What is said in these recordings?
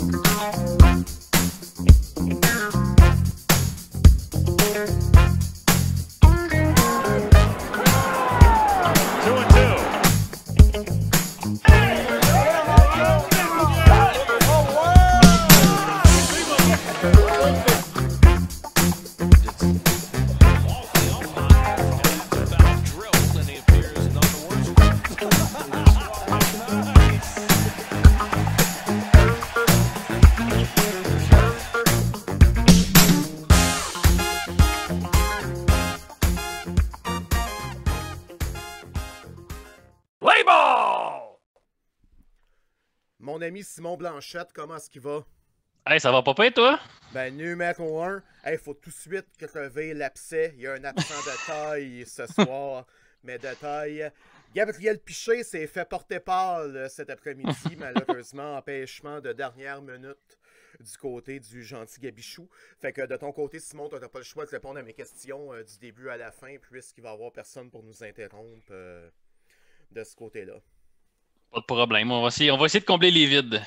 Müzik Simon Blanchette, comment est-ce qu'il va? Hey, ça va pas bien, toi? Ben, numéro un, il faut tout de suite crever l'abcès. Il y a un absent de taille ce soir, mais de taille. Gabriel Piché s'est fait porter pâle euh, cet après-midi, malheureusement, empêchement de dernière minute du côté du gentil Gabichou. Fait que de ton côté, Simon, tu n'as pas le choix de répondre à mes questions euh, du début à la fin, puisqu'il va y avoir personne pour nous interrompre euh, de ce côté-là. Pas de problème. On va essayer, on va essayer de combler les vides.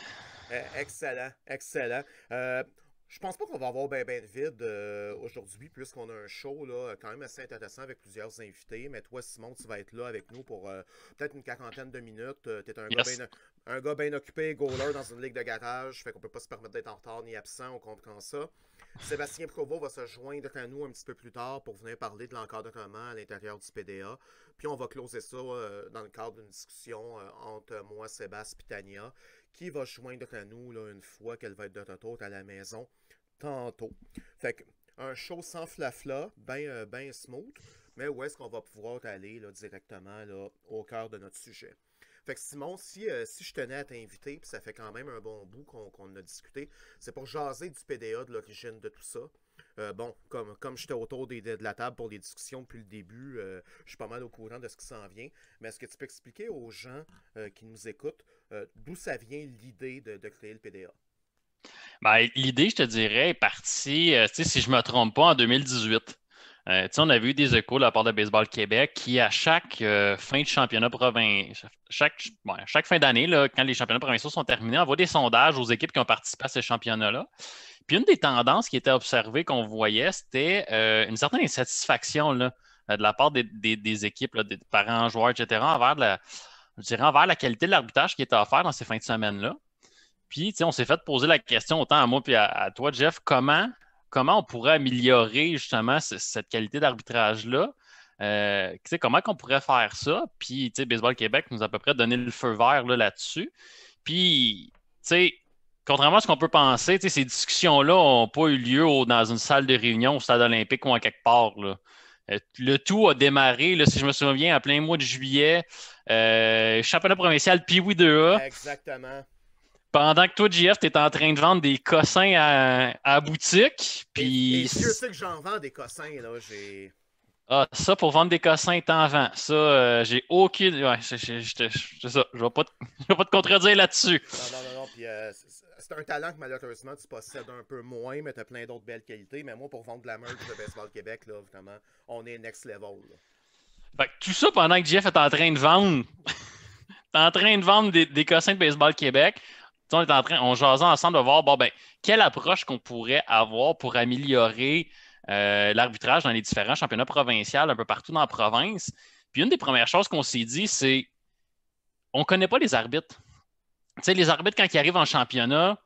Eh, excellent, excellent. Euh, je pense pas qu'on va avoir bien ben de vide euh, aujourd'hui, puisqu'on a un show là, quand même assez intéressant avec plusieurs invités. Mais toi, Simon, tu vas être là avec nous pour euh, peut-être une quarantaine de minutes. tu es un, gars bien occupé, goaler dans une ligue de garage, fait qu'on peut pas se permettre d'être en retard ni absent, on comprend ça. Sébastien Provost va se joindre à nous un petit peu plus tard pour venir parler de l'encadrement à l'intérieur du PDA. Puis on va closer ça euh, dans le cadre d'une discussion euh, entre moi, Sébastien et Tania, qui va se joindre à nous là, une fois qu'elle va être de retour à la maison tantôt. Fait que, un show sans flafla, bien euh, ben smooth, mais où est-ce qu'on va pouvoir aller directement au cœur de notre sujet? Fait que Simon, si, euh, si je tenais à t'inviter, puis ça fait quand même un bon bout qu'on a discuté, c'est pour jaser du PDA, de l'origine de tout ça. Euh, bon, comme, comme j'étais autour de, la table pour les discussions depuis le début, euh, je suis pas mal au courant de ce qui s'en vient. Mais est-ce que tu peux expliquer aux gens qui nous écoutent d'où ça vient l'idée de, créer le PDA? Ben, l'idée, je te dirais, est partie, si je ne me trompe pas, en 2018. Euh, on a vu des échos de la part de Baseball Québec qui, à chaque euh, fin de championnat provincial, chaque, chaque fin d'année, quand les championnats provinciaux sont terminés, envoie des sondages aux équipes qui ont participé à ces championnats-là. Puis une des tendances qui était observée, qu'on voyait, c'était euh, une certaine insatisfaction de la part des, équipes, des parents, joueurs, etc., envers la, qualité de l'arbitrage qui était offert dans ces fins de semaine-là. Puis, on s'est fait poser la question autant à moi puis à toi, Jeff, comment comment on pourrait améliorer justement cette qualité d'arbitrage-là? Euh, comment on pourrait faire ça? Puis, Baseball Québec nous a à peu près donné le feu vert là-dessus. tu Puis, contrairement à ce qu'on peut penser, ces discussions-là n'ont pas eu lieu dans une salle de réunion au stade olympique ou à quelque part. Euh, le tout a démarré, là, si je me souviens, à plein mois de juillet, euh, championnat provincial oui, 2A. Exactement. Pendant que toi, JF, t'es en train de vendre des cossins à, boutique, puis... sûr, que j'en vends des cossins, là, j'ai... Ah, ça, pour vendre des cossins, t'en vends. Ça, euh, j'ai aucune... Ouais, c'est ça, je vais pas, te... vais pas te contredire là-dessus. Non, non, non, puis euh, c'est un talent que malheureusement tu possèdes un peu moins, mais t'as plein d'autres belles qualités. Mais moi, pour vendre de la merde de Baseball Québec, là, vraiment, on est next level, là. Fait que tout ça pendant que Jeff est en train de vendre... en train de vendre des, des, cossins de Baseball Québec on est en train, on jasait ensemble de voir, ben, quelle approche qu'on pourrait avoir pour améliorer euh, l'arbitrage dans les différents championnats provinciaux un peu partout dans la province. Puis une des premières choses qu'on s'est dit, c'est on ne connaît pas les arbitres. les arbitres, quand ils arrivent en championnat,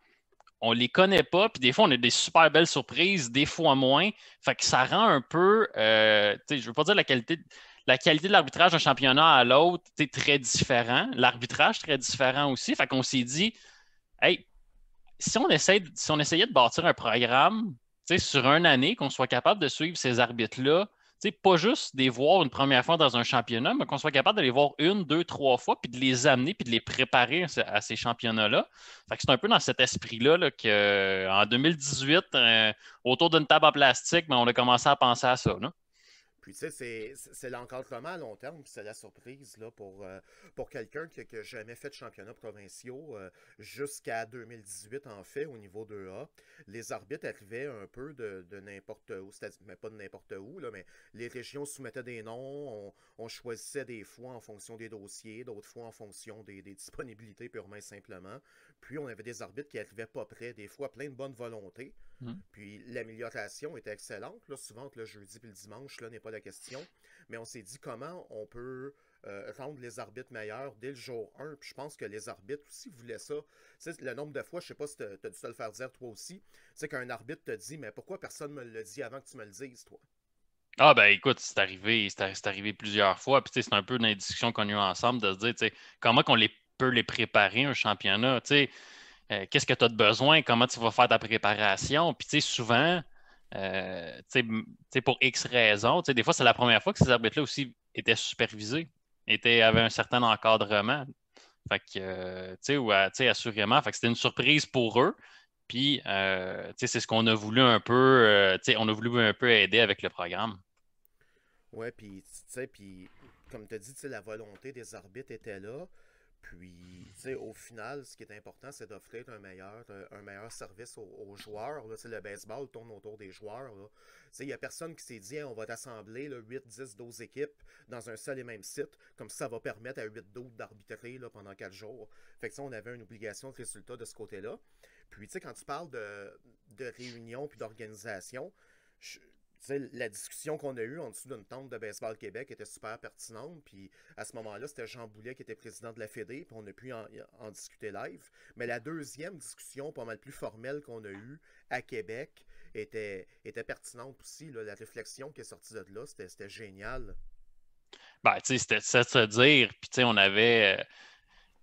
on ne les connaît pas, puis des fois, on a des super belles surprises, des fois moins. Fait que ça rend un peu, euh, je ne veux pas dire la qualité, la qualité de l'arbitrage d'un championnat à l'autre, c'est très différent. L'arbitrage, très différent aussi. Fait qu'on s'est dit, hey, si on, essayait de bâtir un programme sur une année, qu'on soit capable de suivre ces arbitres-là, pas juste de les voir une première fois dans un championnat, mais qu'on soit capable de les voir une, deux, trois fois, puis de les amener, puis de les préparer à ces championnats-là. c'est un peu dans cet esprit-là qu'en euh, 2018, euh, autour d'une table en plastique, ben, on a commencé à penser à ça. non? tu sais, c'est l'encadrement à long terme, c'est la surprise là, pour, euh, pour quelqu'un qui n'a jamais fait de championnat provinciaux euh, jusqu'à 2018, en fait, au niveau 2A. Les arbitres arrivaient un peu de, n'importe où, c'est-à-dire, mais pas de n'importe où, là, mais les régions soumettaient des noms, on, choisissait des fois en fonction des dossiers, d'autres fois en fonction des, des disponibilités purement et simplement. Puis on avait des arbitres qui n'arrivaient pas près, des fois plein de bonne volonté. Mmh. Puis l'amélioration était excellente. Là, souvent, le jeudi et le dimanche, là, n'est pas la question. Mais on s'est dit comment on peut euh, rendre les arbitres meilleurs dès le jour 1. Puis je pense que les arbitres aussi voulaient ça. le nombre de fois, je sais pas si tu as dû te le faire dire toi aussi, c'est qu'un arbitre te dit Mais pourquoi personne ne me le dit avant que tu me le dises, toi ah ben écoute, c'est arrivé, c'est arrivé plusieurs fois. Puis c'est un peu une discussion qu'on a eue ensemble de se dire, comment qu'on les peut les préparer, un championnat. qu'est-ce que tu as de besoin? Comment tu vas faire ta préparation? Puis souvent, pour X raisons, des fois, c'est la première fois que ces arbitres-là aussi étaient supervisés, étaient, avaient un certain encadrement. Fait ou, assurément, c'était une surprise pour eux. Puis, c'est ce qu'on a voulu un peu, on a voulu un peu aider avec le programme. Oui, puis, puis, comme tu as dit, la volonté des arbitres était là. Puis, tu au final, ce qui est important, c'est d'offrir un meilleur, euh, un meilleur service aux, joueurs. Là. Le baseball tourne autour des joueurs. Il n'y a personne qui s'est dit on va t'assembler 8, 10, 12 équipes dans un seul et même site. Comme ça, va permettre à 8 d'autres d'arbitrer pendant 4 jours. Fait que ça, on avait une obligation de résultat de ce côté-là. Puis, tu sais, quand tu parles de, de réunion puis d'organisation, la discussion qu'on a eue en dessous d'une tente de Baseball Québec était super pertinente. Puis à ce moment-là, c'était Jean Boulet qui était président de la Fédé, puis on a pu en, discuter live. Mais la deuxième discussion, pas mal plus formelle qu'on a eue à Québec, était, était pertinente aussi. La réflexion qui est sortie de là, c'était génial. Ben, tu sais, c'était de se dire, puis tu sais, on avait. Euh,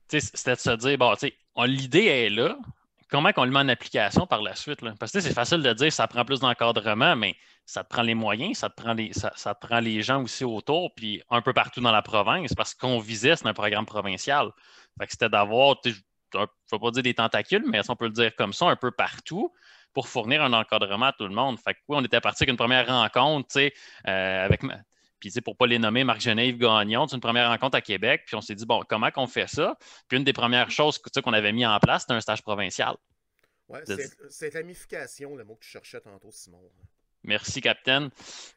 tu sais, c'était de se dire, bon, tu sais, l'idée est là, comment on le met en application par la suite? Parce que c'est facile de dire ça prend plus d'encadrement, mais ça te prend les moyens, ça te prend les, ça, prend les gens aussi autour, puis un peu partout dans la province, parce qu'on visait, c'est un programme provincial. Fait que c'était d'avoir, je ne veux pas dire des tentacules, mais on peut le dire comme ça, un peu partout pour fournir un encadrement à tout le monde. Fait que oui, on était parti avec une première rencontre, tu sais, euh, avec puis, tu pour ne pas les nommer, Marc-Genève Gagnon, c'est une première rencontre à Québec. Puis, on s'est dit, bon, comment qu'on fait ça? Puis, une des premières choses qu'on avait mis en place, c'était un stage provincial. Oui, c'est ramification, le mot que tu cherchais tantôt, Simon. Merci, Capitaine.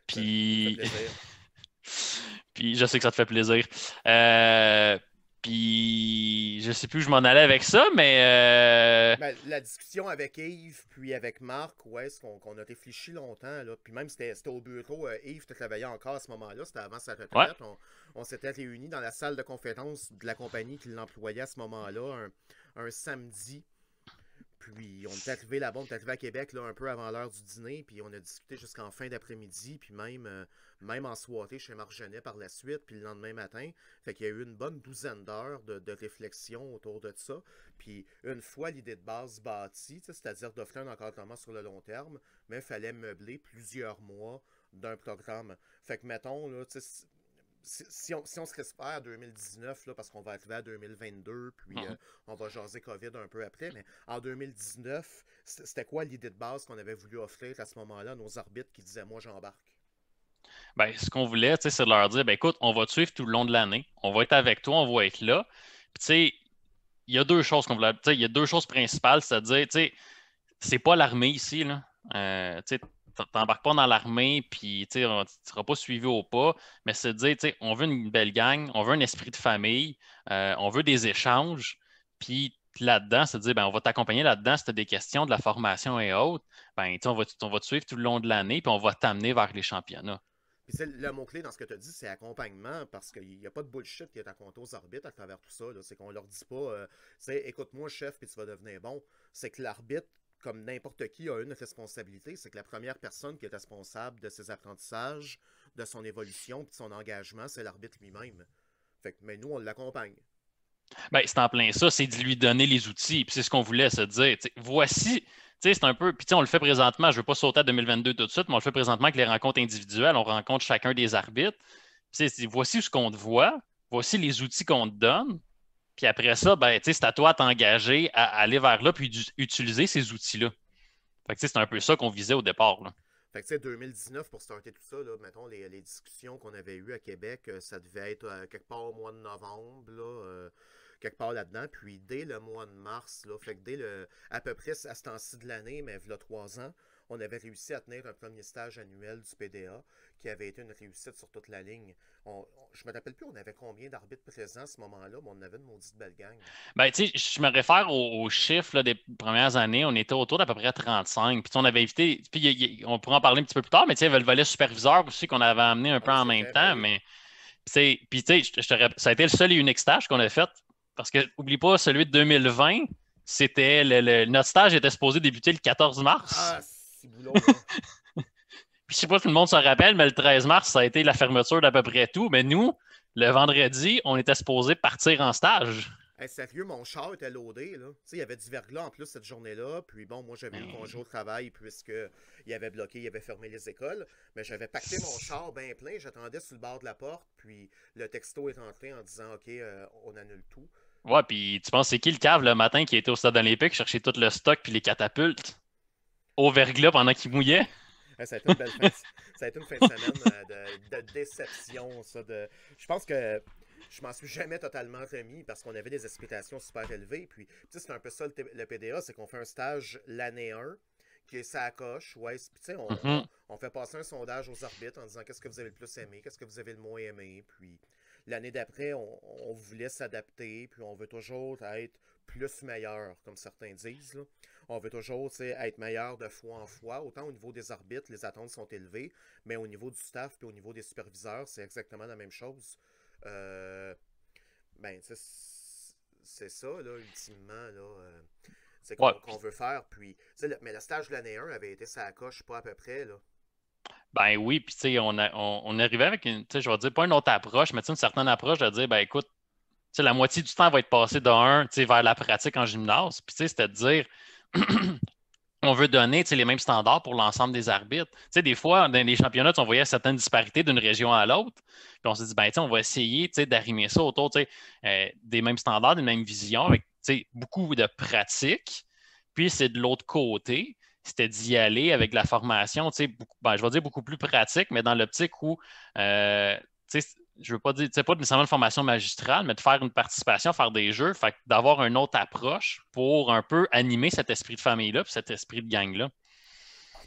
Puis. puis je sais que ça te fait plaisir. Euh, puis je sais plus où je m'en allais avec ça, mais. Euh, ben, la discussion avec Yves puis avec Marc, où est-ce qu'on a réfléchi longtemps. Puis même, c'était au bureau. Euh, Yves travaillait encore à ce moment-là. C'était avant sa retraite. On, s'était réunis dans la salle de conférence de la compagnie qui l'employait à ce moment-là, un samedi. Puis on est arrivé là-bas, on est arrivé à Québec là, un peu avant l'heure du dîner, puis on a discuté jusqu'en fin d'après-midi, puis même, euh, même en soirée chez Margenet par la suite, puis le lendemain matin. Fait qu'il y a eu une bonne douzaine d'heures de, réflexion autour de ça. Puis une fois l'idée de base bâtie, c'est-à-dire d'offrir un encadrement sur le long terme, mais il fallait meubler plusieurs mois d'un programme. Fait que mettons, là, si, on, si, on, se respire 2019, parce qu'on va arriver à 2022, puis hum. euh, on va jaser COVID un peu après, mais en 2019, c'était quoi l'idée de base qu'on avait voulu offrir à ce moment-là nos arbitres qui disaient Moi, j'embarque ben ce qu'on voulait, c'est de leur dire ben écoute, on va te suivre tout le long de l'année, on va être avec toi, on va être là. il y a deux choses qu'on voulait. il y a deux choses principales, c'est-à-dire, tu sais, c'est pas l'armée ici, là. Euh, t'embarques pas dans l'armée, puis tu ne seras pas suivi au pas, mais c'est de dire, on veut une belle gang, on veut un esprit de famille, euh, on veut des échanges, puis là-dedans, c'est de dire, ben, on va t'accompagner là-dedans si tu as des questions de la formation et autres, ben, on, va, on va te suivre tout le long de l'année, puis on va t'amener vers les championnats. Puis le mot-clé dans ce que tu as dit, c'est accompagnement, parce qu'il n'y a pas de bullshit qui est à compter aux arbitres à travers tout ça. C'est qu'on leur dit pas, euh, écoute-moi, chef, puis tu vas devenir bon. C'est que l'arbitre, comme n'importe qui, a une responsabilité, c'est que la première personne qui est responsable de ses apprentissages, de son évolution, puis de son engagement, c'est l'arbitre lui-même. Fait mais nous, on l'accompagne. Ben, c'est en plein ça, c'est de lui donner les outils, puis c'est ce qu'on voulait se dire. voici, c'est un peu, puis on le fait présentement, je ne veux pas sauter à 2022 tout de suite, mais on le fait présentement avec les rencontres individuelles, on rencontre chacun des arbitres. Voici ce qu'on te voit, voici les outils qu'on te donne, puis après ça, ben, c'est à toi de t'engager à aller vers là puis d'utiliser ces outils-là. Fait que c'est un peu ça qu'on visait au départ. Là. Fait que 2019, pour starter tout ça, mettons, les, discussions qu'on avait eues à Québec, euh, ça devait être euh, quelque part au mois de novembre, euh, quelque part là-dedans. Puis dès le mois de mars, fait que dès le, à peu près à ce temps-ci de l'année, mais il trois ans, on avait réussi à tenir un premier stage annuel du PDA qui avait été une réussite sur toute la ligne. je ne me rappelle plus, on avait combien d'arbitres présents à ce moment-là, mais on avait une maudite belle gang. Ben, tu je me réfère aux, chiffres des premières années. On était autour d'à peu près 35. Puis on avait évité, puis on pourra en parler un petit peu plus tard, mais tu sais, il y avait le volet superviseur aussi qu'on avait amené un peu en ah, même temps. Ben mais, puis tu sais, ça a été le seul et unique stage qu'on a fait. Parce que, oublie pas, celui de 2020, c'était le, notre stage était supposé débuter le 14 mars. Ah, petit boulot. Puis je sais pas si tout le monde se rappelle, mais le 13 mars, ça a été la fermeture d'à peu près tout. Mais nous, le vendredi, on était supposé partir en stage. Hey, sérieux, mon char était loadé, là. il y avait du verglas en plus cette journée-là. Puis bon, moi, j'avais eu le congé au travail puisqu'il avait bloqué, il avait fermé les écoles. Mais j'avais pacté mon char bien plein. J'attendais sur le bord de la porte. Puis le texto est entré en disant OK, euh, on annule tout. Ouais, puis tu penses, c'est qui le cave le matin qui était au stade olympique chercher tout le stock puis les catapultes? au verglas pendant qu'il mouillait. Ça a été une belle fin, de semaine de, déception. Je pense que je m'en suis jamais totalement remis parce qu'on avait des expectations super élevées. Puis, c'est un peu ça le, PDA, c'est qu'on fait un stage l'année 1 qui est ça coche. Ouais, mm-hmm. on, fait passer un sondage aux arbitres en disant qu'est-ce que vous avez le plus aimé, qu'est-ce que vous avez le moins aimé. Puis, l'année d'après, on, voulait s'adapter, puis on veut toujours être plus meilleur, comme certains disent on veut toujours être meilleur de fois en fois. Autant au niveau des arbitres, les attentes sont élevées, mais au niveau du staff et au niveau des superviseurs, c'est exactement la même chose. Euh, ben, c'est ça, là, ultimement, là. Euh, c'est qu'on veut faire. Puis, mais le stage de l'année 1 avait été sa coche pas à peu près, là. Ben oui, puis tu sais, on, on, on, arrivait avec une, tu sais, je vais dire, pas une autre approche, mais une certaine approche de dire, ben écoute, la moitié du temps va être passé de 1 vers la pratique en gymnase. Puis, c'était de dire, on veut donner les mêmes standards pour l'ensemble des arbitres. des fois, dans les championnats, on voyait certaines disparités d'une région à l'autre. on s'est dit, ben, on va essayer d'arrimer ça autour euh, des mêmes standards, des mêmes visions, avec beaucoup de pratique. Puis c'est de l'autre côté, c'était d'y aller avec la formation, ben, je vais dire beaucoup plus pratique, mais dans l'optique où euh, je veux pas dire, c'est pas nécessairement une formation magistrale, mais de faire une participation, faire des jeux, d'avoir une autre approche pour un peu animer cet esprit de famille-là, cet esprit de gang-là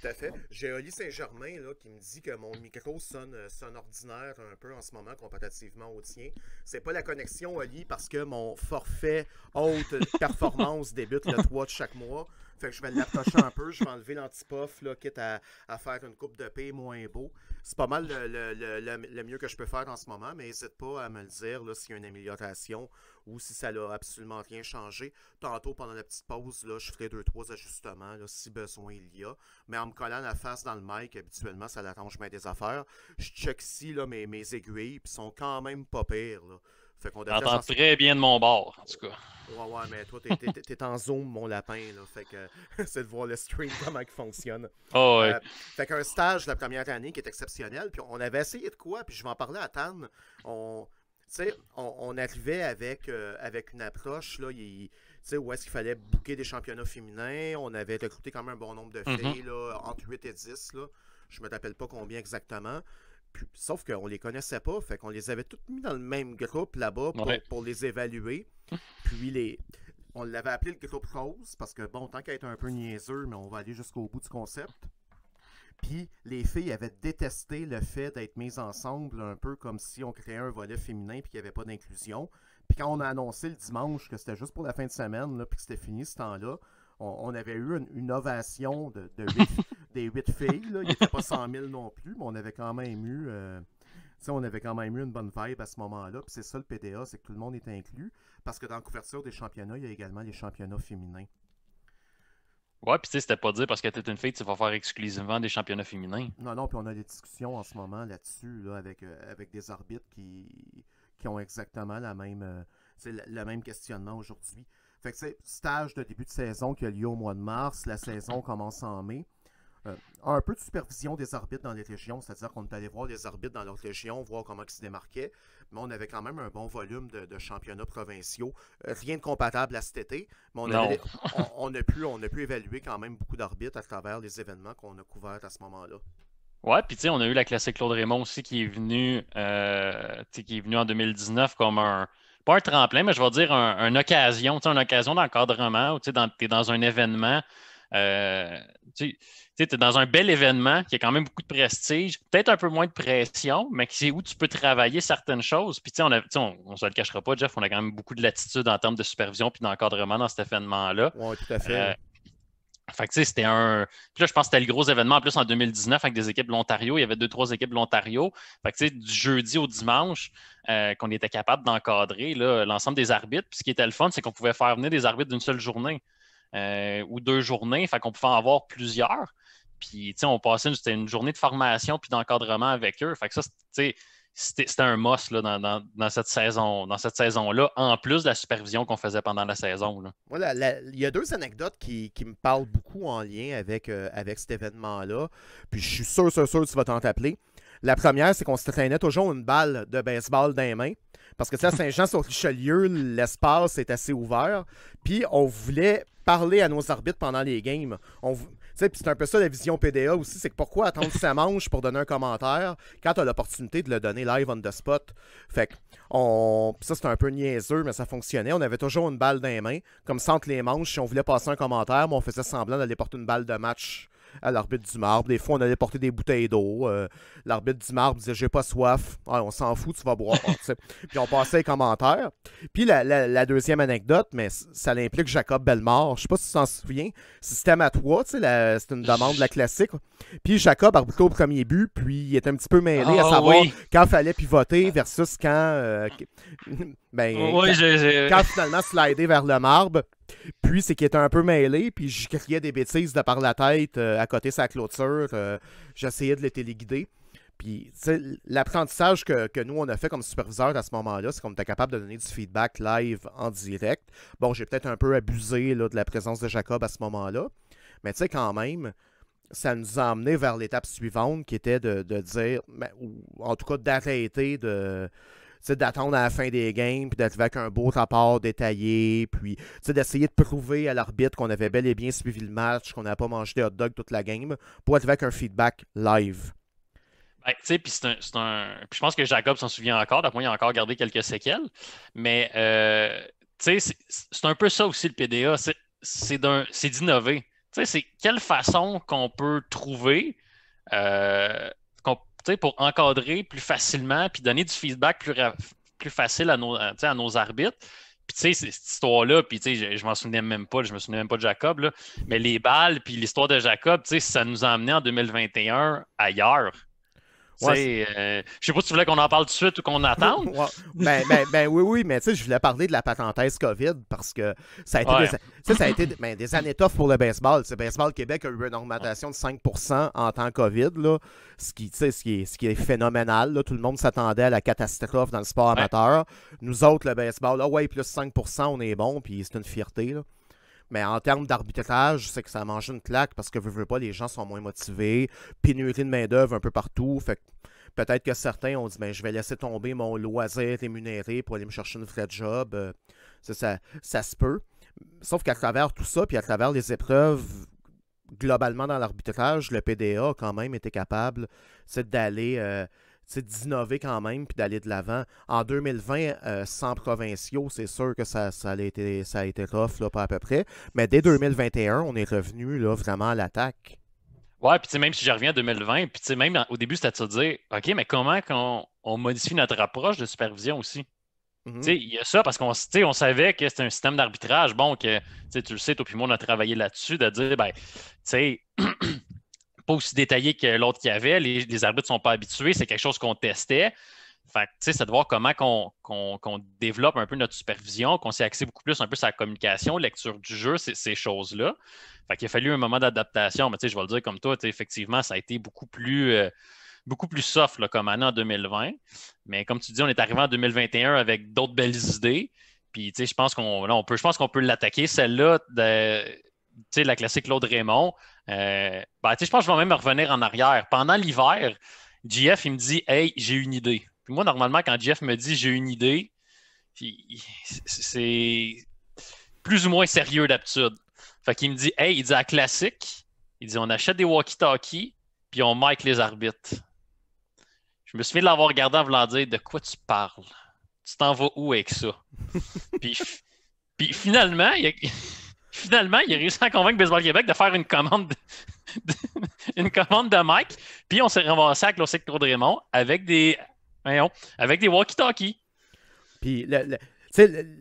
tout à fait. J'ai Oli Saint-Germain là, qui me dit que mon micro euh, sonne, ordinaire un peu en ce moment comparativement au tien. C'est pas la connexion, Oli, parce que mon forfait haute performance débute le 3 de chaque mois. Fait que je vais l'approcher un peu, je vais enlever l'antipof, quitte à, faire une coupe de paix moins beau. C'est pas mal le, le, mieux que je peux faire en ce moment, mais n'hésite pas à me le dire s'il y a une amélioration ou si ça n'a absolument rien changé. Tantôt, pendant la petite pause, là, je ferai deux, trois ajustements si besoin il y a. Mais en me collant la face dans le mic, habituellement, ça l'arrange bien des affaires. Je check si là, mes, mes aiguilles, puis sont quand même pas pires. Fait qu'on J'entends très bien de mon bord, en tout cas. Ouais, ouais, mais toi, t'es, en zoom, mon lapin, là. Fait que c'est de voir le stream, comment il fonctionne. Oh, ouais. Euh, fait qu'un stage la première année qui est exceptionnel, puis on avait essayé de quoi, puis je vais en parler à Tan. On, sais, on, arrivait avec, euh, avec une approche, là, il, où est-ce qu'il fallait bouquer des championnats féminins. On avait recruté quand même un bon nombre de mm-hmm. filles, là, entre 8 et 10, là. Je me rappelle pas combien exactement. sauf qu'on les connaissait pas, fait qu'on les avait toutes mises dans le même groupe là-bas pour, les évaluer. Puis les, on l'avait appelé le groupe rose parce que bon, tant qu'à être un peu niaiseux, mais on va aller jusqu'au bout du concept. Puis les filles avaient détesté le fait d'être mises ensemble, un peu comme si on créait un volet féminin puis qu'il n'y avait pas d'inclusion. Puis quand on a annoncé le dimanche que c'était juste pour la fin de semaine, là, puis que c'était fini ce temps-là, on, avait eu une, ovation de, des huit filles. Là. Il n'y avait pas 100 000 non plus, mais on avait quand même eu... Euh, on avait quand même eu une bonne vibe à ce moment-là. Puis c'est ça le PDA, c'est que tout le monde est inclus. Parce que dans la couverture des championnats, il y a également les championnats féminins. Ouais, puis tu sais, c'était pas dire parce que t'es une fille, tu vas faire exclusivement des championnats féminins. Non, non, puis on a des discussions en ce moment là-dessus, avec, euh, avec des arbitres qui, qui ont exactement la même, euh, le, même questionnement aujourd'hui. Fait que c'est stage de début de saison qui a lieu au mois de mars, la saison commence en mai. Euh, un peu de supervision des arbitres dans les régions, c'est-à-dire qu'on est allé voir les arbitres dans leur région, voir comment ils se démarquaient mais on avait quand même un bon volume de, championnats provinciaux. Euh, rien de compatible à cet été, mais on, on, a, pu, évaluer quand même beaucoup d'orbites à travers les événements qu'on a couverts à ce moment-là. Ouais, puis tu sais, on a eu la classique Claude Raymond aussi qui est venue euh, qui est venu en 2019 comme un, pas un tremplin, mais je vais dire une occasion, une occasion d'encadrement où tu es dans un événement euh, tu es dans un bel événement qui a quand même beaucoup de prestige, peut-être un peu moins de pression, mais c'est où tu peux travailler certaines choses. Puis, tu sais, on, ne se le cachera pas, Jeff, on a quand même beaucoup de latitude en termes de supervision puis d'encadrement dans cet événement-là. Oui, tout à fait. Euh, fait tu sais, c'était un. Puis là, je pense que c'était le gros événement en plus en 2019 avec des équipes de l'Ontario. Il y avait deux, trois équipes de l'Ontario. Fait tu sais, du jeudi au dimanche, euh, qu'on était capable d'encadrer l'ensemble des arbitres. Puis ce qui était le fun, c'est qu'on pouvait faire venir des arbitres d'une seule journée. Euh, ou deux journées. Fait qu'on pouvait en avoir plusieurs. Puis, tu sais, on passait une, une journée de formation puis d'encadrement avec eux. Fait que ça, tu sais, c'était un must là, dans, cette saison, dans saison-là, en plus de la supervision qu'on faisait pendant la saison. Voilà, il y a deux anecdotes qui, me parlent beaucoup en lien avec, euh, avec cet événement-là. Puis je suis sûr, sûr, sûr que tu vas t'en rappeler. La première, c'est qu'on se traînait toujours une balle de baseball dans les mains. Parce que à Saint-Jean-sur-Richelieu, l'espace est assez ouvert. Puis on voulait parler à nos arbitres pendant les games. On, c'est un peu ça la vision PDA aussi, c'est que pourquoi attendre sa manche pour donner un commentaire quand tu as l'opportunité de le donner live on the spot. Fait ça c'était un peu niaiseux, mais ça fonctionnait. On avait toujours une balle dans les mains, comme ça les manches, si on voulait passer un commentaire, mais on faisait semblant d'aller porter une balle de match à l'arbitre du marbre. Des fois, on allait porter des bouteilles d'eau. Euh, l'arbitre du marbre disait J'ai pas soif. Ah, on s'en fout, tu vas boire. puis on passait les commentaires. Puis la, deuxième anecdote, mais ça l'implique Jacob Bellemare. Je sais pas si tu t'en souviens. Système à trois, c'est une demande la classique. Puis Jacob arbitre au premier but, puis il était un petit peu mêlé à ah savoir quand fallait pivoter versus quand. Euh, ah ben, quand finalement slider vers le marbre. Puis, c'est qu'il était un peu mêlé, puis je criais des bêtises de par la tête euh, à côté de sa clôture. Euh, j'essayais de le téléguider. Puis, l'apprentissage que, que, nous, on a fait comme superviseur à ce moment-là, c'est qu'on était capable de donner du feedback live en direct. Bon, j'ai peut-être un peu abusé de la présence de Jacob à ce moment-là, mais tu sais, quand même, ça nous a amené vers l'étape suivante qui était de, dire, ben, ou en tout cas d'arrêter de, c'est d'attendre à la fin des games, puis d'être avec un beau rapport détaillé, puis d'essayer de prouver à l'arbitre qu'on avait bel et bien suivi le match, qu'on n'a pas mangé des hot dog toute la game, pour être avec un feedback live. Ben, puis je pense que Jacob s'en souvient encore, d'après moi, il a encore gardé quelques séquelles, mais euh, c'est un peu ça aussi le PDA, c'est d'innover. C'est quelle façon qu'on peut trouver euh, pour encadrer plus facilement puis donner du feedback plus, facile à nos, à nos arbitres. Puis, cette histoire-là, puis, je, ne m'en souvenais même pas, je me souviens même pas de Jacob, mais les balles, puis l'histoire de Jacob, tu ça nous a amené en 2021 ailleurs. Ouais, euh, je sais pas si tu voulais qu'on en parle tout de suite ou qu'on attende. Ben, ben, ben, oui, oui, mais tu sais, je voulais parler de la parenthèse COVID parce que ça a été, des, ça a été ben, des années tough pour le baseball. Le baseball Québec a eu une augmentation de 5 en temps COVID, là, ce, qui, ce, qui est, ce qui est phénoménal. Tout le monde s'attendait à la catastrophe dans le sport amateur. Nous autres, le baseball, ah ouais, plus 5 on est bon, puis c'est une fierté. Là. Mais en termes d'arbitrage, c'est que ça mange une claque parce que, veux, veux pas, les gens sont moins motivés. Pénurie de main-d'œuvre un peu partout. Fait peut-être que certains ont dit, ben, je vais laisser tomber mon loisir rémunéré pour aller me chercher une vraie job. Euh, ça, ça, se peut. Sauf qu'à travers tout ça, puis à travers les épreuves globalement dans l'arbitrage, le PDA a quand même été capable d'aller euh, d'innover quand même puis d'aller de l'avant. En 2020, euh, sans provinciaux, c'est sûr que ça, ça, a été, ça a été rough, pas à peu près. Mais dès 2021, on est revenu là, vraiment à l'attaque. Ouais, puis même si je reviens à 2020, puis même au début, c'était de se dire OK, mais comment on modifie notre approche de supervision aussi mm-hmm. tu Il y a ça parce qu'on on savait que c'était un système d'arbitrage. Bon, que tu le sais, toi puis moi, on a travaillé là-dessus, de dire ben, aussi détaillé que l'autre qu'il y avait. Les, les arbitres ne sont pas habitués. C'est quelque chose qu'on testait. Fait c'est de voir comment qu'on, développe un peu notre supervision, qu'on s'est axé beaucoup plus un peu sa la communication, lecture du jeu, ces, choses-là. Fait qu'il a fallu un moment d'adaptation, mais je vais le dire comme toi, effectivement, ça a été beaucoup plus, euh, beaucoup plus soft là, comme année en 2020. Mais comme tu dis, on est arrivé en 2021 avec d'autres belles idées. Puis, je pense qu'on peut, je pense qu'on peut l'attaquer, celle-là, sais, la classique Claude Raymond, euh, ben, je pense que je vais même revenir en arrière. Pendant l'hiver, Jeff il me dit Hey, j'ai une idée. Puis moi, normalement, quand Jeff me dit j'ai une idée, c'est plus ou moins sérieux d'habitude. Fait qu'il me dit Hey, il dit à classique, il dit on achète des walkie-talkies, puis on mic les arbitres. Je me souviens de l'avoir regardé en voulant dire de quoi tu parles. Tu t'en vas où avec ça? puis, finalement, il a... Finalement, il a réussi à convaincre Baseball Québec de faire une commande de, une commande de Mike. Puis on s'est renversé à le Cour de avec des, avec des walkie-talkies. Puis le,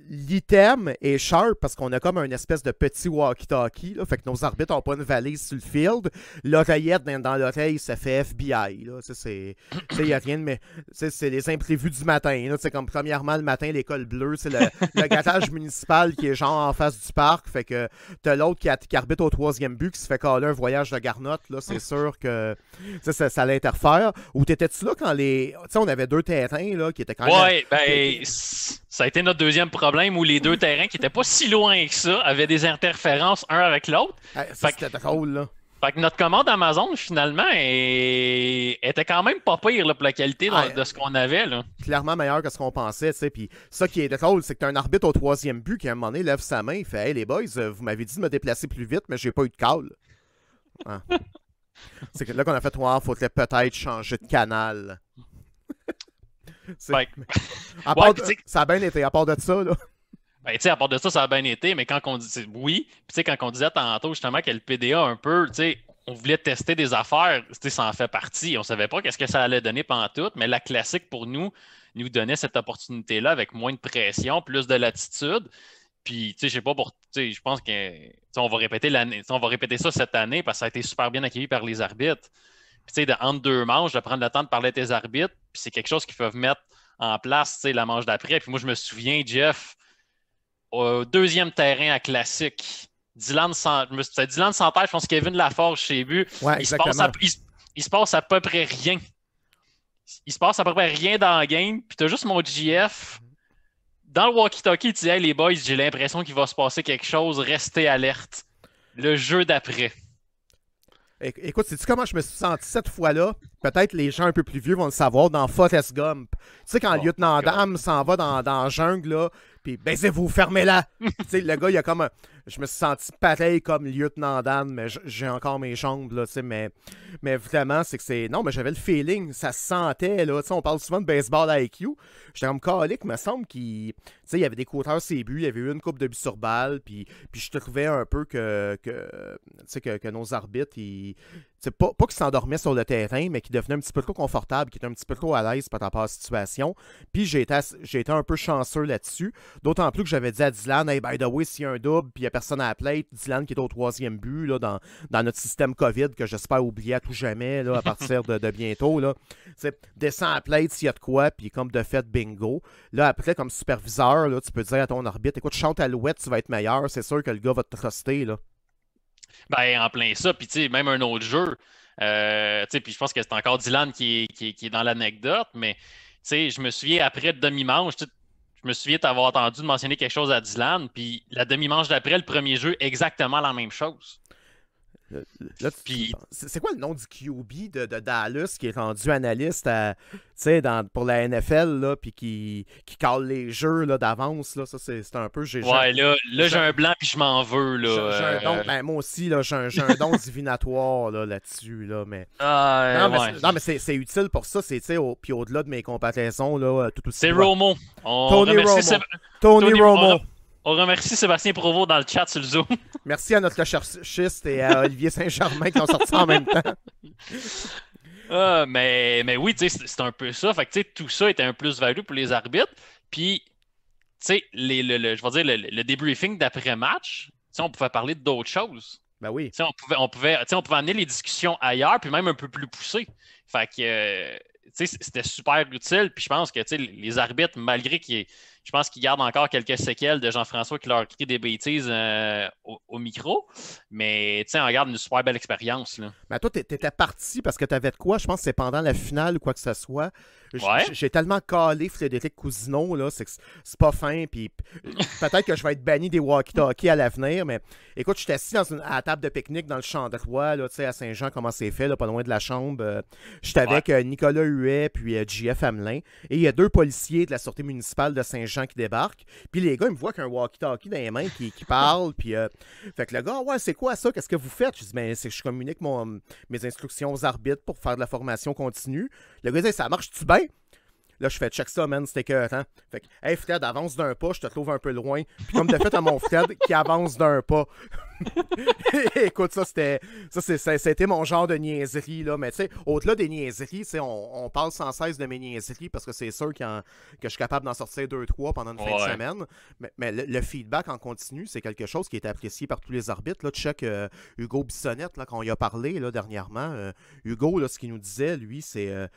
l'item est sharp parce qu'on a comme un espèce de petit walkie-talkie. Fait que nos arbitres n'ont pas une valise sur le field. L'oreillette dans, l'oreille, ça fait FBI. Il n'y a rien Mais c'est les imprévus du matin. Là, comme premièrement, le matin, l'école bleue, c'est le, le municipal qui est genre en face du parc. Fait que t'as l'autre qui, qui, arbitre au troisième but qui se fait caler un voyage de garnotte. là C'est sûr que ça, ça l'interfère. Ou t'étais-tu là quand les. Tu sais, on avait deux terrains là, qui étaient quand même. Ouais, ben. Ça a été notre deuxième problème où les deux terrains qui n'étaient pas si loin que ça avaient des interférences un avec l'autre. Ah, c'était drôle, là. Fait que notre commande Amazon, finalement, était quand même pas pire pour la qualité ah, de ce qu'on avait. Là. Clairement meilleur que ce qu'on pensait. sais. Puis ça qui est drôle, c'est que as un arbitre au troisième but qui, à un moment donné, lève sa main et fait Hey les boys, euh, vous m'avez dit de me déplacer plus vite, mais j'ai pas eu de call. Ah. c'est que là qu'on a fait Il faudrait peut-être changer de canal. Ça a bien été, à part de ça, là. Ben, à part de ça, ça a bien été, mais quand on dit oui, puis quand on disait tantôt justement que le PDA un peu, on voulait tester des affaires, ça en fait partie. On ne savait pas qu'est-ce que ça allait donner pendant tout, mais la classique pour nous nous donnait cette opportunité-là avec moins de pression, plus de latitude. Puis, tu sais, je pas pour. Je pense qu'on va répéter l'année. On va répéter ça cette année parce que ça a été super bien accueilli par les arbitres de, entre deux manches, de prendre le temps de parler à tes arbitres. Puis, c'est quelque chose qu'ils peuvent mettre en place, la manche d'après. Puis, moi, je me souviens, Jeff, au deuxième terrain à classique, Dylan, Santé, Dylan je pense Kevin Laforge chez but. il, se passe à, peu près rien. Il se passe à peu près rien dans le game. Puis t'as juste mon GF. Dans le walkie-talkie, Tu dis, les boys, j'ai l'impression qu'il va se passer quelque chose, restez alerte. Le jeu d'après. Écoute, sais-tu comment je me suis senti cette fois-là? Peut-être les gens un peu plus vieux vont le savoir dans Forrest Gump. Tu sais, quand le oh, lieutenant d'âme s'en va dans, la jungle, là, puis baissez, ben, vous fermez-la. tu sais, le gars, il a comme un, je me suis senti pareil comme lieutenant Dan, mais j'ai encore mes jambes, là, tu sais, mais, mais vraiment, c'est que c'est... Non, mais j'avais le feeling, ça se sentait, là, tu sais, on parle souvent de baseball IQ. J'étais comme calique, me semble qu'il... Tu sais, il y avait des coureurs ses buts, il y avait eu une coupe de buts sur balle, puis, puis je trouvais un peu que, que, que, que nos arbitres, ils... pas, pas qu'ils s'endormaient sur le terrain, mais qu'ils devenaient un petit peu trop confortables, qu'ils étaient un petit peu trop à l'aise par rapport à la situation. Puis j'ai été, un peu chanceux là-dessus. D'autant plus que j'avais dit à Dylan, hey, by the way, s'il y a un double, puis personne à la plate. Dylan qui est au troisième but dans, notre système COVID que j'espère oublier à tout jamais là, à partir de, bientôt. Là. Descends à la plate s'il y a de quoi, puis comme de fait, bingo. Là, après, comme superviseur, tu peux dire à ton arbitre écoute, chante à l'ouette, tu vas être meilleur. C'est sûr que le gars va te truster. Là. Ben, en plein ça. Puis, même un autre jeu. Euh, puis je pense que c'est encore Dylan qui est, dans l'anecdote, mais. je me souviens après demi-manche, je me souviens t'avoir entendu mentionner quelque chose à Dylan, puis la demi-manche d'après, le premier jeu, exactement la même chose c'est quoi le nom du QB de, Dallas qui est rendu analyste pour la NFL, là, puis qui, qui cale les jeux d'avance? Là, c'est, un peu. J'ai, ouais, là, là j'ai un blanc, puis je m'en veux. Là, j'ai, euh, ben, moi aussi, là, j'ai, un, don divinatoire là, là-dessus. Là, mais... Ah, non, mais, c'est, utile pour ça. C'est, au, puis au-delà de mes comparaisons, là, euh, tout aussi. C'est Romo. Tony, Romo. On remercie Sébastien Provo dans le chat sur le Zoom. Merci à notre recherchiste et à Olivier Saint-Germain qui ont sorti en même temps. Ah, mais, mais oui, c'est un peu ça. Fait que tout ça était un plus-value pour les arbitres. Puis, tu le, le, je dire, le, débriefing d'après-match, on pouvait parler d'autres choses. Ben oui. on pouvait, on pouvait, on pouvait amener les discussions ailleurs, puis même un peu plus poussées. Fait que, euh, c'était super utile. Puis je pense que, les arbitres, malgré qu'ils je pense qu'ils gardent encore quelques séquelles de Jean-François qui leur crie des bêtises euh, au, micro. Mais tu sais, on garde une super belle expérience. Mais toi, t'étais parti parce que t'avais de quoi? Je pense que c'est pendant la finale ou quoi que ce soit. J'ai tellement calé Frédéric Cousineau, là, c'est pas fin. Puis peut-être que je vais être banni des walkie-talkies à l'avenir, mais écoute, j'étais assis une, à la table de pique-nique dans le champ de roi, à Saint-Jean, comment c'est fait, là, pas loin de la chambre. Euh, j'étais avec euh, Nicolas Huet puis JF Hamelin. Et il y a deux policiers de la Sûreté municipale de Saint-Jean qui débarque. Puis les gars, ils me voient qu'un walkie-talkie dans les mains qui, qui parle. Puis, euh, fait que le gars, ouais, c'est quoi ça? Qu'est-ce que vous faites? Je dis, ben, je communique mon, mes instructions aux arbitres pour faire de la formation continue. Le gars dit, ça marche-tu bien? Là, je fais check ça, man, c'était que. Hein? Fait que, hey Fred, avance d'un pas, je te trouve un peu loin. Puis comme de fait à mon Fred qui avance d'un pas. Écoute, ça, c'était. Ça, c'était mon genre de niaiserie, là. Mais tu sais, au-delà des niaiseries, on, on parle sans cesse de mes niaiseries parce que c'est sûr que je suis capable d'en sortir deux, trois pendant une fin de semaine. Mais, le, feedback en continu, c'est quelque chose qui est apprécié par tous les arbitres. Là, check euh, Hugo Bissonnette, là, quand y a parlé là, dernièrement. Euh, Hugo, là, ce qu'il nous disait, lui, c'est. Euh,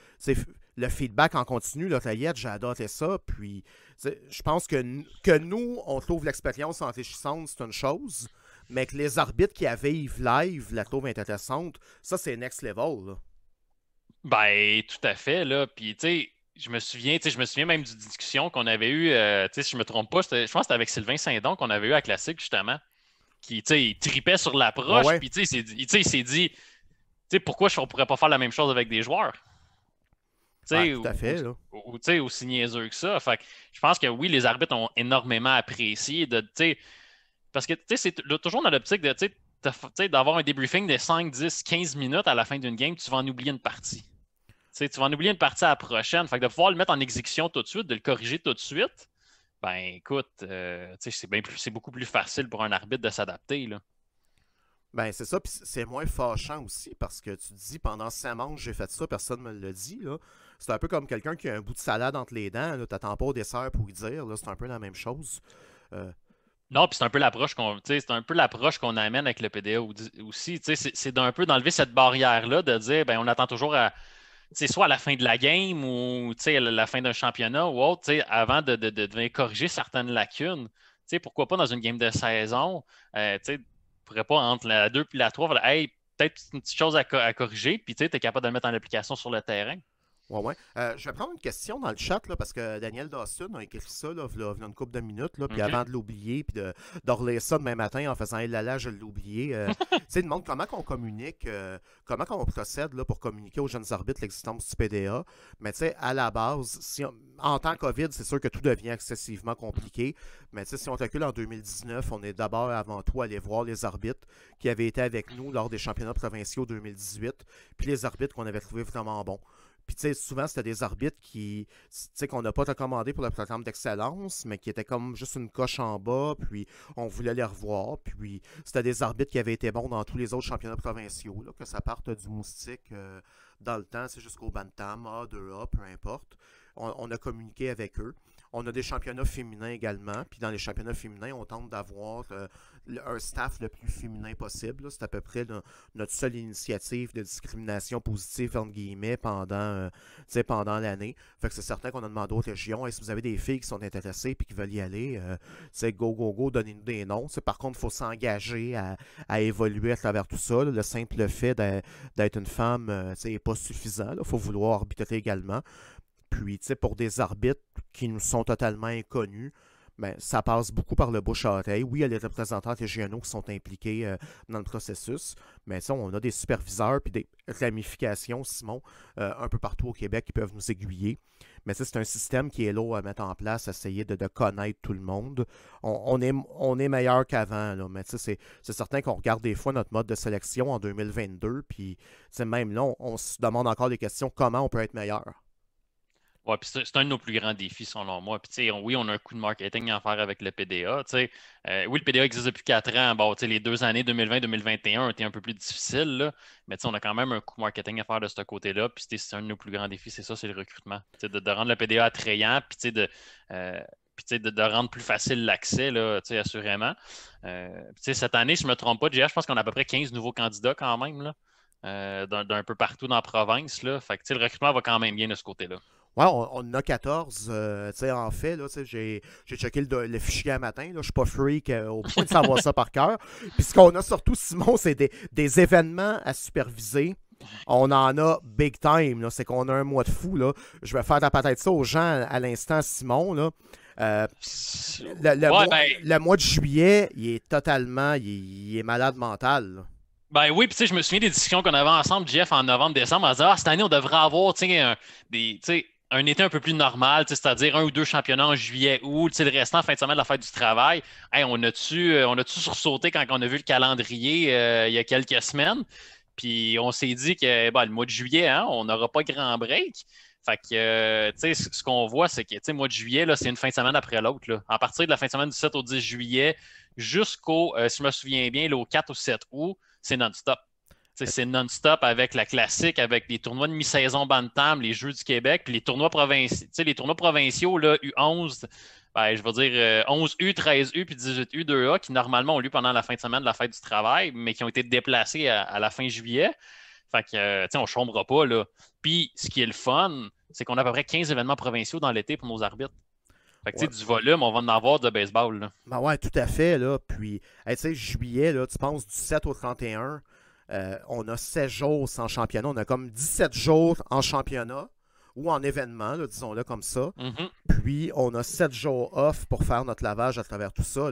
le feedback en continu, l'hôteliette, j'ai adoré ça. Puis, je pense que, que nous, on trouve l'expérience enrichissante, c'est une chose, mais que les arbitres qui avaient live la trouvent intéressante, ça, c'est next level. Ben, tout à fait, là. Puis, tu sais, je me souviens, je me souviens même d'une discussion qu'on avait eue, euh, si je me trompe pas, je pense que c'était avec Sylvain Saint-Don qu'on avait eu à Classique, justement, qui, il tripait sur l'approche, puis, il s'est dit, sais, pourquoi on pourrait pas faire la même chose avec des joueurs? tout à fait, ou, tu aussi niaiseux que ça. Fait je pense que oui, les arbitres ont énormément apprécié de. Parce que tu c'est toujours dans l'optique de d'avoir un débriefing de 5, 10, 15 minutes à la fin d'une game, tu vas en oublier une partie. tu vas en oublier une partie à la prochaine. Fait que de pouvoir le mettre en exécution tout de suite, de le corriger tout de suite, ben écoute, euh, c'est beaucoup plus facile pour un arbitre de s'adapter. Ben c'est ça, puis c'est moins fâchant aussi parce que tu te dis pendant 5 que j'ai fait ça, personne ne me le dit. Là. C'est un peu comme quelqu'un qui a un bout de salade entre les dents. Tu n'attends pas au dessert pour lui dire. C'est un peu la même chose. Euh, non, puis c'est un peu l'approche qu'on un peu l'approche qu'on amène avec le PDA aussi. C'est d'un peu d'enlever cette barrière-là, de dire ben, on attend toujours à soit à la fin de la game ou à la fin d'un championnat ou autre, avant de, de, corriger certaines lacunes. pourquoi pas dans une game de saison, euh, tu pourrais pas entre la 2 et la 3, hey, peut-être une petite chose à, à corriger, puis tu es capable de le mettre en application sur le terrain. Ouais, euh, je vais prendre une question dans le chat, parce que Daniel Dawson a écrit ça, là, là, une couple de minutes, là, puis avant de l'oublier, puis de, de ça demain matin en faisant là là, je l'ai oublié. Euh, tu demande comment on communique, euh, comment on procède là, pour communiquer aux jeunes arbitres l'existence du PDA. Mais tu sais, à la base, en temps COVID, c'est sûr que tout devient excessivement compliqué. Mais tu sais, si on recule en 2019, on est d'abord avant tout allé voir les arbitres qui avaient été avec nous lors des championnats provinciaux 2018, puis les arbitres qu'on avait trouvés vraiment bons. Puis, tu sais, souvent, c'était des arbitres qui, tu sais, qu'on n'a pas recommandé pour le programme d'excellence, mais qui étaient comme juste une coche en bas, puis on voulait les revoir. Puis, c'était des arbitres qui avaient été bons dans tous les autres championnats provinciaux, que ça parte du moustique euh, dans le temps, c'est jusqu'au Bantam, A, 2A, peu importe. On, a communiqué avec eux. On a des championnats féminins également. Puis dans les championnats féminins, on tente d'avoir euh, un staff le plus féminin possible. C'est à peu près notre seule initiative de discrimination positive, entre guillemets, pendant, euh, pendant l'année. Fait que c'est certain qu'on a demandé aux régions, et si vous avez des filles qui sont intéressées et qui veulent y aller, c'est euh, go, go, go, donnez-nous des noms. par contre, il faut s'engager à, évoluer à travers tout ça. Le simple fait d'être une femme n'est euh, pas suffisant. Il faut vouloir arbitrer également. Puis, pour des arbitres qui nous sont totalement inconnus, ben, ça passe beaucoup par le bouche à oreille. Oui, il y a les représentants régionaux qui sont impliqués euh, dans le processus, mais ça, on a des superviseurs puis des ramifications, Simon, euh, un peu partout au Québec qui peuvent nous aiguiller. Mais ça, c'est un système qui est là à mettre en place, essayer de, connaître tout le monde. On, est, on meilleur qu'avant, mais c'est, certain qu'on regarde des fois notre mode de sélection en 2022, puis même là, on se demande encore des questions comment on peut être meilleur. Ouais, c'est un de nos plus grands défis, selon moi. Puis, oui, on a un coup de marketing à faire avec le PDA. Euh, oui, le PDA existe depuis quatre ans. Bon, les deux années 2020-2021 ont été un peu plus difficiles, mais on a quand même un coup marketing à faire de ce côté-là. Puis, c'est un de nos plus grands défis, c'est ça, c'est le recrutement. De, rendre le PDA attrayant, puis euh, de, de, rendre plus facile l'accès, assurément. Euh, cette année, si je ne me trompe pas, déjà, je pense qu'on a à peu près 15 nouveaux candidats quand même, d'un peu partout dans la province. Là. Fait le recrutement va quand même bien de ce côté-là. Ouais, on, en a 14. Euh, tu sais, en fait, là, j'ai, j'ai checké le, fichier à matin. Là, je suis pas freak euh, au point de savoir ça par cœur. Puis ce qu'on a surtout, Simon, c'est des, événements à superviser. On en a big time. Là. C'est qu'on a un mois de fou. Là. Je vais faire ta la patate ça aux gens à, l'instant, Simon. Là. Euh, ben le, mois, de juillet, il est totalement. Il, est malade mental. Ben oui, puis tu sais, je me souviens des discussions qu'on avait ensemble, Jeff, en novembre, décembre, en disant, ah, cette année, on devrait avoir, tu des, un été un peu plus normal, c'est-à-dire un ou deux championnats en juillet, août, le restant fin de semaine de la fête du travail. on a-tu euh, on sursauté quand on a vu le calendrier euh, il y a quelques semaines? Puis on s'est dit que eh ben, le mois de juillet, hein, on n'aura pas grand break. Fait que, euh, ce qu'on voit, c'est que, tu mois de juillet, là, c'est une fin de semaine après l'autre. À partir de la fin de semaine du 7 au 10 juillet jusqu'au, si je me souviens bien, le 4 ou 7 août, c'est non-stop. C'est non-stop avec la classique, avec les tournois de mi-saison Bantam, les Jeux du Québec, puis les tournois, les tournois provinciaux, là, U11, ben, je veux dire 11U, euh, 13U, puis 18U, 2A, qui normalement ont lieu pendant la fin de semaine de la fête du travail, mais qui ont été déplacés à, la fin juillet. Fait que, euh, tu sais, on chombera pas, là. Puis, ce qui est le fun, c'est qu'on a à peu près 15 événements provinciaux dans l'été pour nos arbitres. Fait que, sais, du volume, on va en avoir de baseball, là. Ben ouais, tout à fait, là. Puis, tu sais, juillet, là, tu penses du 7 au 31, euh, on a 16 jours sans championnat. On a comme 17 jours en championnat ou en événement, disons-le comme ça. Mhm. Puis, on a 7 jours off pour faire notre lavage à travers tout ça.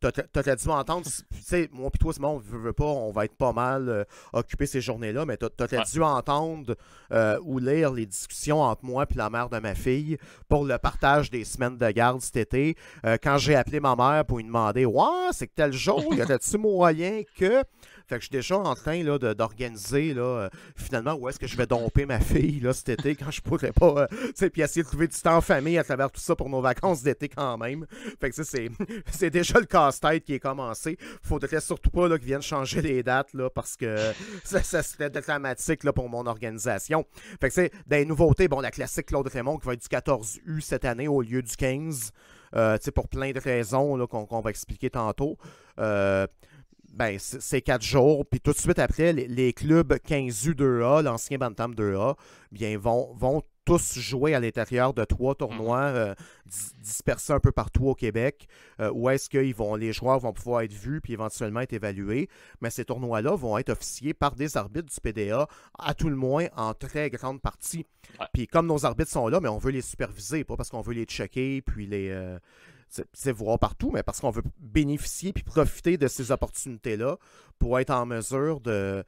Tu as dû entendre, tu sais, moi et toi, on veut, veut, pas, on va être pas mal euh, occupé ces journées-là, mais tu as, dû entendre euh, ou lire les discussions entre moi et la mère de ma fille pour le partage des semaines de garde cet été. quand j'ai appelé ma mère pour lui demander « Ouais, c'est que tel jour, y a-t-il moyen que... » Fait que je suis déjà en train là, d'organiser là, euh, finalement où est-ce que je vais domper ma fille là, cet été quand je pourrais pas. Euh, puis essayer de trouver du temps en famille à travers tout ça pour nos vacances d'été quand même. Fait que c'est, c'est déjà le casse-tête qui est commencé. Faudrait surtout pas là, qu'ils viennent changer les dates là, parce que ça, ça serait dramatique là, pour mon organisation. Fait que c'est des nouveautés. Bon, la classique Claude Raymond qui va être du 14U cette année au lieu du 15. Euh, pour plein de raisons là, qu'on, qu'on va expliquer tantôt. Euh, ben, c'est quatre jours. Puis tout de suite après, les, clubs 15U 2A, l'ancien Bantam 2A, bien, vont, vont tous jouer à l'intérieur de trois mhm. tournois euh, dispersés un peu partout au Québec, euh, où est-ce que vont, les joueurs vont pouvoir être vus puis éventuellement être évalués. Mais ces tournois-là vont être officiés par des arbitres du PDA, à tout le moins en très grande partie. Puis comme nos arbitres sont là, mais on veut les superviser, pas parce qu'on veut les checker puis les. Euh, c'est voir partout, mais parce qu'on veut bénéficier puis profiter de ces opportunités-là pour être en mesure de,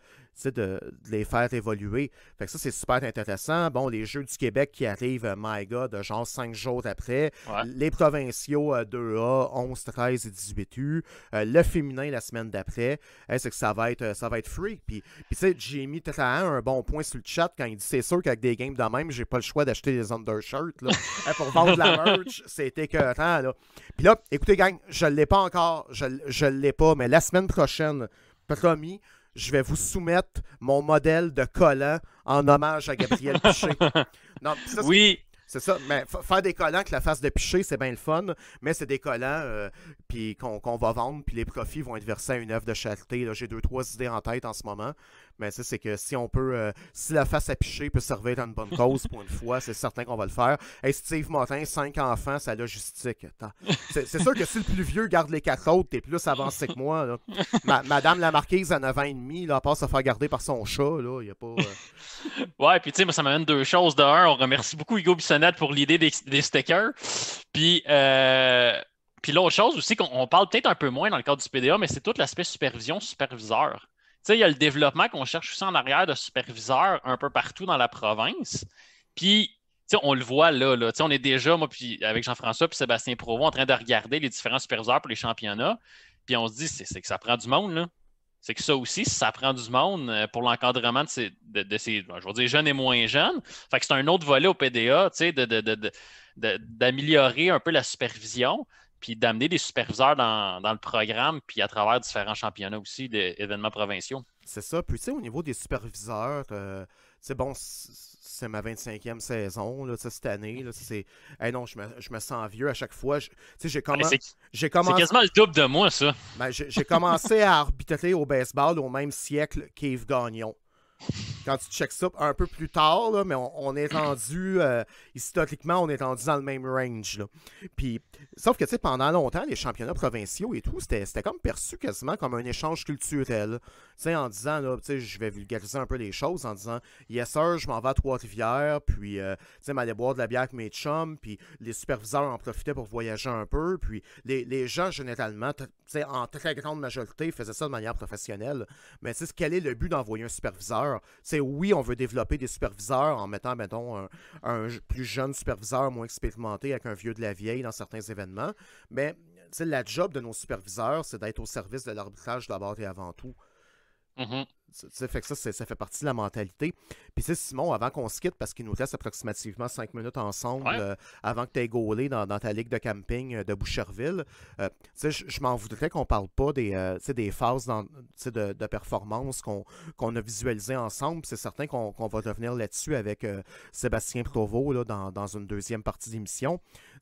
de, les faire évoluer. Fait ça, c'est super intéressant. Bon, les Jeux du Québec qui arrivent, euh, my God, genre cinq jours après. Les provinciaux 2A, 11, 13 et 18U. Euh, le féminin la semaine d'après. Hein, c'est que ça va être euh, ça va être free. Puis, puis tu sais, Trahan un bon point sur le chat quand il dit c'est sûr qu'avec des games de même, j'ai pas le choix d'acheter des undershirts hein, pour vendre la merch. C'était écœurant. Puis là, écoutez, gang, je l'ai pas encore. Je, je l'ai pas, mais la semaine prochaine, promis, je vais vous soumettre mon modèle de collant en hommage à Gabriel Piché. non, oui. C'est ça, mais faire des collants avec la face de Piché, c'est bien le fun, mais c'est des collants euh, qu'on va vendre, puis les profits vont être versés à une œuvre de charité. J'ai deux, trois idées en tête en ce moment. Mais ben, ça, c'est que si on peut, euh, si la face à peut servir à une bonne cause pour une fois, c'est certain qu'on va le faire. Et Steve Martin, cinq enfants, ça logistique. C'est sûr que si le plus vieux garde les quatre autres, t'es plus avancé que moi. Madame la marquise à 9 ans et demi, là, passe à faire garder par son chat, là, y a pas. Euh. Ouais, puis tu sais, ça m'amène deux choses. De un, on remercie beaucoup Hugo Bissonnette pour l'idée des, stickers. Puis euh... Puis l'autre chose aussi qu'on parle peut-être un peu moins dans le cadre du PDA, mais c'est tout l'aspect supervision, superviseur sais, il y a le développement qu'on cherche aussi en arrière de superviseurs un peu partout dans la province. Puis, on le voit là, là. on est déjà, moi, puis avec Jean-François puis Sébastien Provost, en train de regarder les différents superviseurs pour les championnats. Puis on se dit, c'est que ça prend du monde, là. C'est que ça aussi, ça prend du monde euh, pour l'encadrement de ces, je dire, jeunes et moins jeunes. Fait que c'est un autre volet au PDA, tu sais, d'améliorer un peu la supervision puis d'amener des superviseurs dans, le programme, puis à travers différents championnats aussi, d'événements provinciaux. C'est ça. Puis, tu sais, au niveau des superviseurs, c'est euh, bon, c'est ma 25e saison, là, cette année. c'est... non, je me, sens vieux à chaque fois. Tu j'ai, ah, j'ai commencé... C'est quasiment le double de moi, ça. Ben, j'ai commencé à arbitrer au baseball au même siècle qu'Yves Gagnon quand tu checks ça un peu plus tard, mais on, est rendu, euh, historiquement, on est rendu dans le même range. Puis, sauf que, pendant longtemps, les championnats provinciaux et tout, c'était comme perçu quasiment comme un échange culturel. Tu sais, en disant, là, je vais vulgariser un peu les choses, en disant, yes, sir, je m'en vais à Trois-Rivières, puis, euh, tu sais, boire de la bière avec mes chums, puis les superviseurs en profitaient pour voyager un peu, puis les, gens, généralement, tu sais, en très grande majorité, faisaient ça de manière professionnelle. Mais, tu quel est le but d'envoyer un superviseur? C'est oui, on veut développer des superviseurs en mettant, mettons, un, un plus jeune superviseur moins expérimenté avec un vieux de la vieille dans certains événements, mais la job de nos superviseurs, c'est d'être au service de l'arbitrage d'abord et avant tout. Mmh c'est fait que ça, ça fait partie de la mentalité. Puis Simon, avant qu'on se quitte, parce qu'il nous reste approximativement cinq minutes ensemble, euh, avant que tu aies gaulé dans, ta ligue de camping euh, de Boucherville, euh, je m'en voudrais qu'on parle pas des, des phases de, performance qu'on a visualisées ensemble. C'est certain qu'on va revenir là-dessus avec Sébastien Provo dans, une deuxième partie d'émission.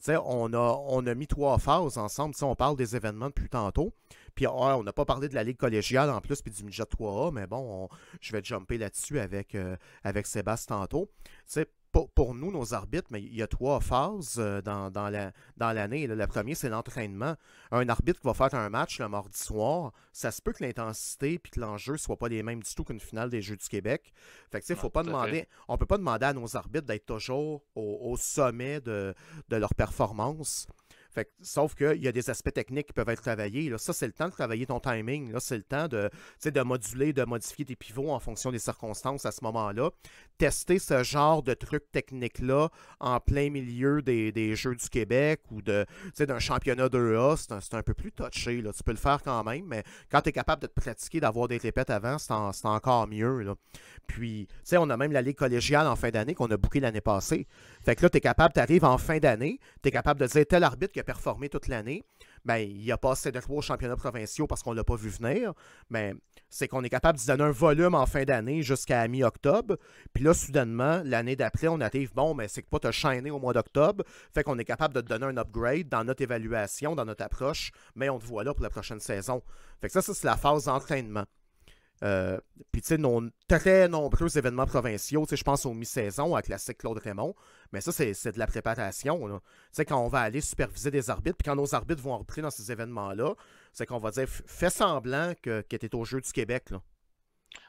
On a, on a mis trois phases ensemble. on parle des événements depuis tantôt. Puis ah, on n'a pas parlé de la Ligue collégiale en plus, puis du midget 3A, mais bon, je vais jumper là-dessus avec, euh, avec Sébastien tantôt. C'est pour, nous, nos arbitres, mais il y a trois phases euh, dans, dans l'année. La, dans c'est l'entraînement. Un arbitre qui va faire un match le mardi soir, ça se peut que l'intensité et que l'enjeu ne soient pas les mêmes du tout qu'une finale des Jeux du Québec. Fait que, faut pas demander, on ne peut pas demander à nos arbitres d'être toujours au, sommet de, de leur performance sauf qu'il y a des aspects techniques qui peuvent être travaillés. Là. Ça, c'est le temps de travailler ton timing. Là, c'est le temps de, de moduler, de modifier tes pivots en fonction des circonstances à ce moment-là tester ce genre de truc technique-là en plein milieu des, Jeux du Québec ou de d'un championnat de c'est un, peu plus touché. Là. Tu peux le faire quand même, mais quand tu es capable de te pratiquer, d'avoir des répètes avant, c'est encore mieux. Puis, tu sais, on a même la Ligue collégiale en fin d'année qu'on a bouquée l'année passée. Fait que là, tu es capable, tu arrives en fin d'année, tu es capable de dire tel arbitre qui a performé toute l'année ben, il a pas assez de trois championnats provinciaux parce qu'on ne l'a pas vu venir, mais c'est qu'on est capable de donner un volume en fin d'année jusqu'à mi-octobre. Puis là, soudainement, l'année d'après, on arrive, bon, mais c'est que pas te chaîner au mois d'octobre. Fait qu'on est capable de te donner un upgrade dans notre évaluation, dans notre approche, mais on te voit là pour la prochaine saison. Fait que ça c'est la phase d'entraînement. Euh, puis, tu sais, très nombreux événements provinciaux. Tu sais, je pense aux mi saisons à classique Claude Raymond. Mais ça, c'est de la préparation. Tu sais, quand on va aller superviser des arbitres, puis quand nos arbitres vont entrer dans ces événements-là, c'est qu'on va dire fais semblant que, que au jeu du Québec. Là.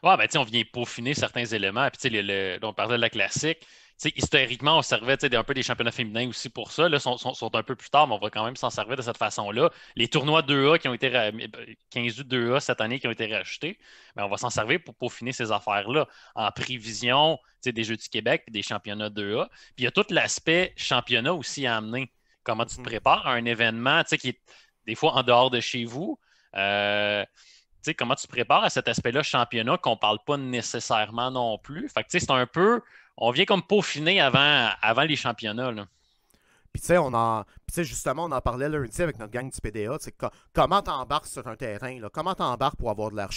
Ouais, ben, tu sais, on vient peaufiner certains éléments. Puis, tu sais, on parlait de la classique historiquement, on servait un peu des championnats féminins aussi pour ça. Là, sont, sont, un peu plus tard, mais on va quand même s'en servir de cette façon-là. Les tournois 2A qui ont été 15 2A euh, cette année qui ont été rachetés, mais ben, on va s'en servir pour peaufiner ces affaires-là en prévision des Jeux du Québec des championnats 2A. Puis il y a tout l'aspect championnat aussi à amener. Comment tu te mm. prépares à un événement qui est des fois en dehors de chez vous. Euh, comment tu te prépares à cet aspect-là championnat qu'on ne parle pas nécessairement non plus. Fait que c'est un peu on vient comme peaufiner avant, avant les championnats. Là. Puis tu sais, on en. justement, on en parlait lundi avec notre gang du PDA. comment t'embarques sur un terrain? Là? Comment t'embarques pour avoir de l'air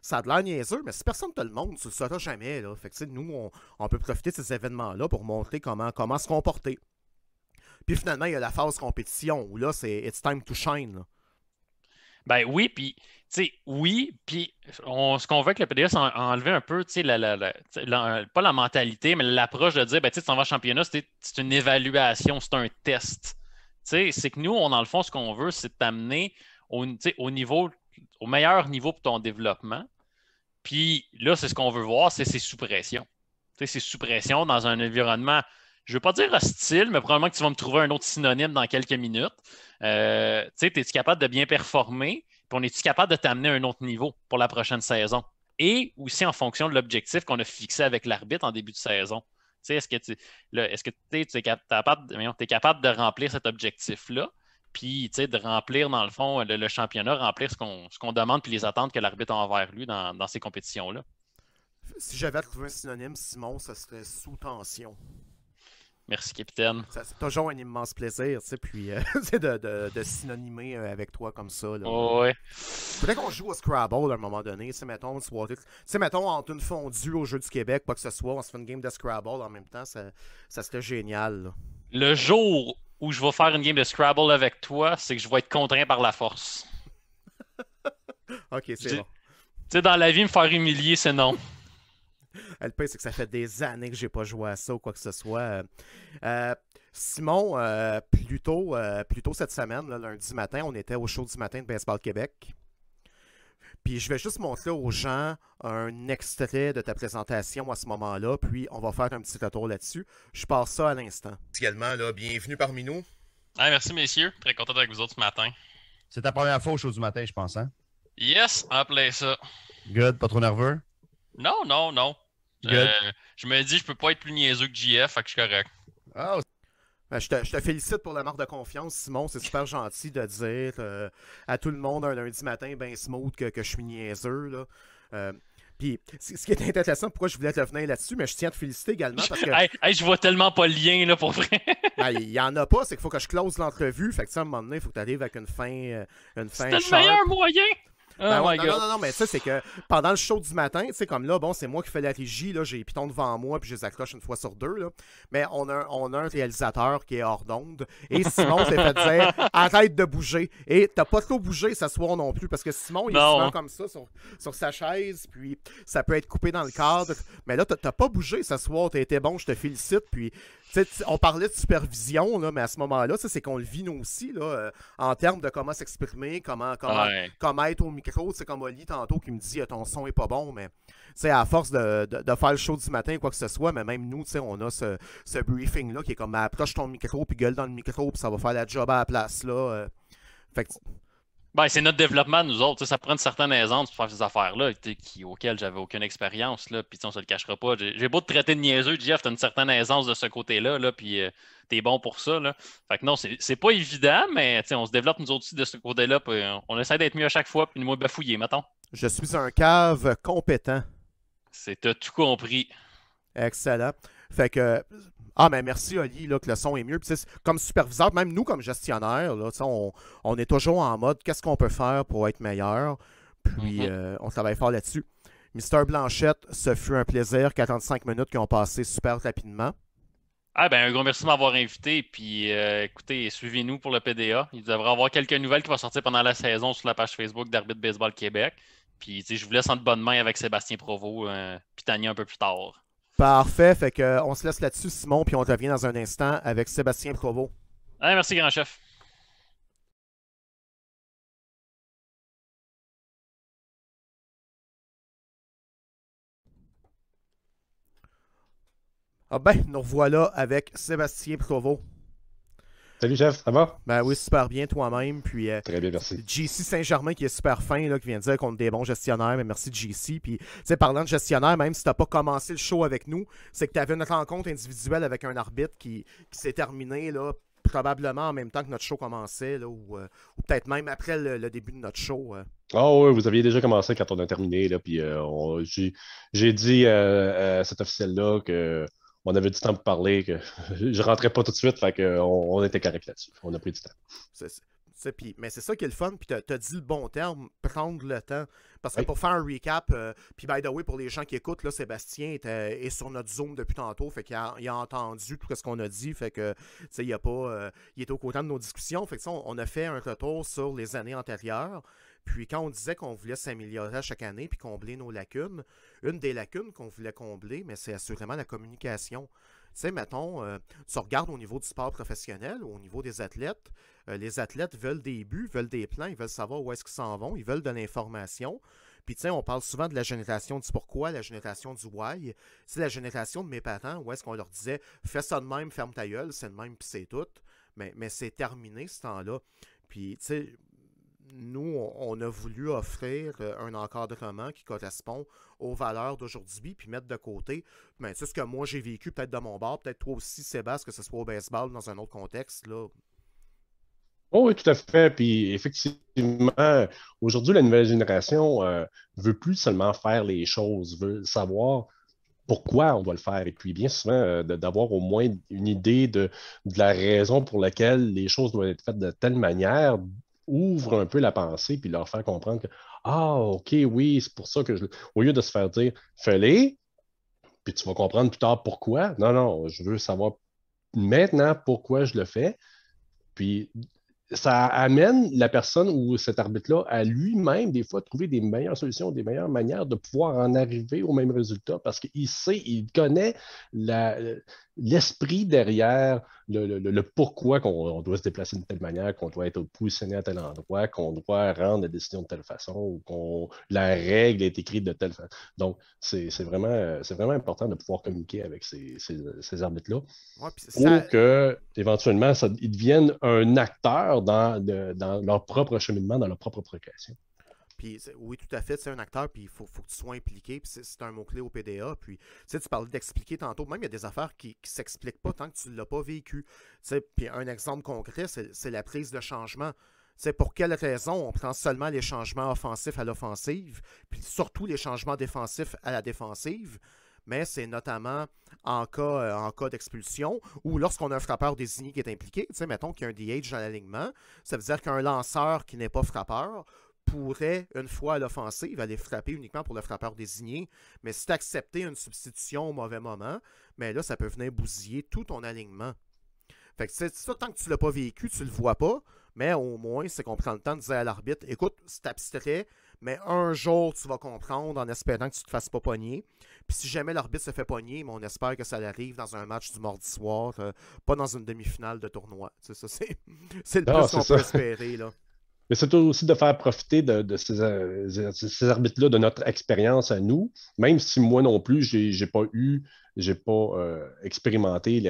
Ça a de l'air niaiseux, mais si personne te le montre, tu le sauras jamais. Là. Fait que nous, on, peut profiter de ces événements-là pour montrer comment, comment se comporter. Puis finalement, il y a la phase compétition où là, c'est it's time to shine. Là. Ben oui, puis oui, puis ce qu'on veut que le PDS a enlevé un peu, pas la mentalité, mais l'approche de dire, ben, tu t'en vas championnat, c'est une évaluation, c'est un test. c'est que nous, on, dans le fond, ce qu'on veut, c'est t'amener au, au, niveau, au meilleur niveau pour ton développement. Puis là, c'est ce qu'on veut voir, c'est ces sous pression. c'est sous dans un environnement je ne veux pas dire hostile, mais probablement que tu vas me trouver un autre synonyme dans quelques minutes. es euh, tu es capable de bien performer? Puis on est-tu capable de t'amener à un autre niveau pour la prochaine saison? Et aussi en fonction de l'objectif qu'on a fixé avec l'arbitre en début de saison. Est-ce que tu ce que es, capable, capable de remplir cet objectif-là? Puis de remplir, dans le fond, le, championnat, remplir ce qu'on demande, puis les attentes que l'arbitre a envers lui dans, dans ces compétitions-là. Si j'avais à trouver un synonyme, Simon, ce serait sous tension. Merci, capitaine. C'est toujours un immense plaisir, tu sais, puis euh, de, de, synonymer euh, avec toi comme ça. Là. Oh, ouais. Peut-être qu'on joue au Scrabble à un moment donné, tu mettons, tu sais, mettons, entre une fondue au Jeu du Québec, quoi que ce soit, on se fait une game de Scrabble en même temps, ça, serait génial. Là. Le jour où je vais faire une game de Scrabble avec toi, c'est que je vais être contraint par la force. ok, c'est bon. Tu sais, dans la vie, me faire humilier, c'est non. le pire, c'est que ça fait des années que j'ai pas joué à ça ou quoi que ce soit. Euh, Simon, euh, plus, tôt, euh, cette semaine, lundi matin, on était au show du matin de Baseball Québec. Puis je vais juste montrer aux gens un extrait de ta présentation à ce moment-là, puis on va faire un petit retour là-dessus. Je passe ça à l'instant. Également, bienvenue parmi nous. merci, messieurs. Très content avec vous autres ce matin. C'est ta première fois au show du matin, je pense, hein? Yes, appelez ça. Good, pas trop nerveux? Non, non, non. Euh, je me dis, je peux pas être plus niaiseux que JF, je suis correct. Ah, ben, je te, félicite pour la marque de confiance, Simon. C'est super gentil de dire euh, à tout le monde un lundi matin, ben smooth, que, que je suis niaiseux. Euh, ce qui est intéressant, pourquoi je voulais te venir là-dessus, mais je tiens à te féliciter également parce que. je vois tellement pas le lien, là, pour vrai. Ben, il n'y y, en a pas, c'est qu'il faut que je close l'entrevue. Fait que, ça, à un moment donné, il faut que tu arrives avec une fin. une fin C'était le meilleur moyen! Oh non, non, non, mais ça, c'est que pendant le show du matin, tu sais, comme là, bon, c'est moi qui fais la régie, là, j'ai Python devant moi, puis je les accroche une fois sur deux, là. Mais on a, on a un réalisateur qui est hors d'onde, et Simon s'est fait dire arrête de bouger. Et t'as pas trop bougé ce soir non plus, parce que Simon, il est souvent comme ça sur, sur, sa chaise, puis ça peut être coupé dans le cadre. Mais là, t'as pas bougé ce soir, t'as été bon, je te félicite, puis. sais, on parlait de supervision, là, mais à ce moment-là, c'est qu'on le vit nous aussi là, euh, en termes de comment s'exprimer, comment, comment, comment être au micro c'est comme Oli tantôt qui me dit euh, ton son est pas bon, mais à force de, faire le show du matin, quoi que ce soit, mais même nous, on a ce, briefing-là qui est comme approche ton micro, puis gueule dans le micro, puis ça va faire la job à la place. là. Euh. Ben, c'est notre développement, nous autres. Ça prend une certaine aisance pour faire ces affaires-là qui, auxquelles j'avais aucune expérience. Là, puis, on se le cachera pas. J'ai beau te traiter de niaiseux, Jeff, tu as une certaine aisance de ce côté-là, là, puis euh, tu es bon pour ça. Là. Fait que non, c'est pas évident, mais on se développe nous autres de ce côté-là. On, euh, on, essaie d'être mieux à chaque fois, puis de moins bafouiller, mettons. Je suis un cave compétent. C'est tout compris. Excellent. Fait que ah, mais ben, merci, Oli, là, que le son est mieux. Puis, comme superviseur, même nous, comme gestionnaire, on, on est toujours en mode qu'est-ce qu'on peut faire pour être meilleur. Puis, mm-hmm. euh, on travaille fort là-dessus. Mister Blanchette, ce fut un plaisir. 45 minutes qui ont passé super rapidement. Ah ben, un gros merci de m'avoir invité. Puis euh, écoutez, suivez-nous pour le PDA. Il devrait y avoir quelques nouvelles qui vont sortir pendant la saison sur la page Facebook d'Arbitre Baseball Québec. Puis je vous laisse en bonne main avec Sébastien Provost, euh, puis Tania un peu plus tard. Parfait. Fait que, euh, on se laisse là-dessus, Simon, puis on revient dans un instant avec Sébastien Provo. merci, grand chef. Ah ben, nous revoilà avec Sébastien Provost. Salut, Jeff, ça va? Ben oui, super bien toi-même. Puis, euh, Très bien, merci. JC Saint-Germain qui est super fin, là, qui vient de dire qu'on est des bons gestionnaires. Mais merci, JC. Puis, tu sais, parlant de gestionnaire, même si tu n'as pas commencé le show avec nous, c'est que tu avais une rencontre individuelle avec un arbitre qui, s'est terminé là, probablement en même temps que notre show commençait, là, ou, euh, peut-être même après le, début de notre show. Euh. Ah oui, vous aviez déjà commencé quand on a terminé. Là, puis j'ai dit à cet officiel-là que on avait du temps pour parler, que je rentrais pas tout de suite, fait qu'on on était correct là-dessus. On a pris du temps. mais c'est ça qui est le fun, puis t'as as dit le bon terme, prendre le temps. Parce que pour faire un recap, euh, puis by the way, pour les gens qui écoutent, là, Sébastien est, sur notre Zoom depuis tantôt, fait qu'il a, il a, entendu tout ce qu'on a dit, fait que, tu il a pas, euh, il était au courant de nos discussions, fait que on a fait un retour sur les années antérieures, puis quand on disait qu'on voulait s'améliorer à chaque année puis combler nos lacunes, une des lacunes qu'on voulait combler, mais c'est assurément la communication. Tu sais, mettons, euh, tu regardes au niveau du sport professionnel, au niveau des athlètes, euh, les athlètes veulent des buts, veulent des plans, ils veulent savoir où est-ce qu'ils s'en vont, ils veulent de l'information. Puis tu sais, on parle souvent de la génération du pourquoi, la génération du why. C'est la génération de mes parents où est-ce qu'on leur disait fais ça de même, ferme ta gueule, c'est de même, puis c'est tout. Mais, mais c'est terminé ce temps-là. Puis tu sais, nous, on a voulu offrir euh, un encadrement qui correspond aux valeurs d'aujourd'hui, puis mettre de côté, mais ben, c'est ce que moi j'ai vécu peut-être de mon bar, peut-être toi aussi, Sébastien, que ce soit au baseball dans un autre contexte. Là. Oh oui, tout à fait. Puis effectivement, aujourd'hui, la nouvelle génération ne euh, veut plus seulement faire les choses, veut savoir pourquoi on doit le faire. Et puis, bien souvent, euh, d'avoir au moins une idée de, de, la raison pour laquelle les choses doivent être faites de telle manière ouvre un peu la pensée puis leur faire comprendre que Ah, OK, oui, c'est pour ça que je. Au lieu de se faire dire Fais-les, puis tu vas comprendre plus tard pourquoi. Non, non, je veux savoir maintenant pourquoi je le fais. Puis ça amène la personne ou cet arbitre-là à lui-même, des fois, trouver des meilleures solutions, des meilleures manières de pouvoir en arriver au même résultat parce qu'il sait, il connaît la, l'esprit derrière le, pourquoi qu'on doit se déplacer de telle manière, qu'on doit être positionné à tel endroit, qu'on doit rendre la décision de telle façon ou qu'on la règle est écrite de telle façon. Donc, c'est vraiment, important de pouvoir communiquer avec ces, ces, arbitres-là pour qu'éventuellement, que éventuellement ils deviennent un acteur dans, leur propre cheminement, dans leur propre procréation oui, tout à fait, c'est un acteur, puis il faut, faut, que tu sois impliqué, puis c'est un mot-clé au PDA. Puis tu sais, tu parlais d'expliquer tantôt, même il y a des affaires qui ne s'expliquent pas tant que tu ne l'as pas vécu. Tu sais, puis un exemple concret, c'est la prise de changement. C'est pour quelle raison on prend seulement les changements offensifs à l'offensive, puis surtout les changements défensifs à la défensive, mais c'est notamment en cas, euh, cas d'expulsion ou lorsqu'on a un frappeur désigné qui est impliqué. mettons qu'il y a un DH dans l'alignement, ça veut dire qu'un lanceur qui n'est pas frappeur pourrait, une fois à l'offensive, aller frapper uniquement pour le frappeur désigné. Mais si tu acceptais une substitution au mauvais moment, mais là, ça peut venir bousiller tout ton alignement. Fait que c'est ça, tant que tu l'as pas vécu, tu le vois pas, mais au moins, c'est qu'on prend le temps de dire à l'arbitre, écoute, c'est abstrait, mais un jour, tu vas comprendre en espérant que tu te fasses pas pogner. Puis si jamais l'arbitre se fait pogner, mais on espère que ça arrive dans un match du mardi soir, euh, pas dans une demi-finale de tournoi. C'est c'est, le plus qu'on peut espérer, là. Mais c'est aussi de faire profiter de, euh, ces, arbitres-là de notre expérience à nous, même si moi non plus, je n'ai pas eu, j'ai pas euh, expérimenté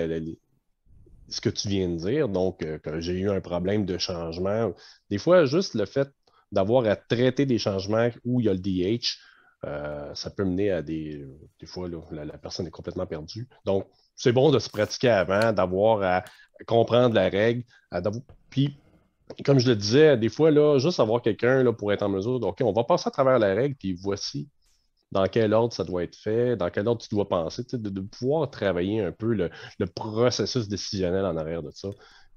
ce que tu viens de dire. Donc, euh, j'ai eu un problème de changement, des fois, juste le fait d'avoir à traiter des changements où il y a le DH, ça peut mener à des. Des fois, la, personne est complètement perdue. Donc, c'est bon de se pratiquer avant, d'avoir à comprendre la règle. puis, comme je le disais, des fois, là, juste avoir quelqu'un pour être en mesure, donc, on va passer à travers la règle, puis voici dans quel ordre ça doit être fait, dans quel ordre tu dois penser, de, pouvoir travailler un peu le, processus décisionnel en arrière de ça.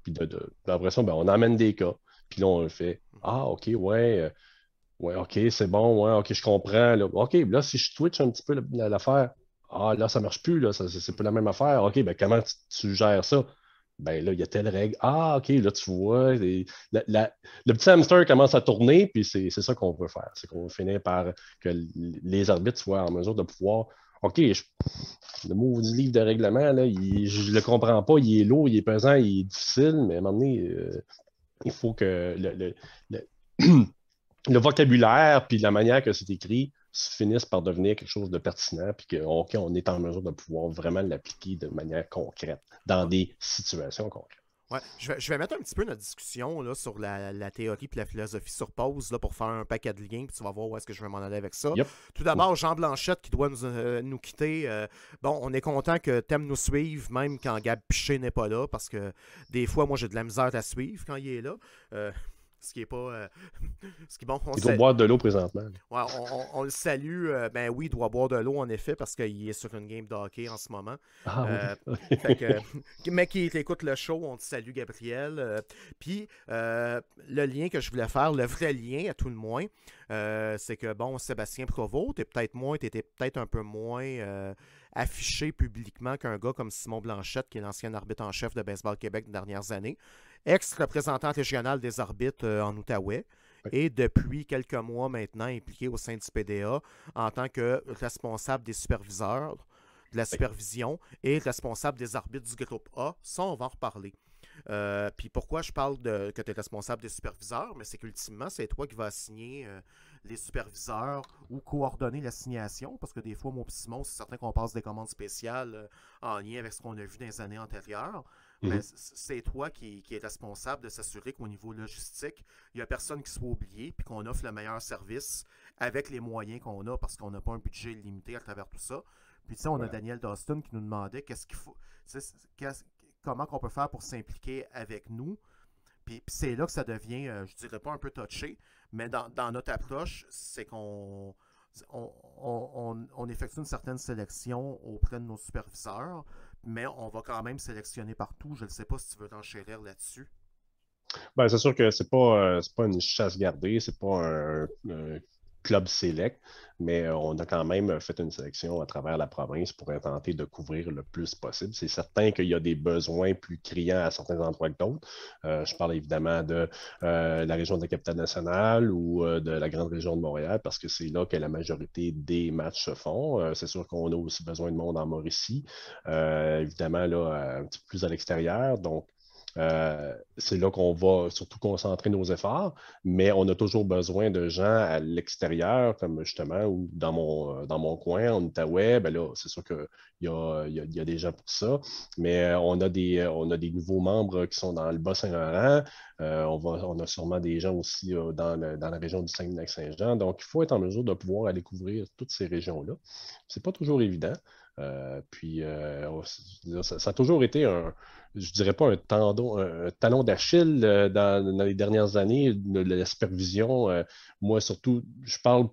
Puis de, l'impression, on amène des cas, puis là, on le fait. Ah, OK, ouais, euh, ouais, OK, c'est bon, ouais, OK, je comprends. OK, là, si je twitch un petit peu l'affaire, ah, là, ça marche plus, là, c'est, c'est plus la même affaire. OK, ben, comment tu gères ça? ben là, il y a telle règle. Ah, OK, là, tu vois, le petit hamster commence à tourner, puis c'est ça qu'on veut faire. C'est qu'on veut finir par que les arbitres soient en mesure de pouvoir. OK, le mot du livre de règlement, je ne le comprends pas, il est lourd, il est pesant, il est difficile, mais à un moment donné, euh, il faut que le vocabulaire puis la manière que c'est écrit finissent par devenir quelque chose de pertinent, puis qu'on on est en mesure de pouvoir vraiment l'appliquer de manière concrète, dans des situations concrètes. Ouais, je vais, mettre un petit peu notre discussion là, sur la, théorie et la philosophie sur pause là, pour faire un paquet de liens, puis tu vas voir où est-ce que je vais m'en aller avec ça. Tout d'abord, Jean Blanchette qui doit nous, euh, quitter. Euh, bon, on est content que Thème nous suive, même quand Gab Piché n'est pas là, parce que des fois, moi, j'ai de la misère à suivre quand il est là. Euh, ce qui est pas. Euh, ce qui, bon, il doit boire de l'eau présentement. on, le salue. Euh, ben oui, il doit boire de l'eau en effet parce qu'il est sur une game d'hockey en ce moment. Ah euh, mais qui écoute le show, on te salue Gabriel. Puis le lien que je voulais faire, le vrai lien à tout le moins, c'est que bon, Sébastien Provost, t'es peut-être moins, t'étais peut-être un peu moins affiché publiquement qu'un gars comme Simon Blanchette, qui est l'ancien arbitre en chef de Baseball Québec des dernières années ex-représentante régionale des arbitres euh, en Outaouais et depuis quelques mois maintenant impliqué au sein du PDA en tant que responsable des superviseurs, de la supervision et responsable des arbitres du groupe A. Ça, on va en reparler. Euh, puis pourquoi je parle que tu es responsable des superviseurs, mais c'est qu'ultimement, c'est toi qui vas signer euh, les superviseurs ou coordonner l'assignation, parce que des fois, mon petit Simon, c'est certain qu'on passe des commandes spéciales en lien avec ce qu'on a vu dans les années antérieures. Mhm. Ben, c'est toi qui, es responsable de s'assurer qu'au niveau logistique, il n'y a personne qui soit oublié, puis qu'on offre le meilleur service avec les moyens qu'on a, parce qu'on n'a pas un budget limité à travers tout ça. Puis, tu sais, on a Daniel Dawson qui nous demandait qu'est-ce qu'il faut, comment qu'on peut faire pour s'impliquer avec nous. Puis, c'est là que ça devient, euh, je dirais pas un peu touché, mais dans, notre approche, c'est qu'on effectue une certaine sélection auprès de nos superviseurs mais on va quand même sélectionner partout. Je ne sais pas si tu veux t'enchérir là-dessus. Ben, c'est sûr que c'est pas, euh, pas une chasse gardée, c'est pas un club select, mais euh, on a quand même fait une sélection à travers la province pour tenter de couvrir le plus possible. C'est certain qu'il y a des besoins plus criants à certains endroits que d'autres. Euh, je parle évidemment de euh, la région de la capitale nationale ou de la grande région de Montréal parce que c'est là que la majorité des matchs se font. c'est sûr qu'on a aussi besoin de monde en Mauricie, évidemment là, un petit peu plus à l'extérieur. Donc, euh, c'est là qu'on va surtout concentrer nos efforts, mais on a toujours besoin de gens à l'extérieur, comme justement, ou dans mon, euh, dans mon coin, en Outaouais, ben là, c'est sûr qu'il y a, des gens pour ça, mais euh, on a des, on a des nouveaux membres qui sont dans le Bas-Saint-Laurent, on, a sûrement des gens aussi dans, dans, la région du Saguenay-Saint-Jean, donc il faut être en mesure de pouvoir aller couvrir toutes ces régions-là. C'est pas toujours évident, euh, puis, euh, ça, a toujours été un, je dirais pas un, talon d'Achille euh, dans, les dernières années, de, la supervision. moi, surtout, je parle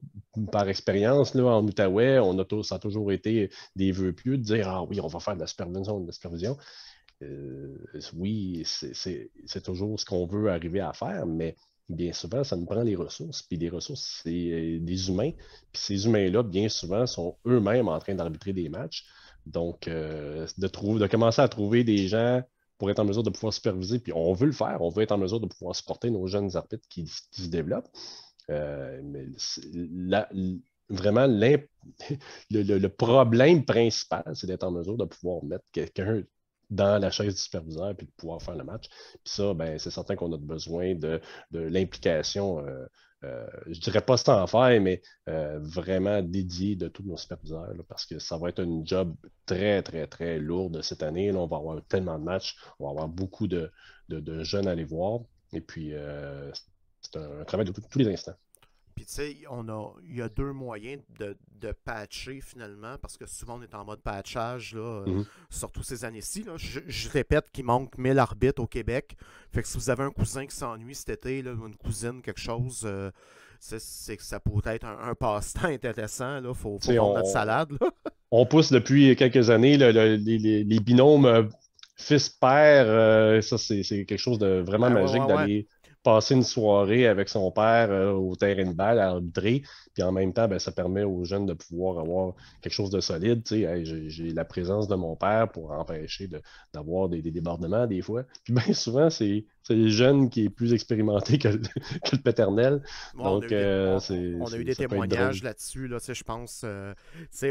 par expérience, là, en Outaouais, on a ça a toujours été des vœux pieux de dire, ah oui, on va faire de la supervision, de la supervision. oui, c'est toujours ce qu'on veut arriver à faire, mais bien souvent, ça nous prend les ressources. Puis les ressources, c'est euh, des humains. Puis ces humains-là, bien souvent, sont eux-mêmes en train d'arbitrer des matchs. Donc, euh, de, trouver, de commencer à trouver des gens pour être en mesure de pouvoir superviser, puis on veut le faire, on veut être en mesure de pouvoir supporter nos jeunes arbitres qui, se développent. Euh, mais vraiment, le, problème principal, c'est d'être en mesure de pouvoir mettre quelqu'un dans la chaise du superviseur puis de pouvoir faire le match. Puis ça, ben, c'est certain qu'on a besoin de, l'implication, euh, euh, je dirais pas sans faire, mais euh, vraiment dédiée de tous nos superviseurs parce que ça va être un job très, très, très de cette année. Là, on va avoir tellement de matchs, on va avoir beaucoup de, jeunes à aller voir. Et puis, c'est un travail de tous les instants. Puis tu sais, on a, il y a deux moyens de, de, patcher finalement, parce que souvent on est en mode patchage, là, euh, mhm. surtout ces années-ci. Je, répète qu'il manque mille arbitres au Québec. Fait que si vous avez un cousin qui s'ennuie cet été, là, une cousine, quelque chose, euh, c'est ça pourrait être un, passe-temps intéressant. Il faut, prendre notre salade. on pousse depuis quelques années les, binômes euh, fils-père. ça, c'est quelque chose de vraiment ben magique d'aller passer une soirée avec son père euh, au terrain de balle à arbitrer, puis en même temps, ben, ça permet aux jeunes de pouvoir avoir quelque chose de solide. j'ai la présence de mon père pour empêcher d'avoir des, débordements des fois. Puis bien souvent, c'est le jeune qui est plus expérimenté que le, paternel. Donc, on a eu des, témoignages là-dessus. Là, je pense euh,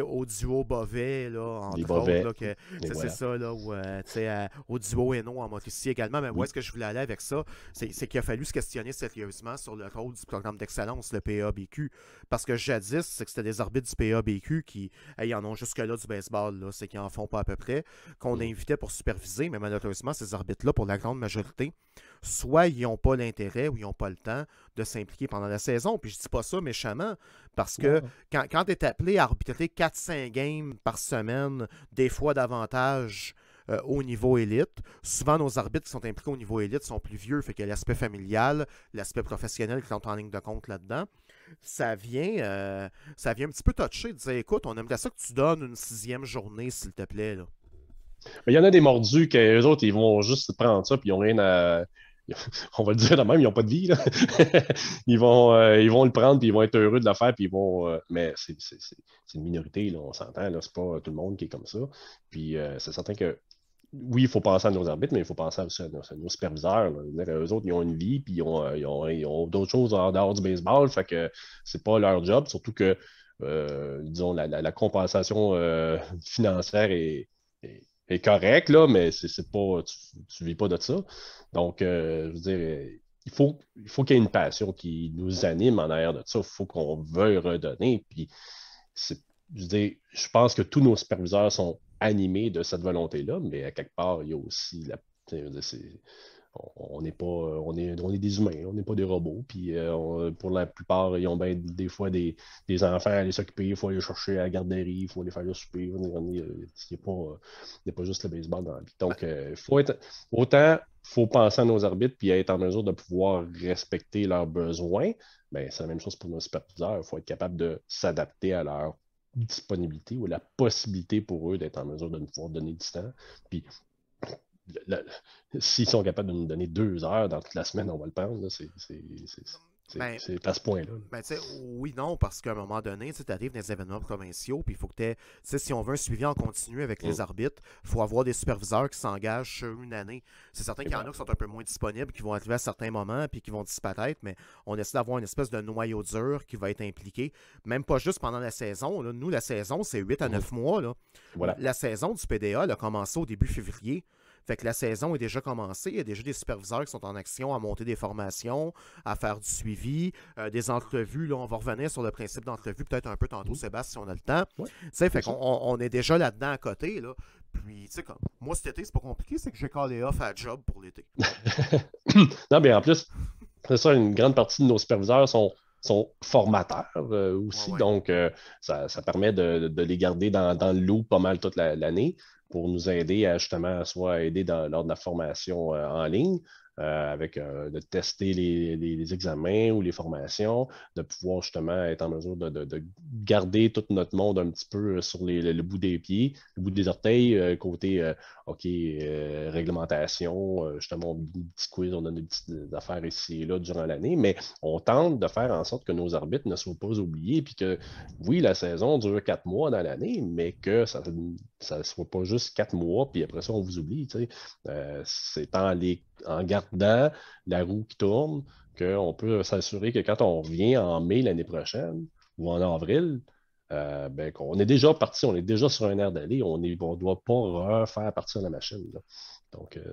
au duo Bovet, là, entre autres. C'est ça, là, euh, au duo Eno en motricie également. Mais où est-ce que je voulais aller avec ça? C'est qu'il a fallu se questionner sérieusement sur le rôle du programme d'excellence, le PABQ. Parce que jadis, c'est que c'était des arbitres du PABQ qui ayant en ont jusque-là du baseball, là, c'est qu'ils en font pas à peu près, qu'on mm. invitait pour superviser, mais malheureusement, ces arbitres-là, pour la grande majorité, soit ils n'ont pas l'intérêt ou ils n'ont pas le temps de s'impliquer pendant la saison. Puis je dis pas ça méchamment, parce que quand, quand tu es appelé à arbitrer 4-5 games par semaine, des fois davantage, euh, au niveau élite. Souvent, nos arbitres qui sont impliqués au niveau élite sont plus vieux, fait que l'aspect familial, l'aspect professionnel qui rentre en ligne de compte là-dedans, ça vient, euh, ça vient un petit peu toucher, de dire écoute, on aimerait ça que tu donnes une sixième journée, s'il te plaît. Là. il y en a des mordus que les autres, ils vont juste prendre ça, puis ils n'ont rien à on va le dire de même, ils n'ont pas de vie. ils, vont, euh, ils vont le prendre, puis ils vont être heureux de le faire, puis ils vont. mais c'est une minorité, on s'entend. C'est pas tout le monde qui est comme ça. Puis c'est certain que oui, il faut penser à nos arbitres, mais il faut penser à, à, nos, superviseurs. Là. Eux autres, ils ont une vie, puis euh, ils ont, d'autres choses en dehors du baseball, fait que c'est pas leur job, surtout que, euh, disons, la, compensation euh, financière est, correcte, là, mais c'est pas, tu, ne vis pas de ça. Donc, je veux dire, il faut, il faut qu'il y ait une passion qui nous anime en arrière de ça. Il faut qu'on veuille redonner, puis je pense que tous nos superviseurs sont animé de cette volonté-là, mais à quelque part, il y a aussi la. on n'est pas, on est, est des humains, on n'est pas des robots. Puis euh, pour la plupart, ils ont bien des fois des, enfants à aller s'occuper, il faut aller chercher à la garderie, il faut aller faire le souper. Euh, il n'y a, pas juste le baseball dans la vie. Donc, euh, faut autant faut penser à nos arbitres puis être en mesure de pouvoir respecter leurs besoins, mais ben, c'est la même chose pour nos superviseurs. Il faut être capable de s'adapter à leurs disponibilité ou la possibilité pour eux d'être en mesure de nous pouvoir donner du temps. Puis, s'ils sont capables de nous donner deux heures dans toute la semaine, on va le prendre. C'est ben, c'est à ce point-là. Ben, oui, non, parce qu'à un moment donné, tu arrives dans des événements provinciaux, puis il faut que tu si on veut un suivi en continu avec les mm. arbitres, il faut avoir des superviseurs qui s'engagent sur une année. C'est certain qu'il y en a qui sont un peu moins disponibles, qui vont arriver à certains moments, puis qui vont disparaître, mais on essaie d'avoir une espèce de noyau dur qui va être impliqué, même pas juste pendant la saison. Nous, la saison, c'est 8 à 9 mm. mois. La saison du PDA a commencé au début février. Fait que la saison est déjà commencée. Il y a déjà des superviseurs qui sont en action à monter des formations, à faire du suivi, euh, des entrevues. Là, on va revenir sur le principe d'entrevue peut-être un peu tantôt, Sébastien, si on a le temps. fait on est déjà là-dedans à côté. Là. Puis, tu sais, comme moi cet été, c'est pas compliqué, c'est que j'ai callé off à job pour l'été. non, mais en plus, c'est ça, une grande partie de nos superviseurs sont sont formateurs euh, aussi, donc euh, ça, ça, permet de, les garder dans, le loup pas mal toute l'année pour nous aider à justement soit aider dans, lors de la formation euh, en ligne euh, avec euh, de tester les, examens ou les formations, de pouvoir justement être en mesure de, garder tout notre monde un petit peu euh, sur le, bout des pieds, le bout des orteils, côté OK, réglementation, justement, on quiz, on a des petites affaires ici et là durant l'année, mais on tente de faire en sorte que nos arbitres ne soient pas oubliés, puis que oui, la saison dure quatre mois dans l'année, mais que ça ne soit pas juste quatre mois, puis après ça, on vous oublie. c'est en les en gardant la roue qui tourne, qu'on peut s'assurer que quand on revient en mai l'année prochaine ou en avril, euh, ben, on est déjà parti, on est déjà sur un air d'aller, on ne doit pas refaire partir la machine. Donc, euh,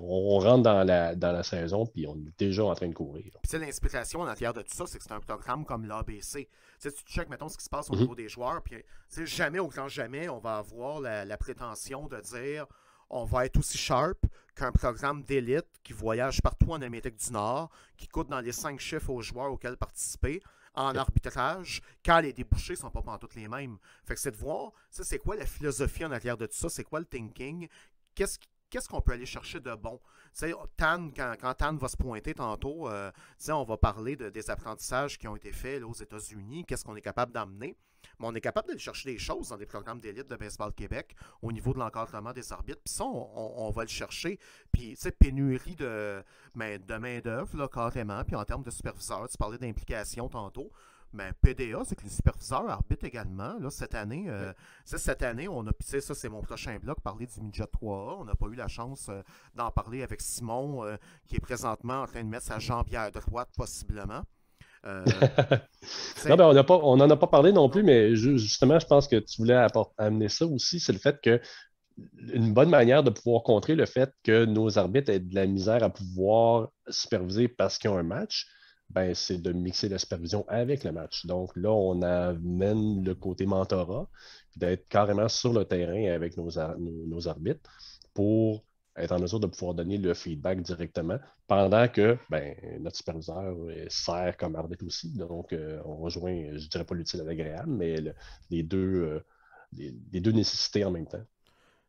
on, rentre dans la, dans la saison, puis on est déjà en train de courir. c'est l'inspiration en entière de tout ça, c'est que c'est un programme comme l'ABC. Tu tu mettons, ce qui se passe au mhm. niveau des joueurs, puis, jamais, au grand jamais, on va avoir la prétention de dire on va être aussi sharp qu'un programme d'élite qui voyage partout en Amérique du Nord, qui coûte dans les cinq chiffres aux joueurs auxquels participer en arbitrage, quand les débouchés sont pas toutes les mêmes. Fait que c'est de voir, ça c'est quoi la philosophie en arrière de tout ça, c'est quoi le thinking, qu'est-ce qu'on peut aller chercher de bon? quand, quand Tan va se pointer tantôt, euh, on va parler de, des apprentissages qui ont été faits aux États-Unis, qu'est-ce qu'on est capable d'amener. Mais on est capable de chercher des choses dans les programmes d'élite de Baseball Québec au niveau de l'encadrement des arbitres. Puis ça, on, va le chercher. Puis, tu sais, pénurie de, main, de main-d'œuvre, carrément. Puis en termes de superviseurs, tu parlais d'implication tantôt. Mais PDA, c'est que les superviseurs arbitrent également. Là, cette année, euh, cette année, on a pissé, ça c'est mon prochain bloc, parler du midget 3A. On n'a pas eu la chance euh, d'en parler avec Simon, euh, qui est présentement en train de mettre sa jambière droite possiblement. Euh, non, ben, on n'en a pas parlé non plus, mais justement, je pense que tu voulais amener ça aussi, c'est le fait que une bonne manière de pouvoir contrer le fait que nos arbitres aient de la misère à pouvoir superviser parce qu'ils ont un match, ben, c'est de mixer la supervision avec le match. Donc là, on amène le côté mentorat, d'être carrément sur le terrain avec nos arbitres pour être en mesure de pouvoir donner le feedback directement, pendant que ben, notre superviseur euh, sert comme arbitre aussi. Donc, euh, on rejoint, je ne dirais pas l'utile à l'agréable, mais les, deux, euh, les, deux nécessités en même temps.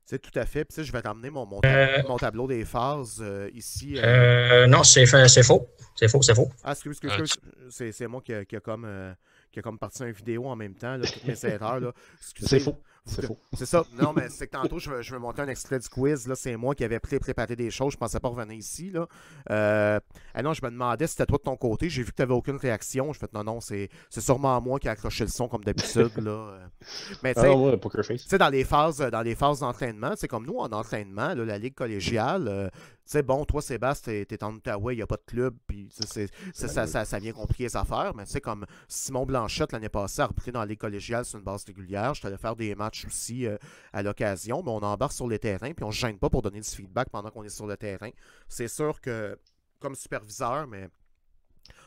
C'est tout à fait. Puis ça, je vais t'emmener mon, mon, tableau des phases ici. non, c'est faux. C'est faux, c'est faux. Ah, excuse, excuse, excuse. C'est moi qui, ai comme qui a comme parti une vidéo en même temps, toutes mes erreurs. C'est faux. C'est C'est ça. Non, mais c'est que tantôt, je, je veux monter un extrait du quiz. Là, c'est moi qui avais pré préparé des choses. Je pensais pas revenir ici. Là. Ah non, je me demandais si c'était toi de ton côté. J'ai vu que tu n'avais aucune réaction. Je fais non, non, c'est sûrement moi qui ai accroché le son comme d'habitude. Mais ah tu sais, dans les phases euh, dans les phases d'entraînement, c'est comme nous en entraînement, là, la ligue collégiale. Euh, tu sais bon, toi, Sébastien, t'es en Outaouais, il n'y a pas de club, puis ça, ça, ça, vient compliquer les affaires, mais tu sais, comme Simon Blanchette l'année passée a repris dans ligue collégiale sur une base régulière, je t'allais faire des matchs aussi euh, à l'occasion, mais on embarque sur le terrain, puis on ne gêne pas pour donner du feedback pendant qu'on est sur le terrain. C'est sûr que, comme superviseur, mais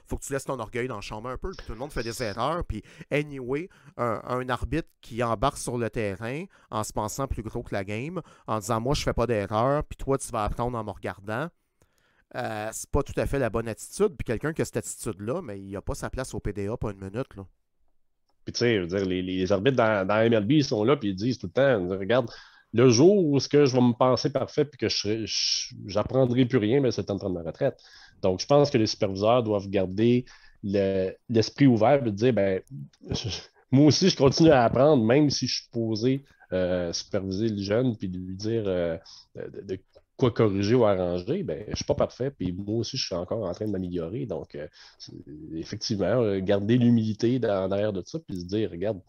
faut que tu laisses ton orgueil dans le chambre un peu. puis Tout le monde fait des erreurs. Puis, anyway, un, arbitre qui embarque sur le terrain en se pensant plus gros que la game, en disant Moi, je fais pas d'erreur, puis toi, tu vas apprendre en me regardant. Euh, c'est pas tout à fait la bonne attitude. Puis quelqu'un qui a cette attitude-là, mais il a pas sa place au PDA pas une minute. Là. Puis, tu sais, les, les, arbitres dans, dans, MLB, sont là, puis ils disent tout le temps, regarde, le jour où ce que je vais me penser parfait, puis que je n'apprendrai plus rien, mais c'est en train de ma retraite. Donc, je pense que les superviseurs doivent garder l'esprit ouvert de dire, ben, moi aussi, je continue à apprendre, même si je suis posé euh, superviser le jeune, puis de lui dire euh, de, quoi corriger ou arranger, ben, je ne suis pas parfait, puis moi aussi, je suis encore en train de m'améliorer. Donc, euh, effectivement, euh, garder l'humilité derrière de ça, puis se dire, regarde,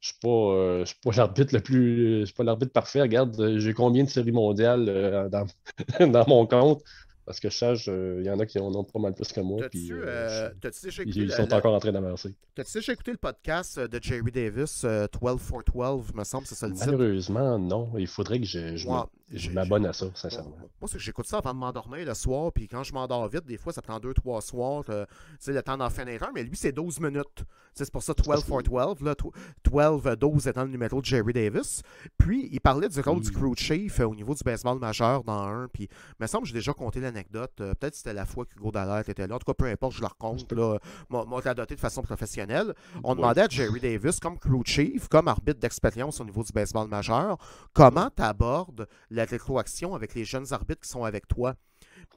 je ne euh, suis pas, l'arbitre le plus. Je pas l'arbitre parfait. Regarde, j'ai combien de séries mondiales dans, dans, mon compte. Parce que ça, il y en a qui en ont pas mal plus que moi. Puis, euh, euh, ils sont encore en train d'avancer. T'as-tu déjà écouté le podcast euh, de Jerry Davis, 12 for 12, me semble, c'est ça le titre? Malheureusement, non. Il faudrait que je, je, m'abonne à ça, sincèrement. Moi, c'est que j'écoute ça avant de m'endormir le soir, puis quand je m'endors vite, des fois, ça prend 2-3 soirs, c'est le temps d'en finir un, mais lui, c'est 12 minutes. C'est pour ça 12 for 12, 12, 12 étant le numéro de Jerry Davis. Puis, il parlait du rôle du hmm. crew chief euh, au niveau du baseball majeur dans un. Puis, il me semble que j'ai déjà compté l'anecdote. Euh, peut-être c'était la fois qu'Hugo Dallaire était là. En tout cas, peu importe, je le raconte. Là, m'a adopté de façon professionnelle. On demandait à Jerry Davis, comme crew chief, comme arbitre d'expérience au niveau du baseball majeur, comment tu abordes la rétroaction avec les jeunes arbitres qui sont avec toi?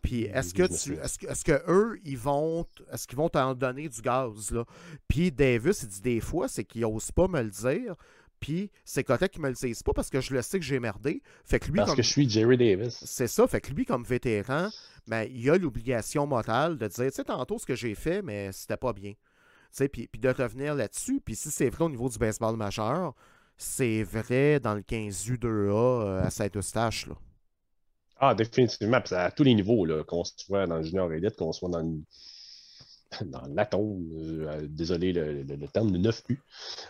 Puis est-ce que tu, est-ce que, eux, ils vont, est-ce qu'ils vont t'en donner du gaz là Puis Davis, il dit des fois, c'est qu'il n'osent pas me le dire. Puis c'est correct qu'ils me le disent pas parce que je le sais que j'ai merdé. Fait lui, parce que je suis Jerry Davis. C'est ça. Fait que lui, comme vétéran, mais ben, il a l'obligation morale de dire, tu sais, tantôt ce que j'ai fait, mais c'était pas bien. Puis, de revenir là-dessus. Puis si c'est vrai au niveau du baseball majeur, c'est vrai dans le 15U2A euh, à Saint-Eustache. Là. Ah, définitivement. Puis à tous les niveaux, qu'on soit dans le junior élite, qu'on soit dans dans l'atome, euh, euh, désolé le, terme, le, terme de 9U.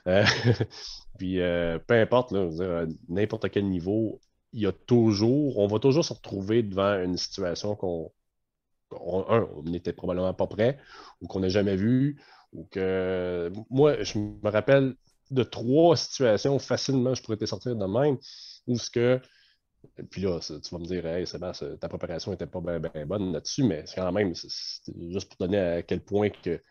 Euh, puis peu importe, n'importe quel niveau, il y a toujours, on va toujours se retrouver devant une situation qu'on, on, n'était probablement pas prêt, ou qu'on n'a jamais vu, ou que moi, je me rappelle de trois situations facilement, je pourrais te sortir de même, où ce que puis là, tu vas me dire, hey, Sébastien, ta préparation n'était pas bien ben bonne là-dessus, mais c'est quand même, juste pour donner à quel point que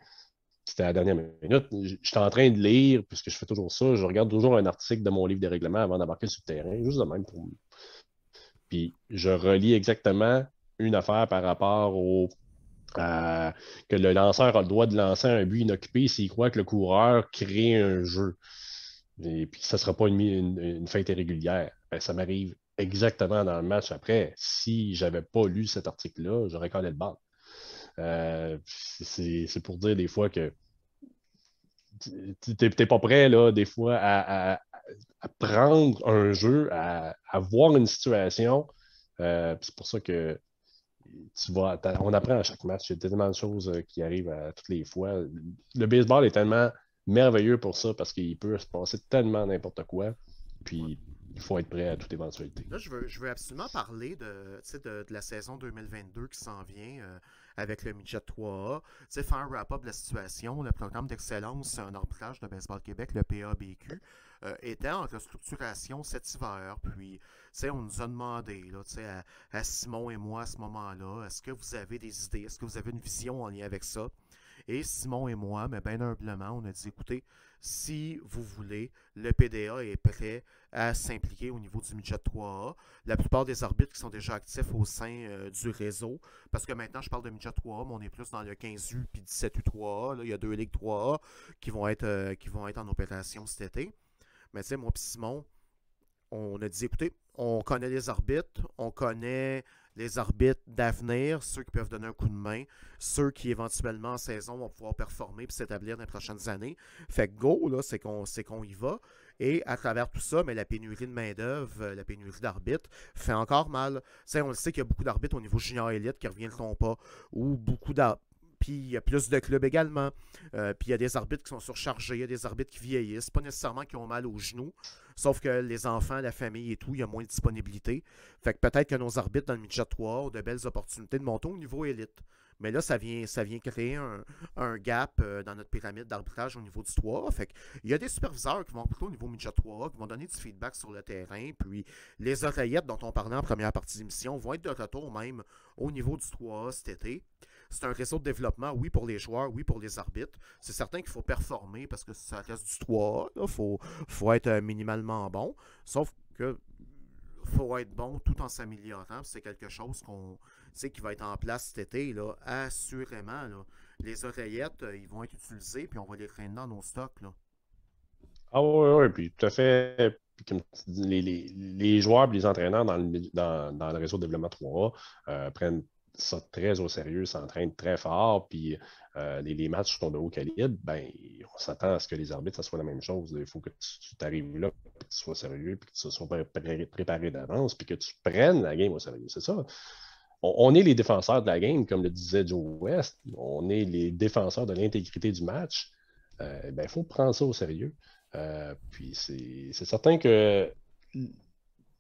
c'était à la dernière minute. suis en train de lire, puisque je fais toujours ça, je regarde toujours un article de mon livre des règlements avant d'embarquer sur le terrain, juste de même pour. Puis je relis exactement une affaire par rapport au. que le lanceur a le droit de lancer un but inoccupé s'il croit que le coureur crée un jeu. Et puis, ça ne sera pas une, une, fête irrégulière. Ben, ça m'arrive exactement dans le match après. Si j'avais pas lu cet article-là, j'aurais collé le ball. Euh, c'est pour dire des fois que tu n'es pas prêt, là, des fois, à, prendre un jeu, à, voir une situation. Euh, c'est pour ça que tu vois on apprend à chaque match. Il y a tellement de choses euh, qui arrivent à toutes les fois. Le baseball est tellement merveilleux pour ça parce qu'il peut se passer tellement n'importe quoi. Puis il faut être prêt à toute éventualité. Là, je veux, absolument parler de, de, la saison 2022 qui s'en vient euh, avec le Midget 3A. faire un wrap-up de la situation, le programme d'excellence un arbitrage de Baseball Québec, le PABQ, euh, était en restructuration cet hiver. Puis, tu on nous a demandé là, à, Simon et moi à ce moment-là, est-ce que vous avez des idées, est-ce que vous avez une vision en lien avec ça? Et Simon et moi, mais bien ben, humblement, on a dit, écoutez, si vous voulez, le PDA est prêt à s'impliquer au niveau du midget 3A. La plupart des arbitres qui sont déjà actifs au sein euh, du réseau, parce que maintenant je parle de midget 3A, mais on est plus dans le 15U puis 17 u 3 il y a deux ligues 3A qui vont être, euh, qui vont être en opération cet été. Mais tu sais, moi puis Simon, on a dit écoutez, on connaît les arbitres, on connaît les arbitres d'avenir, ceux qui peuvent donner un coup de main, ceux qui éventuellement en saison vont pouvoir performer et s'établir dans les prochaines années. Fait que go, là, c'est qu'on y va. Et à travers tout ça, mais la pénurie de main-d'œuvre, euh, la pénurie d'arbitres fait encore mal. on le sait qu'il y a beaucoup d'arbitres au niveau junior élite qui ne reviendront pas, ou beaucoup d'arbitres puis il y a plus de clubs également. Euh, puis il y a des arbitres qui sont surchargés, il y a des arbitres qui vieillissent, pas nécessairement qui ont mal aux genoux, sauf que les enfants, la famille et tout, il y a moins de disponibilité. Fait que peut-être que nos arbitres dans le midget 3 ont de belles opportunités de monter au niveau élite. Mais là, ça vient, ça vient créer un, gap euh, dans notre pyramide d'arbitrage au niveau du 3 Fait il y a des superviseurs qui vont plutôt au niveau midget 3 qui vont donner du feedback sur le terrain. Puis les oreillettes dont on parlait en première partie d'émission vont être de retour même au niveau du 3 cet été c'est un réseau de développement, oui, pour les joueurs, oui, pour les arbitres. C'est certain qu'il faut performer parce que ça reste du 3 Il faut, faut être euh, minimalement bon. Sauf que faut être bon tout en s'améliorant. C'est quelque chose qu'on qui va être en place cet été, là, assurément. Les oreillettes, euh, ils vont être utilisées, puis on va les traîner dans nos stocks. Là. Ah oui, oui, puis tout à fait. Comme les, joueurs et les entraîneurs dans le, réseau de développement 3A euh, prennent ça très au sérieux, entraîne très fort, puis euh, les, matchs sont de haut calibre, ben, on s'attend à ce que les arbitres, ça soit la même chose. Il faut que tu t'arrives là, que tu sois sérieux, puis que tu sois préparé, d'avance, puis que tu prennes la game au sérieux. C'est ça. On, est les défenseurs de la game, comme le disait Joe West. On est les défenseurs de l'intégrité du match. Euh, ben, il faut prendre ça au sérieux. Euh, puis c'est certain que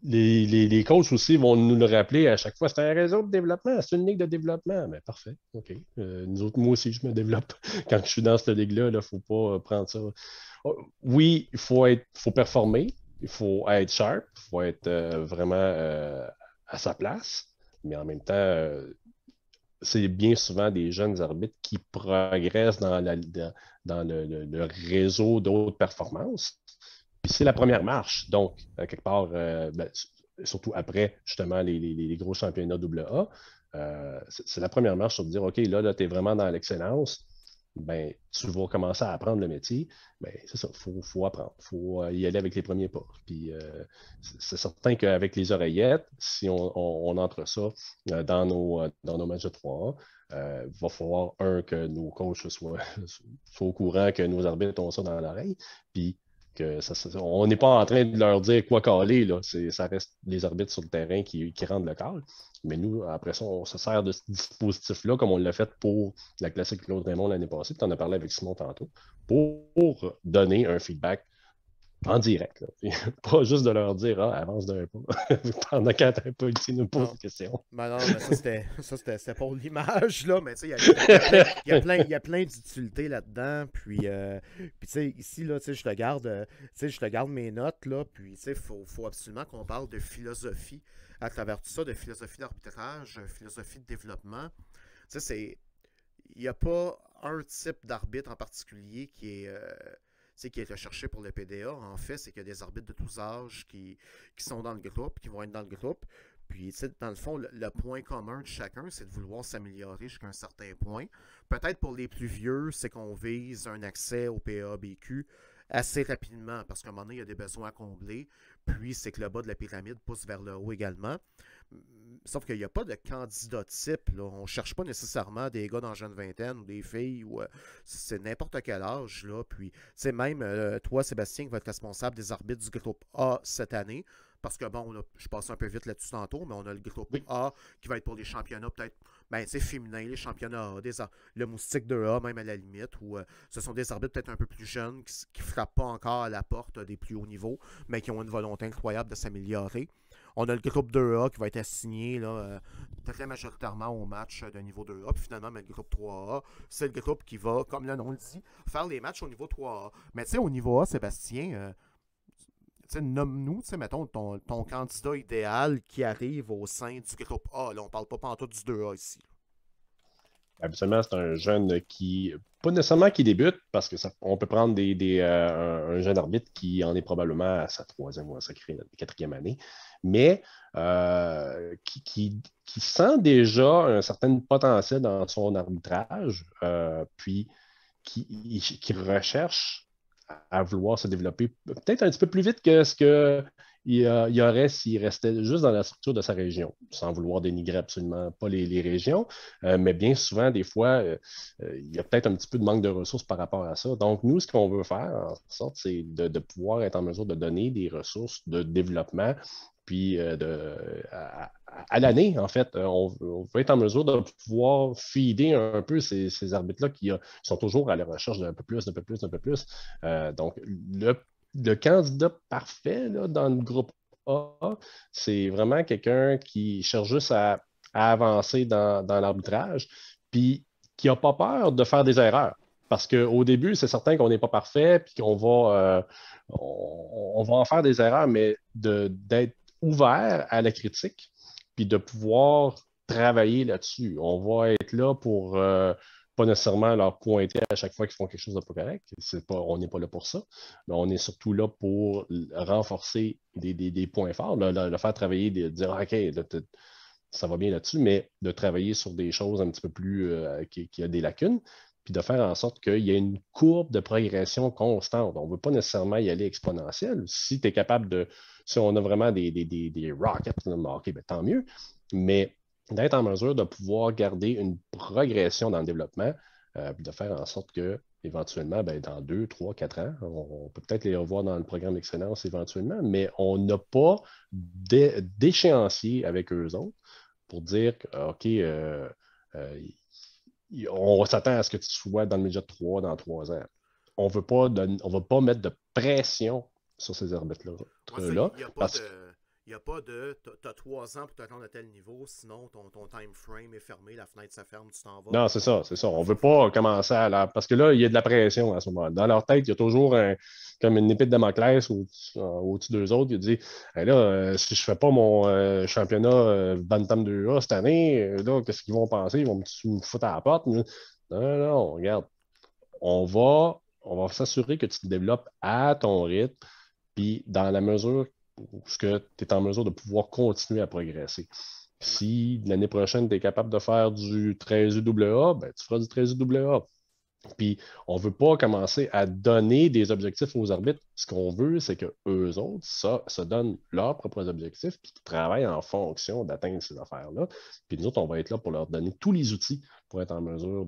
les, les, les, coachs aussi vont nous le rappeler à chaque fois. C'est un réseau de développement, c'est une ligue de développement. Mais parfait, OK. Euh, nous autres, moi aussi, je me développe. Quand je suis dans cette ligue-là, il ne faut pas euh, prendre ça. Oh, oui, il faut, être, faut performer, il faut être sharp, il faut être euh, vraiment à sa place. Mais en même temps, c'est bien souvent des jeunes arbitres qui progressent dans, le réseau d'autres performances c'est la première marche, donc, euh, quelque part, euh, ben, surtout après justement les, gros championnats AA, euh, c'est la première marche sur dire OK, là, tu es vraiment dans l'excellence, ben, tu vas commencer à apprendre le métier. mais ben, c'est ça, il faut, apprendre, il faut y aller avec les premiers pas. Puis c'est certain qu'avec les oreillettes, si on, entre ça dans nos, dans nos matchs de 3A, il va falloir, un, que nos coachs soient, soient, au courant que nos arbitres ont ça dans l'oreille, puis on n'est pas en train de leur dire quoi caler. Ça reste les arbitres sur le terrain qui, rendent le call. Mais nous, après ça, on se sert de ce dispositif-là, comme on l'a fait pour la classique Claude Raymond l'année passée, tu en as parlé avec Simon tantôt, pour donner un feedback en direct. Là. pas juste de leur dire ah, avance d'un pas pendant quand t'as pas ici nous posent des questions. Ben non, mais ça c'était pour l'image, là, mais tu sais, il y a plein, d'utilités là-dedans. Puis, euh, puis tu sais, ici, là, tu sais, je te garde, euh, je te mes notes, là, puis tu sais, faut, faut absolument qu'on parle de philosophie à travers tout ça, de philosophie d'arbitrage, euh, philosophie de développement. Tu sais, c'est. Il n'y a pas un type d'arbitre en particulier qui est qui est recherché pour le PDA, en fait, c'est qu'il y a des arbitres de tous âges qui, qui sont dans le groupe, qui vont être dans le groupe. Puis, dans le fond, le, point commun de chacun, c'est de vouloir s'améliorer jusqu'à un certain point. Peut-être pour les plus vieux, c'est qu'on vise un accès au PABQ assez rapidement, parce qu'à un moment donné, il y a des besoins à combler. Puis, c'est que le bas de la pyramide pousse vers le haut également. Mm, sauf qu'il n'y a pas de candidat type. On ne cherche pas nécessairement des gars dans la jeune vingtaine ou des filles. Ou, euh, c'est n'importe quel âge. Là. Puis, même euh, toi, Sébastien, qui va être responsable des arbitres du groupe A cette année, parce que bon, on a, je passe un peu vite là-dessus tantôt, mais on a le groupe A qui va être pour les championnats peut-être, ben c'est féminin, les championnats A, des, le moustique de a même à la limite, ou euh, ce sont des arbitres peut-être un peu plus jeunes qui, ne frappent pas encore à la porte des plus hauts niveaux, mais qui ont une volonté incroyable de s'améliorer. On a le groupe 2A qui va être assigné là, euh, très majoritairement au match de niveau 2A. Puis finalement, ben, le groupe 3A, c'est le groupe qui va, comme le nom le dit, faire les matchs au niveau 3A. Mais tu sais, au niveau A, Sébastien, euh, nomme-nous, mettons, ton, candidat idéal qui arrive au sein du groupe A. Là, on parle pas pantoute du 2A ici. Habituellement, c'est un jeune qui, pas nécessairement qui débute, parce qu'on peut prendre des, euh, un jeune arbitre qui en est probablement à sa troisième ou à sa quatrième année, mais euh, qui, sent déjà un certain potentiel dans son arbitrage, euh, puis qui recherche à vouloir se développer peut-être un petit peu plus vite que ce que il y, aurait s'il restait juste dans la structure de sa région, sans vouloir dénigrer absolument pas les, régions, euh, mais bien souvent, des fois, euh, euh, il y a peut-être un petit peu de manque de ressources par rapport à ça. Donc, nous, ce qu'on veut faire, en sorte, c'est de, pouvoir être en mesure de donner des ressources de développement puis de, à, l'année, en fait, on, on, va être en mesure de pouvoir feeder un peu ces, arbitres-là qui sont toujours à la recherche d'un peu plus, d'un peu plus, d'un peu plus. donc, le le candidat parfait dans le groupe A, c'est vraiment quelqu'un qui cherche juste à, avancer dans, l'arbitrage, puis qui n'a pas peur de faire des erreurs. Parce qu'au début, c'est certain qu'on n'est pas parfait, puis qu'on va, euh, on, va en faire des erreurs, mais d'être ouvert à la critique, puis de pouvoir travailler là-dessus. On va être là pour euh, pas nécessairement leur pointer à chaque fois qu'ils font quelque chose de pas correct. C'est pas, on n'est pas là pour ça. on est surtout là pour renforcer des, points forts, le, faire travailler, dire OK, ça va bien là-dessus, mais de travailler sur des choses un petit peu plus euh, qui, a des lacunes, puis de faire en sorte qu'il y ait une courbe de progression constante. On ne veut pas nécessairement y aller exponentielle. Si tu es capable de. Si on a vraiment des, des, des rockets, ok ben, tant mieux. Mais d'être en mesure de pouvoir garder une progression dans le développement, euh, de faire en sorte que éventuellement, ben, dans deux, trois, quatre ans, on, peut peut-être les revoir dans le programme d'excellence éventuellement, mais on n'a pas d'échéancier avec eux autres pour dire, ah, OK, euh, euh, on s'attend à ce que tu sois dans le milieu de trois dans trois ans. On ne veut pas pas mettre de pression sur ces arbitres-là. Il n'y a pas de t'as trois ans pour te à tel niveau, sinon ton, ton time frame est fermé, la fenêtre se ferme, tu t'en vas. Non, c'est ça, c'est ça. On ne veut pas commencer à la... Parce que là, il y a de la pression à ce moment. Dans leur tête, il y a toujours un, comme une épée de Damoclès euh, au-dessus d'eux autres. qui disent « dit là, euh, si je ne fais pas mon euh, championnat Bantam 2A cette année, là, qu'est-ce qu'ils vont penser? Ils vont me foutre à la porte. Non, non, non, regarde. On va, on va s'assurer que tu te développes à ton rythme. Puis dans la mesure pour ce que tu es en mesure de pouvoir continuer à progresser. si l'année prochaine, tu es capable de faire du 13 UAA, ben, tu feras du 13 UAA. Puis on ne veut pas commencer à donner des objectifs aux arbitres. Ce qu'on veut, c'est qu'eux autres ça, se donnent leurs propres objectifs et travaillent en fonction d'atteindre ces affaires-là. Puis nous autres, on va être là pour leur donner tous les outils pour être en mesure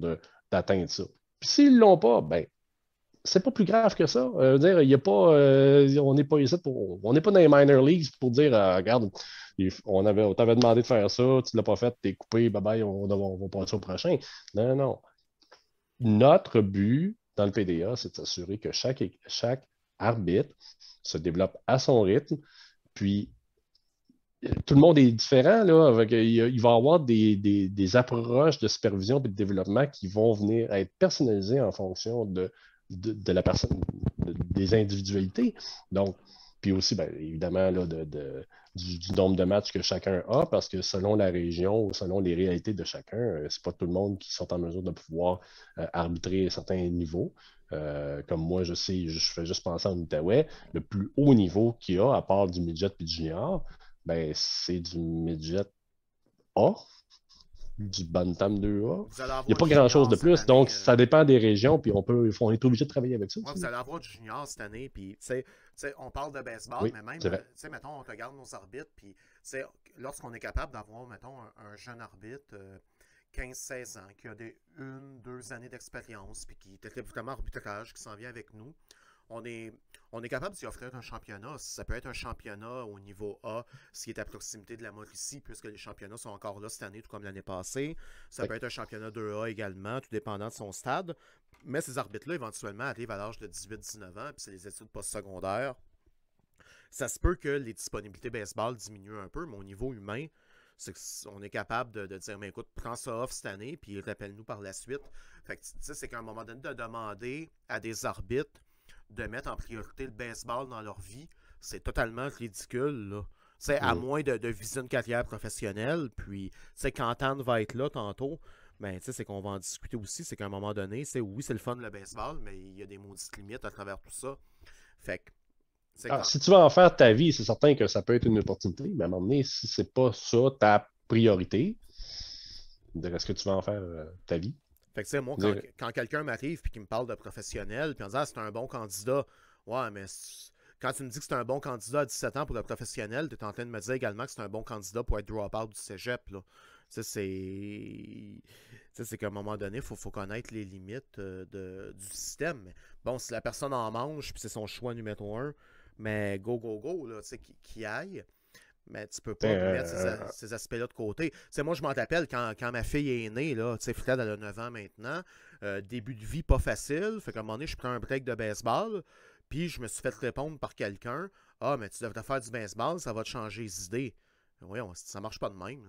d'atteindre ça. Puis s'ils ne l'ont pas, ben, c'est pas plus grave que ça. Euh, dire, y a pas, euh, on n'est pas ici pour. On n'est pas dans les minor leagues pour dire euh, regarde, on avait t'avait demandé de faire ça, tu ne l'as pas fait, t'es coupé, bye bye, on, on va passer au prochain. Non, non, Notre but dans le PDA, c'est de s'assurer que chaque, chaque arbitre se développe à son rythme, puis tout le monde est différent. Là, il, va y avoir des, des, approches de supervision et de développement qui vont venir être personnalisées en fonction de de, la personne, des individualités. Donc, puis aussi, ben, évidemment, là, de, du, nombre de matchs que chacun a, parce que selon la région ou selon les réalités de chacun, euh, c'est pas tout le monde qui sont en mesure de pouvoir euh, arbitrer certains niveaux. Euh, comme moi, je sais, je fais juste penser en Outaouais, le plus haut niveau qu'il y a, à part du midget puis du junior, ben, c'est du midget A, du Bantam 2A. Il n'y a pas grand-chose de plus, donc ça euh, dépend des régions, puis on, peut, on est obligé de travailler avec ça. vous allez avoir du junior cette année, puis on parle de baseball, mais même, euh, tu mettons, on regarde nos arbitres, puis lorsqu'on est capable d'avoir, mettons, un, jeune arbitre, 15-16 euh, ans, qui a des, une, deux années d'expérience, puis qui est évidemment arbitrage, qui s'en vient avec nous, on est, on est capable d'y offrir un championnat. Ça peut être un championnat au niveau A, ce qui est à proximité de la Mauricie, puisque les championnats sont encore là cette année, tout comme l'année passée. Ça peut être un championnat 2A également, tout dépendant de son stade. Mais ces arbitres-là, éventuellement, arrivent à l'âge de 18-19 ans, puis c'est les études postsecondaires. Ça se peut que les disponibilités baseball diminuent un peu, mais au niveau humain, on est capable de, dire, mais écoute, prends ça off cette année, puis rappelle-nous par la suite. Fait que, c'est qu'à un moment donné, de demander à des arbitres de mettre en priorité le baseball dans leur vie, c'est totalement ridicule. C'est À moins de, viser une carrière professionnelle, puis quand Anne va être là tantôt, Mais ben, c'est qu'on va en discuter aussi. C'est qu'à un moment donné, c'est oui, c'est le fun le baseball, mais il y a des maudites limites à travers tout ça. Fait Alors, si tu vas en faire ta vie, c'est certain que ça peut être une opportunité, mais à un moment donné, si c'est pas ça ta priorité, est-ce que tu vas en faire euh, ta vie? Fait que, moi, quand, quelqu'un m'arrive et qui me parle de professionnel, puis en disant ah, c'est un bon candidat, ouais, mais quand tu me dis que c'est un bon candidat à 17 ans pour le professionnel, tu es en train de me dire également que c'est un bon candidat pour être drop-out du cégep. Là. c'est. qu'à un moment donné, il faut, connaître les limites euh, du système. Bon, si la personne en mange, puis c'est son choix numéro un, mais go, go, go, là, qui, qui aille. Mais tu peux pas mettre euh, ces, aspects-là de côté. c'est moi, je m'en rappelle quand, ma fille est née, là, Fred, elle a 9 ans maintenant. Euh, début de vie pas facile. Fait comme un moment donné, je prends un break de baseball. Puis je me suis fait répondre par quelqu'un Ah, mais tu devrais faire du baseball, ça va te changer les idées. Oui, ça marche pas de même.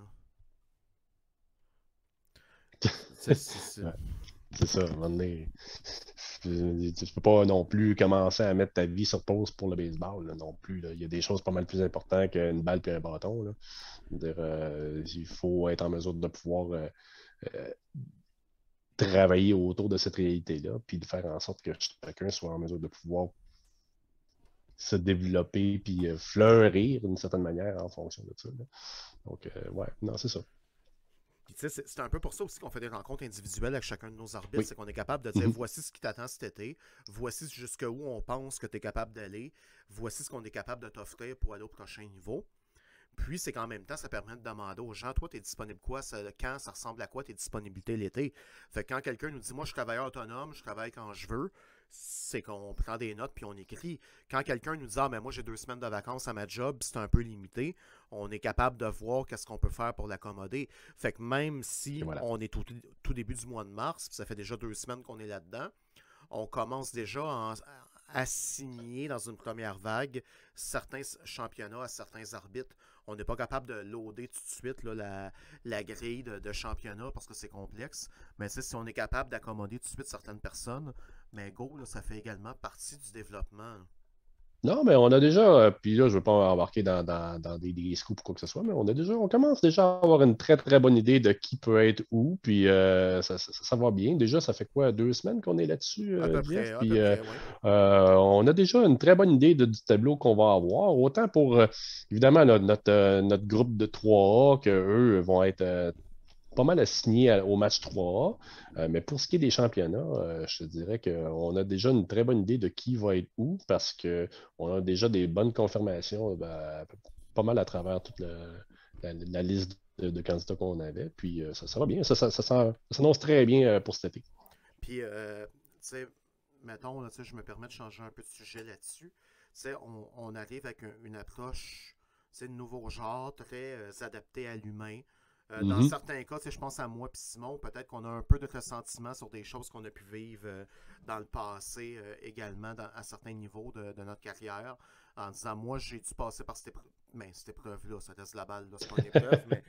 C'est ça, Tu ne peux pas non plus commencer à mettre ta vie sur pause pour le baseball non plus. Il y a des choses pas mal plus importantes qu'une balle et un bâton. Euh, il faut être en mesure de pouvoir euh, euh, travailler autour de cette réalité-là, puis de faire en sorte que chacun soit en mesure de pouvoir se développer puis fleurir d'une certaine manière en fonction de ça. Donc, ouais, non, c'est ça c'est un peu pour ça aussi qu'on fait des rencontres individuelles avec chacun de nos arbitres, c'est qu'on est capable de dire mm-hmm. voici ce qui t'attend cet été, voici jusqu'où on pense que tu es capable d'aller, voici ce qu'on est capable de t'offrir pour aller au prochain niveau. Puis, c'est qu'en même temps, ça permet de demander aux gens, toi, tu es disponible quoi, ça, quand, ça ressemble à quoi tes disponibilités l'été. Fait que quand quelqu'un nous dit, moi, je travaille autonome, je travaille quand je veux, c'est qu'on prend des notes puis on écrit. Quand quelqu'un nous dit Ah, mais ben, moi j'ai deux semaines de vacances à ma job, c'est un peu limité, on est capable de voir qu'est-ce qu'on peut faire pour l'accommoder. Fait que même si on est tout, tout, début du mois de mars, ça fait déjà deux semaines qu'on est là-dedans, on commence déjà à, signer dans une première vague certains championnats à certains arbitres. On n'est pas capable de loader tout de suite la, grille de, de championnat parce que c'est complexe. Mais si on est capable d'accommoder tout de suite certaines personnes, mais Go, ça fait également partie du développement. Non, mais on a déjà, euh, puis là, je ne veux pas embarquer dans, des, scoops ou quoi que ce soit, mais on a déjà, on commence déjà à avoir une très, très bonne idée de qui peut être où, puis euh, ça, va bien. Déjà, ça fait quoi, deux semaines qu'on est là-dessus, puis on a déjà une très bonne idée du tableau qu'on va avoir, autant pour, euh, évidemment, notre, notre, groupe de 3A, que eux vont être pas mal signer au match 3 euh, mais pour ce qui est des championnats, euh, je te dirais qu'on a déjà une très bonne idée de qui va être où parce qu'on a déjà des bonnes confirmations euh, bah, pas mal à travers toute la, liste de, candidats qu'on avait. Puis ça, va bien. Ça, ça, s'annonce très bien pour cet été. Puis, tu sais, mettons, je me permets de changer un peu de sujet là-dessus. Tu sais, on, arrive avec une approche, c'est nouveau genre, très adapté à l'humain. Euh, dans mm-hmm. certains cas, je pense à moi et Simon, peut-être qu'on a un peu de ressentiment sur des choses qu'on a pu vivre euh, dans le passé euh, également à certains niveaux de, notre carrière, en disant moi j'ai dû passer par cette ben, épreuve. là ça reste la balle, c'est pas une épreuve, mais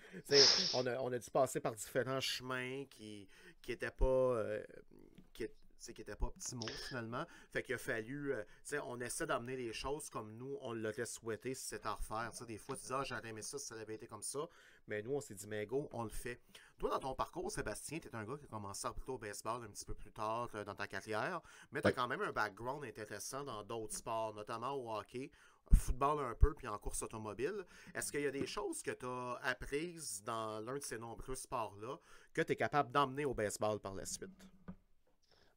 on a, dû passer par différents chemins qui n'étaient pas. qui, c'est qui pas finalement. Fait qu'il a fallu, on essaie d'amener les choses comme nous, on l'aurait souhaité si c'était à refaire. des fois, tu dis, ah, j'aurais aimé ça si ça avait été comme ça. Mais ben, nous, on s'est dit, mais go, on le fait. Toi, dans ton parcours, Sébastien, tu es un gars qui a commencé plutôt au baseball un petit peu plus tard euh, dans ta carrière, mais tu as quand même un background intéressant dans d'autres sports, notamment au hockey, football un peu, puis en course automobile. Est-ce qu'il y a des choses que tu as apprises dans l'un de ces nombreux sports-là que tu es capable d'emmener au baseball par la suite?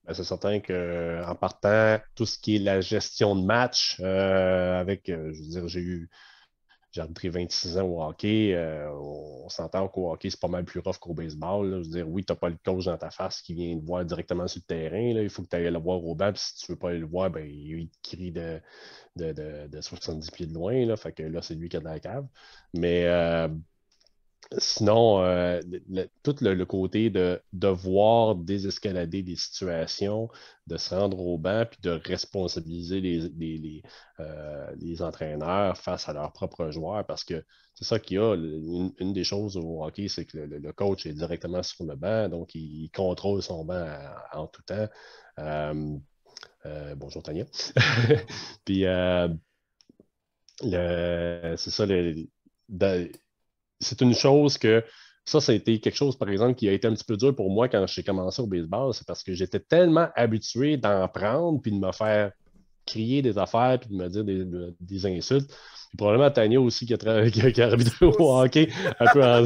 Ben, c'est certain qu'en euh, partant, tout ce qui est la gestion de match, euh, avec, je veux dire, j'ai eu j'ai arbitré 26 ans au hockey. Euh, on s'entend qu'au hockey, c'est pas mal plus rough qu'au baseball. Là. Je veux dire, oui, t'as pas le coach dans ta face qui vient te voir directement sur le terrain. Là. Il faut que tu ailles le voir au banc. Puis si tu veux pas aller le voir, ben, il crie de, de, de, 70 pieds de loin. Là. Fait que là, c'est lui qui est dans la cave. Mais euh, sinon, euh, tout le, côté de devoir désescalader des situations, de se rendre au banc, puis de responsabiliser les, euh, les, entraîneurs face à leurs propres joueurs, parce que c'est ça qu'il y a. Une, des choses au hockey, c'est que le, coach est directement sur le banc, donc il, contrôle son banc en tout temps. Euh, bonjour Tania. puis c'est ça, le, c'est une chose que ça, ça a été quelque chose, par exemple, qui a été un petit peu dur pour moi quand j'ai commencé au baseball. C'est parce que j'étais tellement habitué d'en prendre puis de me faire crier des affaires puis de me dire des, des insultes. Puis probablement Tania aussi qui a, au hockey un peu en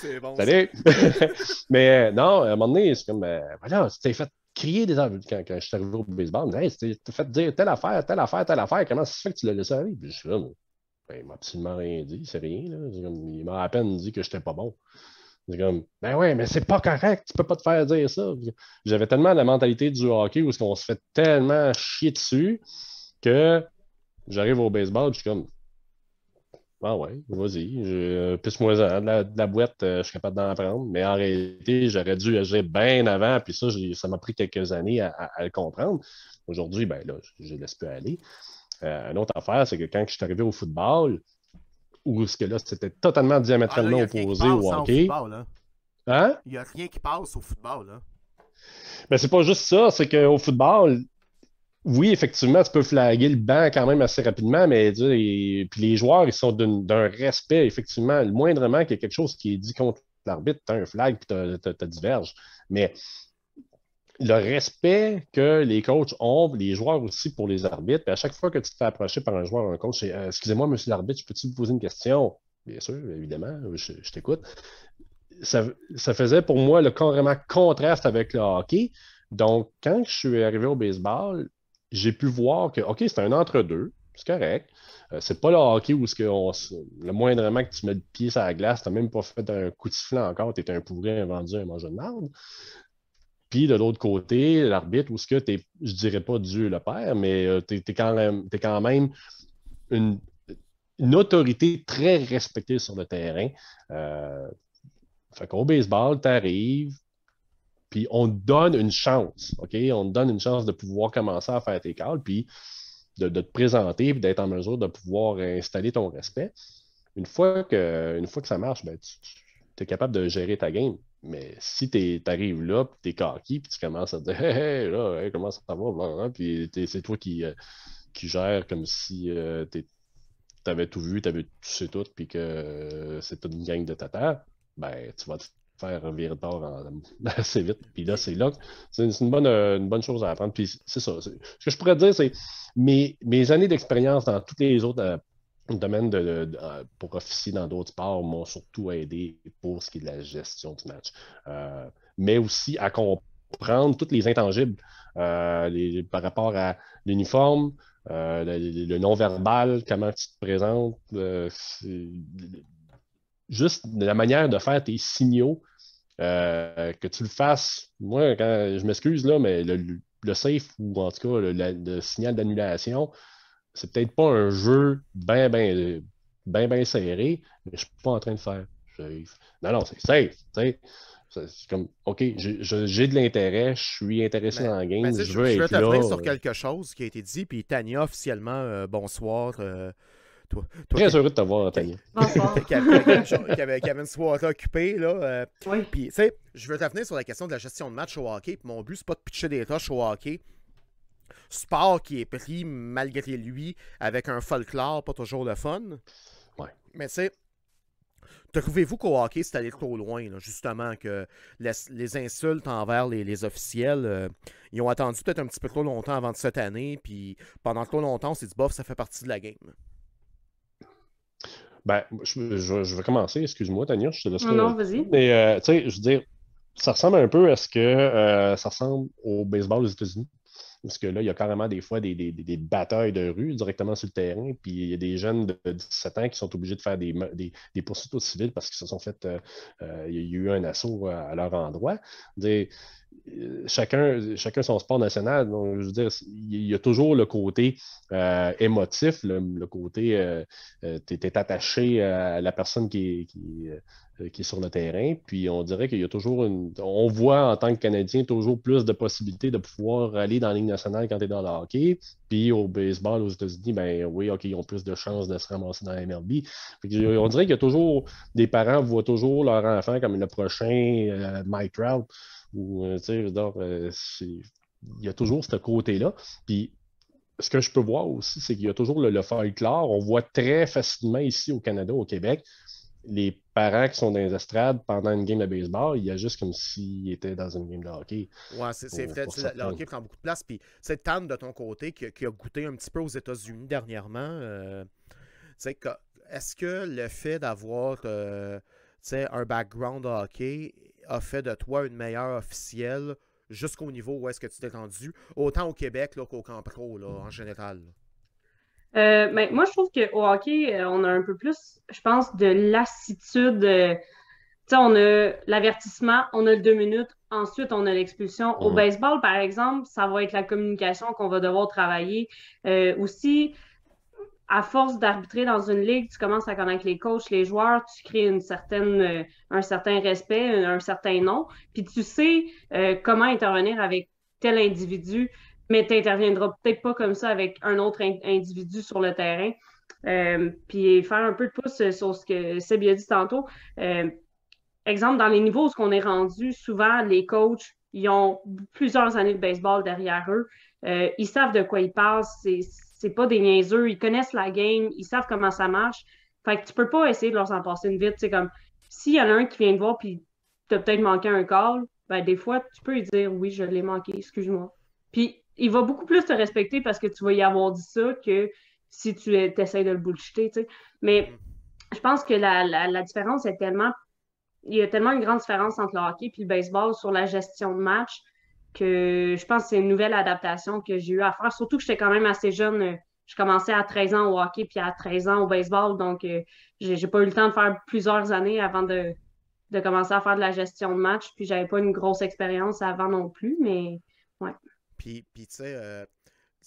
C'est bon. Salut! Mais euh, non, à un moment donné, c'est comme, euh, voilà, tu t'es fait crier des Quand, quand je suis arrivé au baseball, tu me fais fait dire telle affaire, telle affaire, telle affaire, comment ça se fait que tu l'as laissé aller je suis là, ben, il m'a absolument rien dit, c'est rien. Là. il m'a à peine dit que j'étais pas bon. C'est comme, ben ouais, mais c'est pas correct, tu peux pas te faire dire ça. J'avais tellement la mentalité du hockey où on se fait tellement chier dessus que j'arrive au baseball, je suis comme, ah ouais, vas-y, euh, Plus pisse moins euh, de la, la boîte, euh, je suis capable d'en prendre. Mais en réalité, j'aurais dû agir bien avant, puis ça, ça m'a pris quelques années à, le comprendre. Aujourd'hui, ben là, je, ne laisse plus aller. Euh, une autre affaire, c'est que quand je suis arrivé au football, où ce que là, c'était totalement diamétralement ah, opposé au hockey. Hein? Il n'y a rien qui passe au football, là. Mais ben, c'est pas juste ça, c'est qu'au football, oui, effectivement, tu peux flaguer le banc quand même assez rapidement, mais les joueurs, ils sont d'un respect, effectivement. Le moindrement qu'il y a quelque chose qui est dit contre l'arbitre, tu as un flag puis tu diverges. Mais le respect que les coachs ont, les joueurs aussi pour les arbitres, puis à chaque fois que tu te fais approcher par un joueur ou un coach, euh, Excusez-moi, monsieur l'arbitre, je peux-tu me poser une question Bien sûr, évidemment, je, t'écoute. Ça, faisait pour moi le carrément contraste avec le hockey. Donc, quand je suis arrivé au baseball, j'ai pu voir que, OK, c'est un entre-deux, c'est correct. Euh, c'est pas le hockey où ce que le le moindrement que tu mets le pied sur la glace, t'as même pas fait un coup de sifflet encore, tu t'es un pourri, un vendu, un mangeur de merde Puis de l'autre côté, l'arbitre où ce que es, je dirais pas Dieu le père, mais euh, tu t'es, quand même, quand même une, autorité très respectée sur le terrain. Euh, fait qu'au baseball, arrives puis on te donne une chance, OK? On te donne une chance de pouvoir commencer à faire tes calls, puis de, te présenter, puis d'être en mesure de pouvoir installer ton respect. Une fois que, une fois que ça marche, ben, tu, es capable de gérer ta game. Mais si tu arrives là, puis tu es cocky, puis tu commences à te dire Hey, là, comment ça va, puis c'est toi qui, euh, gères comme si euh, tu avais tout vu, tu avais sais tout, puis que euh, c'est une gang de tata, ben tu vas te faire virer de assez vite. Puis là, c'est là. C'est une bonne, euh, une bonne chose à apprendre. Puis c'est ça. Ce que je pourrais dire, c'est mes, mes années d'expérience dans tous les autres euh, domaines euh, pour officier dans d'autres sports m'ont surtout aidé pour ce qui est de la gestion du match. mais aussi à comprendre toutes les intangibles par rapport à l'uniforme, le, non-verbal, comment tu te présentes, juste la manière de faire tes signaux, euh, que tu le fasses. Moi, quand, je m'excuse là, mais le, safe ou en tout cas le, signal d'annulation, c'est peut-être pas un jeu bien, bien, bien, ben serré, mais je suis pas en train de faire. Non, non, c'est safe. C'est comme, OK, j'ai de l'intérêt, je suis intéressé ben, dans game, ben, je, veux je, sur euh. quelque chose qui a été dit, puis Tania, officiellement, euh, bonsoir. Toi, Très heureux de t'avoir voir, avait avait une je veux revenir sur la question de la gestion de match au hockey. mon but, c'est pas de pitcher des rushs au hockey. Sport qui est pris, malgré lui, avec un folklore pas toujours le fun. Mais tu sais, Trouvez-vous qu'au hockey, c'est allé trop loin, justement, que les, insultes envers les, officiels, euh, ils ont attendu peut-être un petit peu trop longtemps avant de cette année, puis pendant trop longtemps, c'est s'est dit, bof, ça fait partie de la game. Ben, je, vais commencer, excuse-moi, Tania, je te laisse. Non, vas-y. Mais, euh, tu sais, je veux dire, ça ressemble un peu à ce que euh, ça ressemble au baseball aux États-Unis. Parce que là, il y a carrément des fois des, des, batailles de rue directement sur le terrain. Puis il y a des jeunes de 17 ans qui sont obligés de faire des, des poursuites aux civils parce qu'ils se sont fait. Euh, il y a eu un assaut à leur endroit. Des, chacun, chacun son sport national. Donc, je veux dire, il y a toujours le côté euh, émotif, le, côté euh, euh tu es, attaché à la personne euh, qui est, sur le terrain. Puis on dirait qu'il y a toujours une. On voit en tant que Canadien toujours plus de possibilités de pouvoir aller dans la Ligue nationale quand tu es dans le hockey. Puis au baseball aux États-Unis, ben oui, OK, ils ont plus de chances de se ramasser dans la MLB. on dirait qu'il y a toujours des parents voient toujours leur enfant comme le prochain Mike Trout. Ou, euh, tu euh, il y a toujours ce côté-là. Puis, ce que je peux voir aussi, c'est qu'il y a toujours le, le folklore. On voit très facilement ici au Canada, au Québec, les parents qui sont dans les estrades pendant une game de baseball, il y a juste comme s'ils étaient dans une game de hockey. Ouais, c'est peut vrai. Le, hockey prend beaucoup de place. Puis, cette Tan de ton côté qui, a goûté un petit peu aux États-Unis dernièrement. Euh, est-ce que le fait d'avoir sais un background de hockey a fait de toi une meilleure officielle jusqu'au niveau où est-ce que tu t'es rendu, autant au Québec qu'au Camp Pro, en général? Euh, ben, moi, je trouve qu'au hockey, euh, on a un peu plus, je pense, de lassitude. Euh, sais on a l'avertissement, on a le deux minutes, ensuite on a l'expulsion. Au mmh. baseball, par exemple, ça va être la communication qu'on va devoir travailler. aussi, à force d'arbitrer dans une ligue, tu commences à connaître les coachs, les joueurs, tu crées une certaine, euh, un certain respect, un, certain nom, puis tu sais euh, comment intervenir avec tel individu, mais tu n'interviendras peut-être pas comme ça avec un autre individu sur le terrain. Euh, puis faire un peu de pouce sur ce que Seb a dit tantôt. exemple, dans les niveaux où on est rendu, souvent les coachs, ils ont plusieurs années de baseball derrière eux. ils savent de quoi ils parlent. C'est c'est pas des niaiseux, ils connaissent la game, ils savent comment ça marche. Fait que tu peux pas essayer de leur s'en passer une vite. C'est comme s'il y en a un qui vient te voir puis t'as peut-être manqué un call, ben des fois tu peux lui dire oui, je l'ai manqué, excuse-moi. Puis il va beaucoup plus te respecter parce que tu vas y avoir dit ça que si tu essaies de le bullshitter. Mais mm. je pense que la, différence est tellement. Il y a tellement une grande différence entre le hockey et le baseball sur la gestion de match que je pense que c'est une nouvelle adaptation que j'ai eu à faire, surtout que j'étais quand même assez jeune. Je commençais à 13 ans au hockey puis à 13 ans au baseball, donc euh, j'ai pas eu le temps de faire plusieurs années avant de, commencer à faire de la gestion de match, puis j'avais pas une grosse expérience avant non plus, mais ouais. Puis, euh,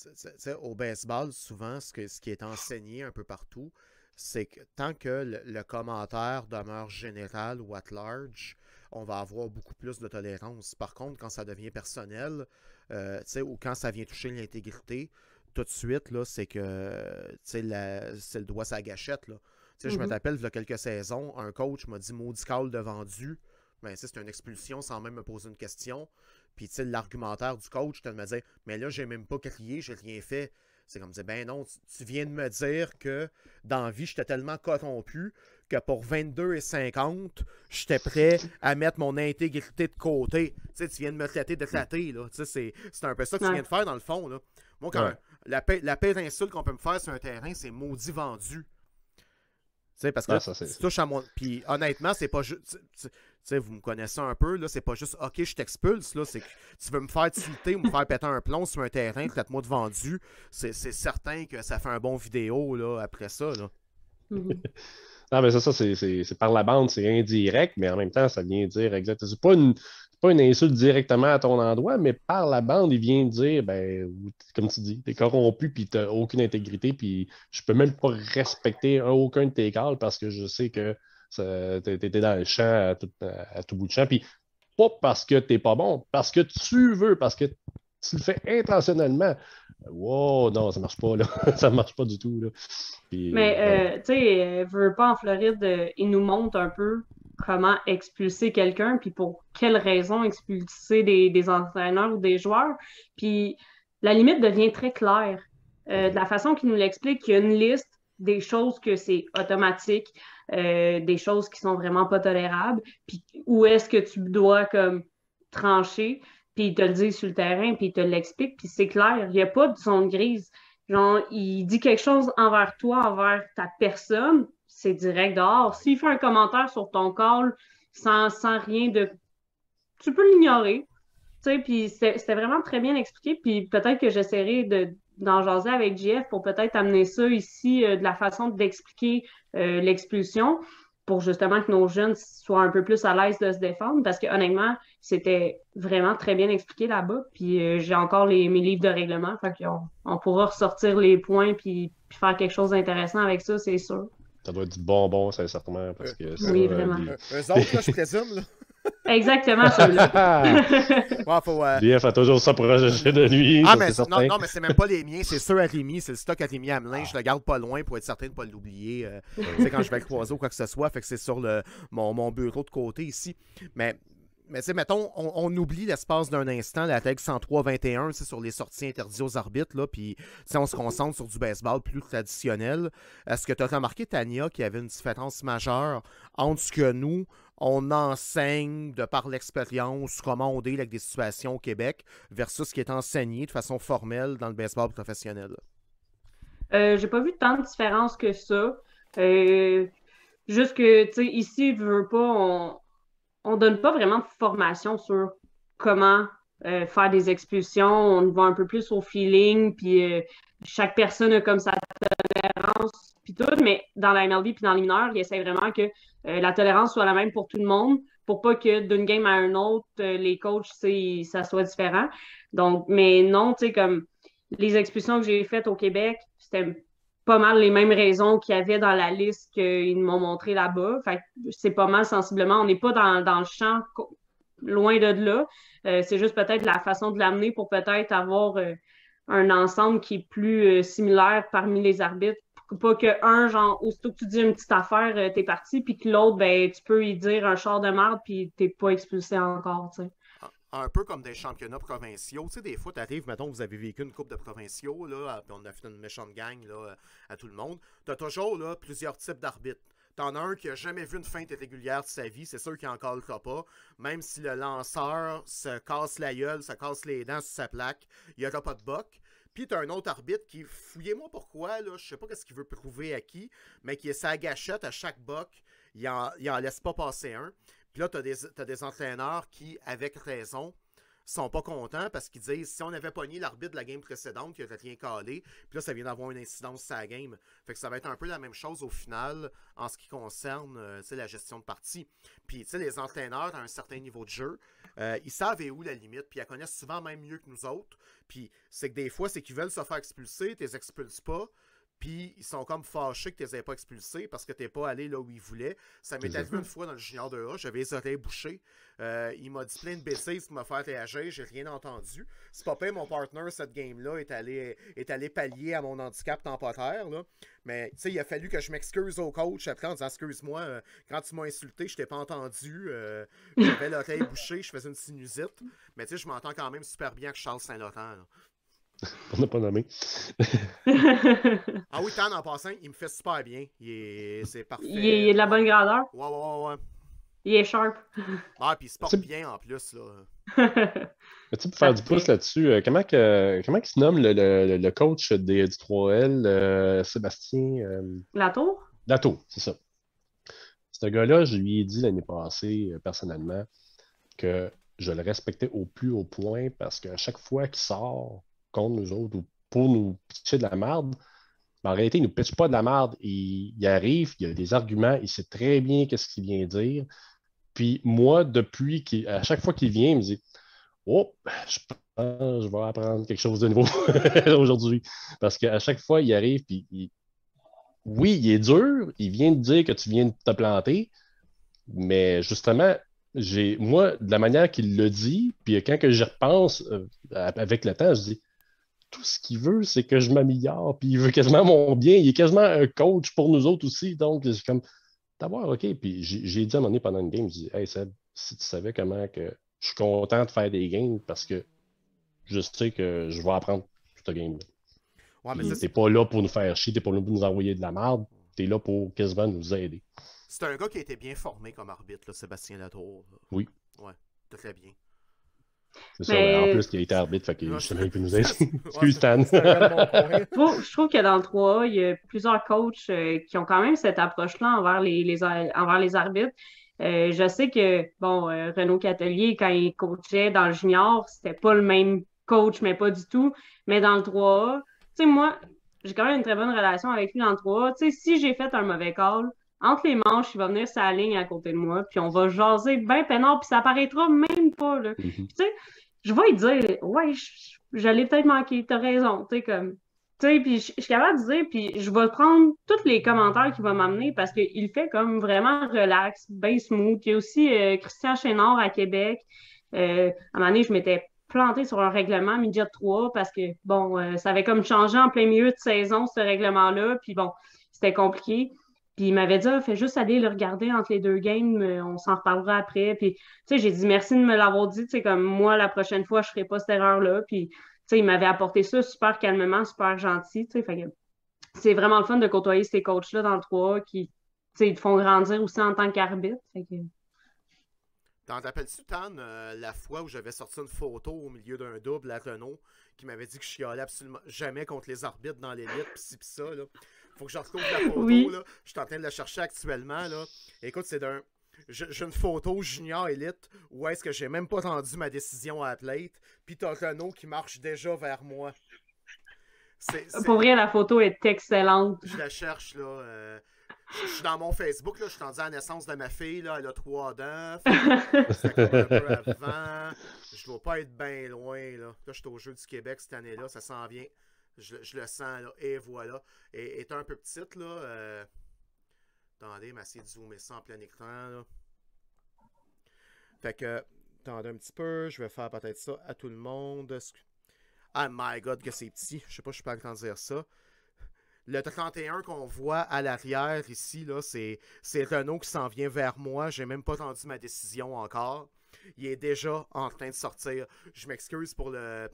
tu sais, au baseball, souvent, ce, que, ce qui est enseigné un peu partout, c'est que tant que le, le commentaire demeure général ou at large, on va avoir beaucoup plus de tolérance. Par contre, quand ça devient personnel, euh, ou quand ça vient toucher l'intégrité, tout de suite, là, c'est que c'est le doigt sa gâchette. Là. Je me mm-hmm. rappelle, il y a quelques saisons, un coach m'a dit maudit call de vendu. Ben, c'est une expulsion sans même me poser une question. Puis, l'argumentaire du coach, il me dire Mais là, j'ai même pas crié, j'ai rien fait. C'est comme dire, ben non, tu, viens de me dire que dans vie, j'étais tellement corrompu que pour et 22 50, j'étais prêt à mettre mon intégrité de côté. Tu sais, tu viens de me traiter de traiter, là. c'est un peu ça que tu viens de faire, dans le fond, là. Moi, quand la, paix, la d'insulte qu'on peut me faire sur un terrain, c'est maudit vendu. Tu sais, parce que ça, tu à mon. Puis honnêtement, c'est pas juste sais, vous me connaissez un peu, là, c'est pas juste OK, je t'expulse, là, c'est que tu veux me faire tilter ou me faire péter un plomb sur un terrain, peut-être moi de vendu. C'est, certain que ça fait un bon vidéo là, après ça. Là. Mm-hmm. non, mais ça, ça c'est, par la bande, c'est indirect, mais en même temps, ça vient dire exactement. C'est pas une, pas une insulte directement à ton endroit, mais par la bande, il vient dire, ben, comme tu dis, t'es corrompu, puis t'as aucune intégrité, puis je peux même pas respecter aucun de tes calls parce que je sais que tu étais dans le champ à tout, bout de champ. Puis pas parce que tu n'es pas bon, parce que tu veux, parce que tu le fais intentionnellement. Wow, non, ça marche pas, là. ça marche pas du tout. Là. Mais, euh, tu sais, euh, veux pas en Floride, ils euh, il nous montre un peu comment expulser quelqu'un, puis pour quelles raisons expulser des, entraîneurs ou des joueurs. Puis la limite devient très claire. de la façon qu'il nous l'explique, il y a une liste des choses que c'est automatique. Euh, des choses qui sont vraiment pas tolérables, puis où est-ce que tu dois comme trancher, puis il te le dit sur le terrain, puis il te l'explique puis c'est clair, il n'y a pas de zone grise. Genre, il dit quelque chose envers toi, envers ta personne, c'est direct dehors. S'il fait un commentaire sur ton call sans, rien de... Tu peux l'ignorer, puis c'était vraiment très bien expliqué. Puis peut-être que j'essaierai d'en jaser avec Jeff pour peut-être amener ça ici, euh, de la façon d'expliquer euh, l'expulsion pour justement que nos jeunes soient un peu plus à l'aise de se défendre parce que honnêtement, c'était vraiment très bien expliqué là-bas. Puis euh, j'ai encore mes livres de règlement, fait on pourra ressortir les points puis, faire quelque chose d'intéressant avec ça, c'est sûr. Ça doit être du bonbon, sincèrement, parce que oui, vraiment. Euh, je présume, là. Exactement, celui-là. faut, euh, a toujours ça pour rejeter de lui. Ah, mais non, non, mais c'est même pas les miens, c'est ceux à Rémi, c'est le stock à Rémi Hamelin. Je le garde pas loin pour être certain de ne pas l'oublier. Euh, quand je vais le croiser ou quoi que ce soit, fait que c'est sur le, mon, bureau de côté ici. Mais mais c'est mettons, on, oublie l'espace d'un instant, la tag 103-21, c'est sur les sorties interdites aux arbitres, là, puis on se concentre sur du baseball plus traditionnel. Est-ce que tu as remarqué, Tania, qu'il y avait une différence majeure entre ce que nous, on enseigne de par l'expérience comment on deal avec des situations au Québec versus ce qui est enseigné de façon formelle dans le baseball professionnel? Euh, j'ai pas vu tant de différence que ça. Euh, juste que, tu sais, ici, pas, on, ne donne pas vraiment de formation sur comment euh, faire des expulsions. On va un peu plus au feeling, puis chaque personne a comme sa tout, mais dans la MLB puis dans les mineurs, ils essaient vraiment que euh, la tolérance soit la même pour tout le monde, pour pas que d'une game à une autre, euh, les coachs, ça soit différent. Donc, mais non, tu sais, comme les expulsions que j'ai faites au Québec, c'était pas mal les mêmes raisons qu'il y avait dans la liste qu'ils m'ont montré là-bas. Fait c'est pas mal sensiblement. On n'est pas dans, le champ loin de là. Euh, c'est juste peut-être la façon de l'amener pour peut-être avoir un ensemble qui est plus similaire parmi les arbitres pas que un, genre, aussitôt que tu dis une petite affaire, euh, t'es parti, puis que l'autre, ben, tu peux y dire un char de merde, puis t'es pas expulsé encore, tu sais. Un peu comme des championnats provinciaux. Tu sais, des fois, t'arrives, mettons, vous avez vécu une coupe de provinciaux, là, puis on a fait une méchante gang, là, à tout le monde. T'as toujours, là, plusieurs types d'arbitres. T'en as un qui a jamais vu une feinte irrégulière de sa vie, c'est sûr qu'il en calera pas. Même si le lanceur se casse la gueule, se casse les dents sur sa plaque, il n'y aura pas de boc. Puis t'as un autre arbitre qui, fouillez-moi pourquoi, là, je sais pas qu'est-ce qu'il veut prouver à qui, mais qui est sa gâchette à chaque boc, il en, laisse pas passer un. Puis là, t'as des, as des entraîneurs qui, avec raison, sont pas contents parce qu'ils disent si on avait pogné l'arbitre de la game précédente qui aurait rien calé, puis là ça vient d'avoir une incidence sur la game. Fait que ça va être un peu la même chose au final en ce qui concerne euh, la gestion de partie. Puis les entraîneurs à un certain niveau de jeu, euh, ils savent où la limite, puis ils la connaissent souvent même mieux que nous autres. Puis c'est que des fois c'est qu'ils veulent se faire expulser, tu les expulses pas, puis ils sont comme fâchés que tu les aies pas expulsés parce que t'es pas allé là où ils voulaient. Ça m'est arrivé une fois dans le junior de A, j'avais les oreilles bouchées. Euh, il m'a dit plein de bêtises pour me faire réagir, j'ai rien entendu. C'est pas pire, mon partner, cette game-là, est allé, est allé pallier à mon handicap temporaire. Mais tu sais, il a fallu que je m'excuse au coach après en disant Excuse-moi, euh, quand tu m'as insulté, je t'ai pas entendu. Euh, j'avais l'oreille bouchée, je faisais une sinusite. Mais tu sais, je m'entends quand même super bien avec Charles Saint-Laurent. On n'a pas nommé. ah oui, Tan, en passant, il me fait super bien. C'est est parfait. Il est, de la bonne grandeur. Ouais, ouais, ouais. Il est sharp. Ah, puis il se porte bien en plus, là. tu pour faire du pouce là-dessus, euh, comment, que, comment il se nomme le, le, coach des, du 3L, euh, Sébastien euh? Latour Latour, c'est ça. Ce gars-là, je lui ai dit l'année passée, personnellement, que je le respectais au plus haut point parce qu'à chaque fois qu'il sort, nous autres ou pour nous pitcher de la merde. Mais en réalité, il ne nous pitchent pas de la merde. Il, arrive, il y a des arguments, il sait très bien qu'est-ce qu'il vient dire. Puis moi, depuis, à chaque fois qu'il vient, il me dit Oh, je je vais apprendre quelque chose de nouveau aujourd'hui. Parce qu'à chaque fois, il arrive, puis oui, il est dur, il vient de dire que tu viens de te planter, mais justement, j'ai moi, de la manière qu'il le dit, puis quand que repense euh, avec le temps, je dis tout ce qu'il veut, c'est que je m'améliore, puis il veut quasiment mon bien. Il est quasiment un coach pour nous autres aussi. Donc, c'est comme, d'abord, OK. Puis j'ai dit à un moment donné pendant une game, je dis, hey Seb, si tu savais comment que je suis content de faire des games parce que je sais que je vais apprendre cette game-là. Ouais, t'es pas là pour nous faire chier, t'es pas là pour nous envoyer de la merde, t'es là pour quasiment nous aider. C'est un gars qui a été bien formé comme arbitre, là, Sébastien Latour. Oui. Ouais, très bien mais... en plus, il était arbitre, fait qu'il peut nous aider. Excuse Stan. je trouve que dans le 3A, il y a plusieurs coachs euh, qui ont quand même cette approche-là envers les, arbitres. Euh, je sais que, bon, euh, Renaud Catelier, quand il coachait dans le junior, c'était pas le même coach, mais pas du tout. Mais dans le 3A, tu sais, moi, j'ai quand même une très bonne relation avec lui dans le 3A. Tu sais, si j'ai fait un mauvais call, entre les manches, il va venir sa ligne à côté de moi, puis on va jaser ben peinard, puis ça paraîtra même pas. Là. Mhm. Tu sais, je vais lui dire, ouais, j'allais peut-être manquer, t'as raison, tu sais, comme. Tu sais, puis je, suis capable de dire, puis je vais prendre tous les commentaires qu'il va m'amener parce qu'il fait comme vraiment relax, bien smooth. Il y a aussi euh, Christian Chénard à Québec. Euh, à un moment donné, je m'étais planté sur un règlement Midi 3 parce que, bon, euh, ça avait comme changé en plein milieu de saison, ce règlement-là, puis bon, c'était compliqué. Puis il m'avait dit, ah, fais juste aller le regarder entre les deux games, euh, on s'en reparlera après. Puis, tu sais, j'ai dit merci de me l'avoir dit, tu comme moi, la prochaine fois, je ferai pas cette erreur-là. Puis, tu sais, il m'avait apporté ça super calmement, super gentil, tu sais. c'est vraiment le fun de côtoyer ces coachs-là dans le 3 qui, tu sais, te font grandir aussi en tant qu'arbitre. Dans que... T'en rappelles-tu, euh, la fois où j'avais sorti une photo au milieu d'un double à Renault qui m'avait dit que je chialais absolument jamais contre les arbitres dans l'élite, pis ci, pis ça, là. Faut que je retrouve la photo, là. Je suis en train de la chercher actuellement, là. Écoute, c'est d'un. J'ai une photo junior élite où est-ce que j'ai même pas rendu ma décision à l'athlète. plate, puis t'as Renault qui marche déjà vers moi. Pour vrai, la photo est excellente. Je la cherche, là. Euh, je suis dans mon Facebook, là, je suis rendu à la naissance de ma fille, là, elle a trois dents. C'était un peu avant. Je dois pas être bien loin, là. Là, je suis au Jeu du Québec cette année-là, ça s'en vient. Je, le sens, là. Et voilà. Et est un peu petite, là. Euh, attendez, mais essayer de zoomer ça en plein écran, Fait que, attendez un petit peu. Je vais faire peut-être ça à tout le monde. Ah, my God, que c'est petit. Je sais pas, je suis pas en dire ça. Le 31 qu'on voit à l'arrière ici, là, c'est Renault qui s'en vient vers moi. J'ai même pas rendu ma décision encore. Il est déjà en train de sortir. Je m'excuse pour le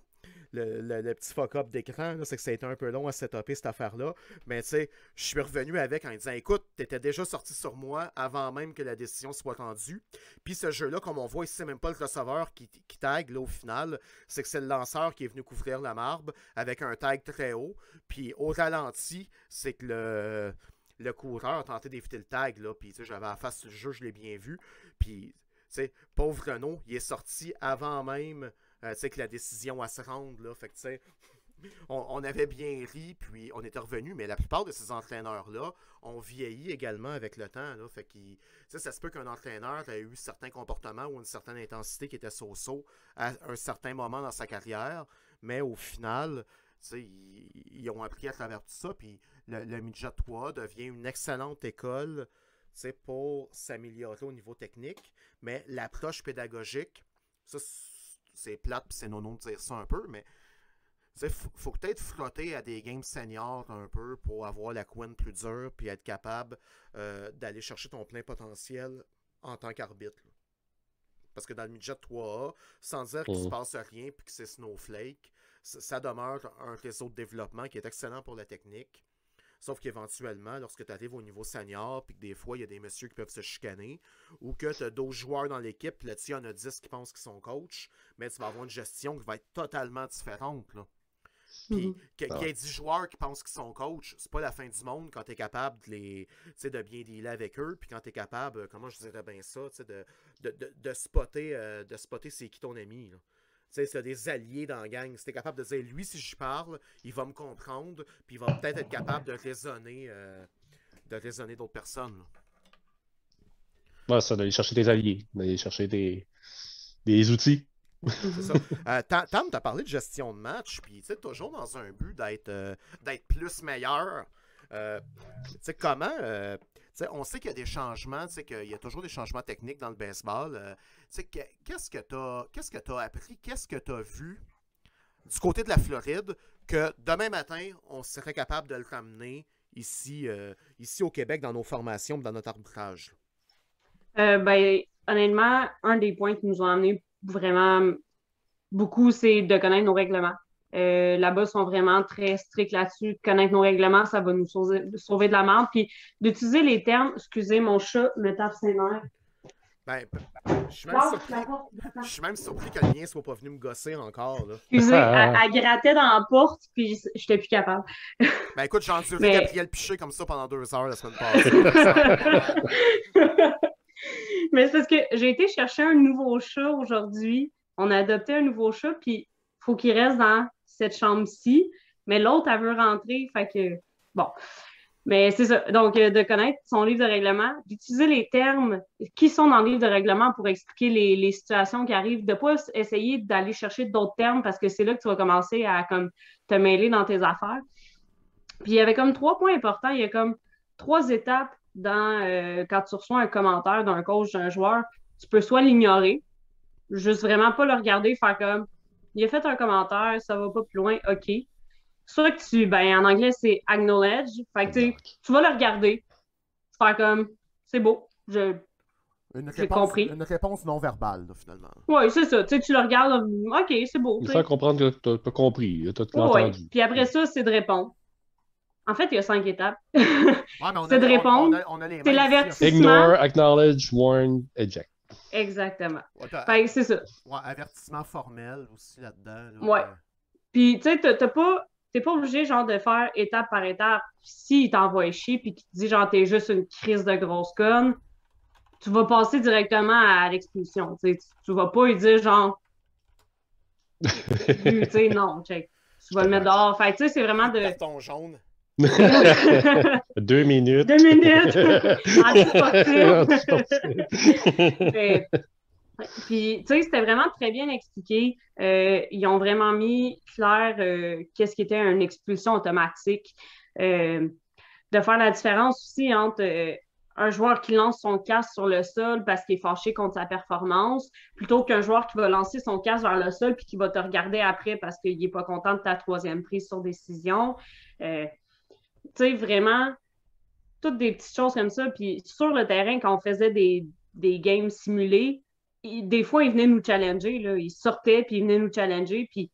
le, le, petit fuck-up d'écran, c'est que ça a été un peu long à s'étoper cette affaire-là. Mais tu sais, je suis revenu avec en disant écoute, t'étais déjà sorti sur moi avant même que la décision soit rendue. Puis ce jeu-là, comme on voit ici, c'est même pas le receveur qui, qui tag au final, c'est que c'est le lanceur qui est venu couvrir la marbre avec un tag très haut. Puis au ralenti, c'est que le le coureur a tenté d'éviter le tag, là, puis j'avais la face le jeu, je l'ai bien vu, puis tu sais, pauvre Renault, il est sorti avant même euh, tu que la décision à se rendre, là. Fait que, tu sais, on, avait bien ri, puis on était revenu, mais la plupart de ces entraîneurs-là ont vieilli également avec le temps. Là, fait qu'il, ça se peut qu'un entraîneur ait eu certains comportements ou une certaine intensité qui était so-so à un certain moment dans sa carrière, mais au final, ils, ils, ont appris à travers tout ça, puis le, le Midget 3 devient une excellente école pour s'améliorer au niveau technique, mais l'approche pédagogique, ça, c'est plate puis c'est non de dire ça un peu, mais il faut, peut-être frotter à des games seniors un peu pour avoir la couenne plus dure puis être capable euh, d'aller chercher ton plein potentiel en tant qu'arbitre. Parce que dans le midget 3A, sans dire qu'il ne se mhm. passe rien puis que c'est Snowflake, ça demeure un réseau de développement qui est excellent pour la technique. Sauf qu'éventuellement, lorsque tu arrives au niveau senior, puis que des fois, il y a des messieurs qui peuvent se chicaner, ou que tu as d'autres joueurs dans l'équipe, puis là-dessus, il y en a 10 qui pensent qu'ils sont coach, mais tu vas avoir une gestion qui va être totalement différente. Là. Puis mm-hmm. ah qu'il y ait 10 joueurs qui pensent qu'ils sont coach, c'est pas la fin du monde quand tu es capable de, les, de bien dealer avec eux, puis quand tu es capable, euh, comment je dirais bien ça, de, de, de, spotter, euh, de spotter c'est qui ton ami. Là sais, c'est des alliés dans la gang, si capable de dire, lui, si je parle, il va me comprendre, puis il va peut-être être capable de raisonner, euh, de raisonner d'autres personnes. Ouais, ça, d'aller chercher des alliés, d'aller chercher des, outils. C'est ça. Euh, Tam, t'as parlé de gestion de match, puis tu sais, toujours dans un but d'être euh, d'être plus meilleur. Euh, comment. Euh, on sait qu'il y a des changements, qu'il y a toujours des changements techniques dans le baseball. Euh, qu'est-ce que tu as, ce que as appris, qu'est-ce que tu as vu du côté de la Floride que demain matin, on serait capable de le ramener ici, ici au Québec dans nos formations, dans notre arbitrage? Ben, honnêtement, un des points qui nous ont amené vraiment beaucoup, c'est de connaître nos règlements. Euh, là-bas, sont vraiment très stricts là-dessus. Connaître nos règlements, ça va nous sauver, de la merde. Puis d'utiliser les termes, excusez, mon chat me tape ses nerfs. Ben, je suis même, surpris, que le ne soit pas venu me gosser encore. Là. Excusez, elle, grattait dans la porte, puis j'étais plus capable. Ben écoute, j'ai entendu Mais... le piché comme ça pendant deux heures la semaine passée. Mais c'est parce que j'ai été chercher un nouveau chat aujourd'hui. On a adopté un nouveau chat, puis il faut qu'il reste dans cette chambre-ci, mais l'autre, elle veut rentrer. Fait que, bon. Mais c'est ça. Donc, euh, de connaître son livre de règlement, d'utiliser les termes qui sont dans le livre de règlement pour expliquer les, situations qui arrivent, de ne pas essayer d'aller chercher d'autres termes parce que c'est là que tu vas commencer à comme, te mêler dans tes affaires. Puis, il y avait comme trois points importants. Il y a comme trois étapes dans euh, quand tu reçois un commentaire d'un coach, d'un joueur. Tu peux soit l'ignorer, juste vraiment pas le regarder, faire comme il a fait un commentaire, ça va pas plus loin, OK. Soit que tu, ben, en anglais, c'est acknowledge. Fait que tu vas le regarder, faire comme, c'est beau, je. Une réponse, compris. une réponse non verbale, finalement. Oui, c'est ça. Tu, sais, tu le regardes, OK, c'est beau. Il faut comprendre que tu as, compris, tu as entendu. Puis après ça, c'est de répondre. En fait, il y a cinq étapes. c'est de répondre. C'est l'avertissement. Ignore, acknowledge, warn, eject. Exactement. c'est ça. avertissement formel aussi là-dedans. ouais. Puis, tu sais, t'as pas. T'es pas obligé, genre, de faire étape par étape. S'il si t'envoie chier, puis qu'il te dit, genre, t'es juste une crise de grosse conne, tu vas passer directement à l'expulsion. Tu, tu vas pas lui dire, genre, tu sais, non, Tu vas le mettre dehors. Fait tu sais, c'est vraiment de. ton jaune. Deux minutes. Deux minutes. Ah, ben, puis, tu sais, c'était vraiment très bien expliqué. Euh, ils ont vraiment mis clair euh, qu'est-ce qui était une expulsion automatique. Euh, de faire la différence aussi entre un joueur qui lance son casque sur le sol parce qu'il est fâché contre sa performance, plutôt qu'un joueur qui va lancer son casque vers le sol puis qui va te regarder après parce qu'il n'est pas content de ta troisième prise sur décision tu sais, vraiment, toutes des petites choses comme ça. Puis sur le terrain, quand on faisait des, games simulés, des fois, ils venaient nous challenger. Là. Ils sortaient, puis ils venaient nous challenger. Puis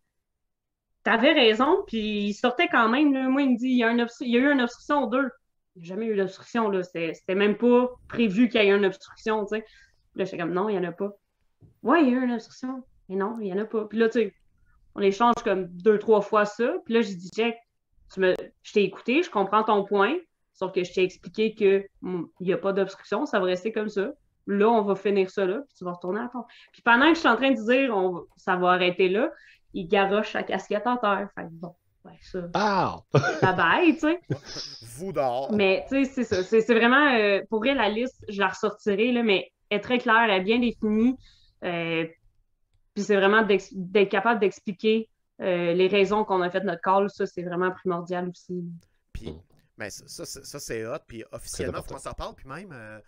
t'avais raison, puis ils sortaient quand même. Moi, il me dit, il y a, eu une obstruction deux. Il jamais eu d'obstruction. là C'était même pas prévu qu'il y ait une obstruction. tu sais. Là, j'étais comme, non, il n'y en a pas. Ouais, il y a eu une obstruction. mais non, il n'y en a pas. Puis là, tu sais, on échange comme deux, trois fois ça. Puis là, j'ai dit, Jack, je t'ai écouté, je comprends ton point, sauf que je t'ai expliqué qu'il mm, n'y a pas d'obstruction, ça va rester comme ça. Là, on va finir ça là, puis tu vas retourner à ton. Puis pendant que je suis en train de dire on, ça va arrêter là, il garoche sa casquette en terre. Fait bon, ouais, ça. Wow. Ah! Bye bye, tu sais. Vous dehors. Mais tu sais, c'est ça. C'est vraiment, euh, pour vrai, la liste, je la ressortirai, là, mais elle est très claire, elle est bien définie. Euh, puis c'est vraiment d'être capable d'expliquer euh, les raisons qu'on a fait notre call, ça, c'est vraiment primordial aussi. Puis, mais mm. ben, ça, c'est hot. Puis officiellement, faut qu'on s'en parle. Puis même, euh,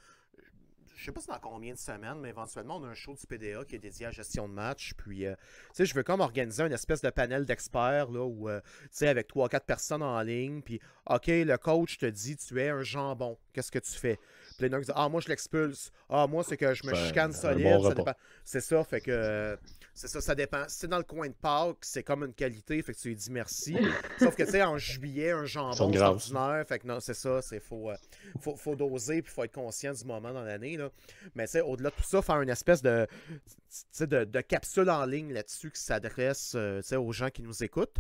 je sais pas dans combien de semaines, mais éventuellement, on a un show du PDA qui est dédié à la gestion de match. Puis, euh, tu sais, je veux comme organiser une espèce de panel d'experts, là, où, tu sais, avec trois, quatre personnes en ligne. Puis, OK, le coach te dit, tu es un jambon. Qu'est-ce que tu fais? Puis, les gens disent, ah, moi, je l'expulse. Ah, moi, c'est que je me chicane solide. C'est ça, fait que c'est ça, ça dépend. c'est dans le coin de parc c'est comme une qualité, fait que tu lui dis merci. Sauf que, tu sais, en juillet, un jambon ordinaire, fait que non, c'est ça, c'est euh, faut, faut, doser, puis faut être conscient du moment dans l'année, là. Mais tu au-delà de tout ça, faire une espèce de, de, de capsule en ligne là-dessus qui s'adresse, euh, tu sais, aux gens qui nous écoutent.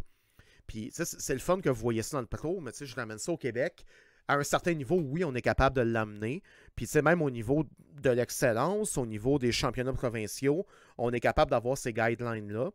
Puis, c'est le fun que vous voyez ça dans le pro, mais tu sais, je ramène ça au Québec. À un certain niveau, oui, on est capable de l'amener, puis, tu sais, même au niveau de l'excellence, au niveau des championnats provinciaux, on est capable d'avoir ces guidelines-là.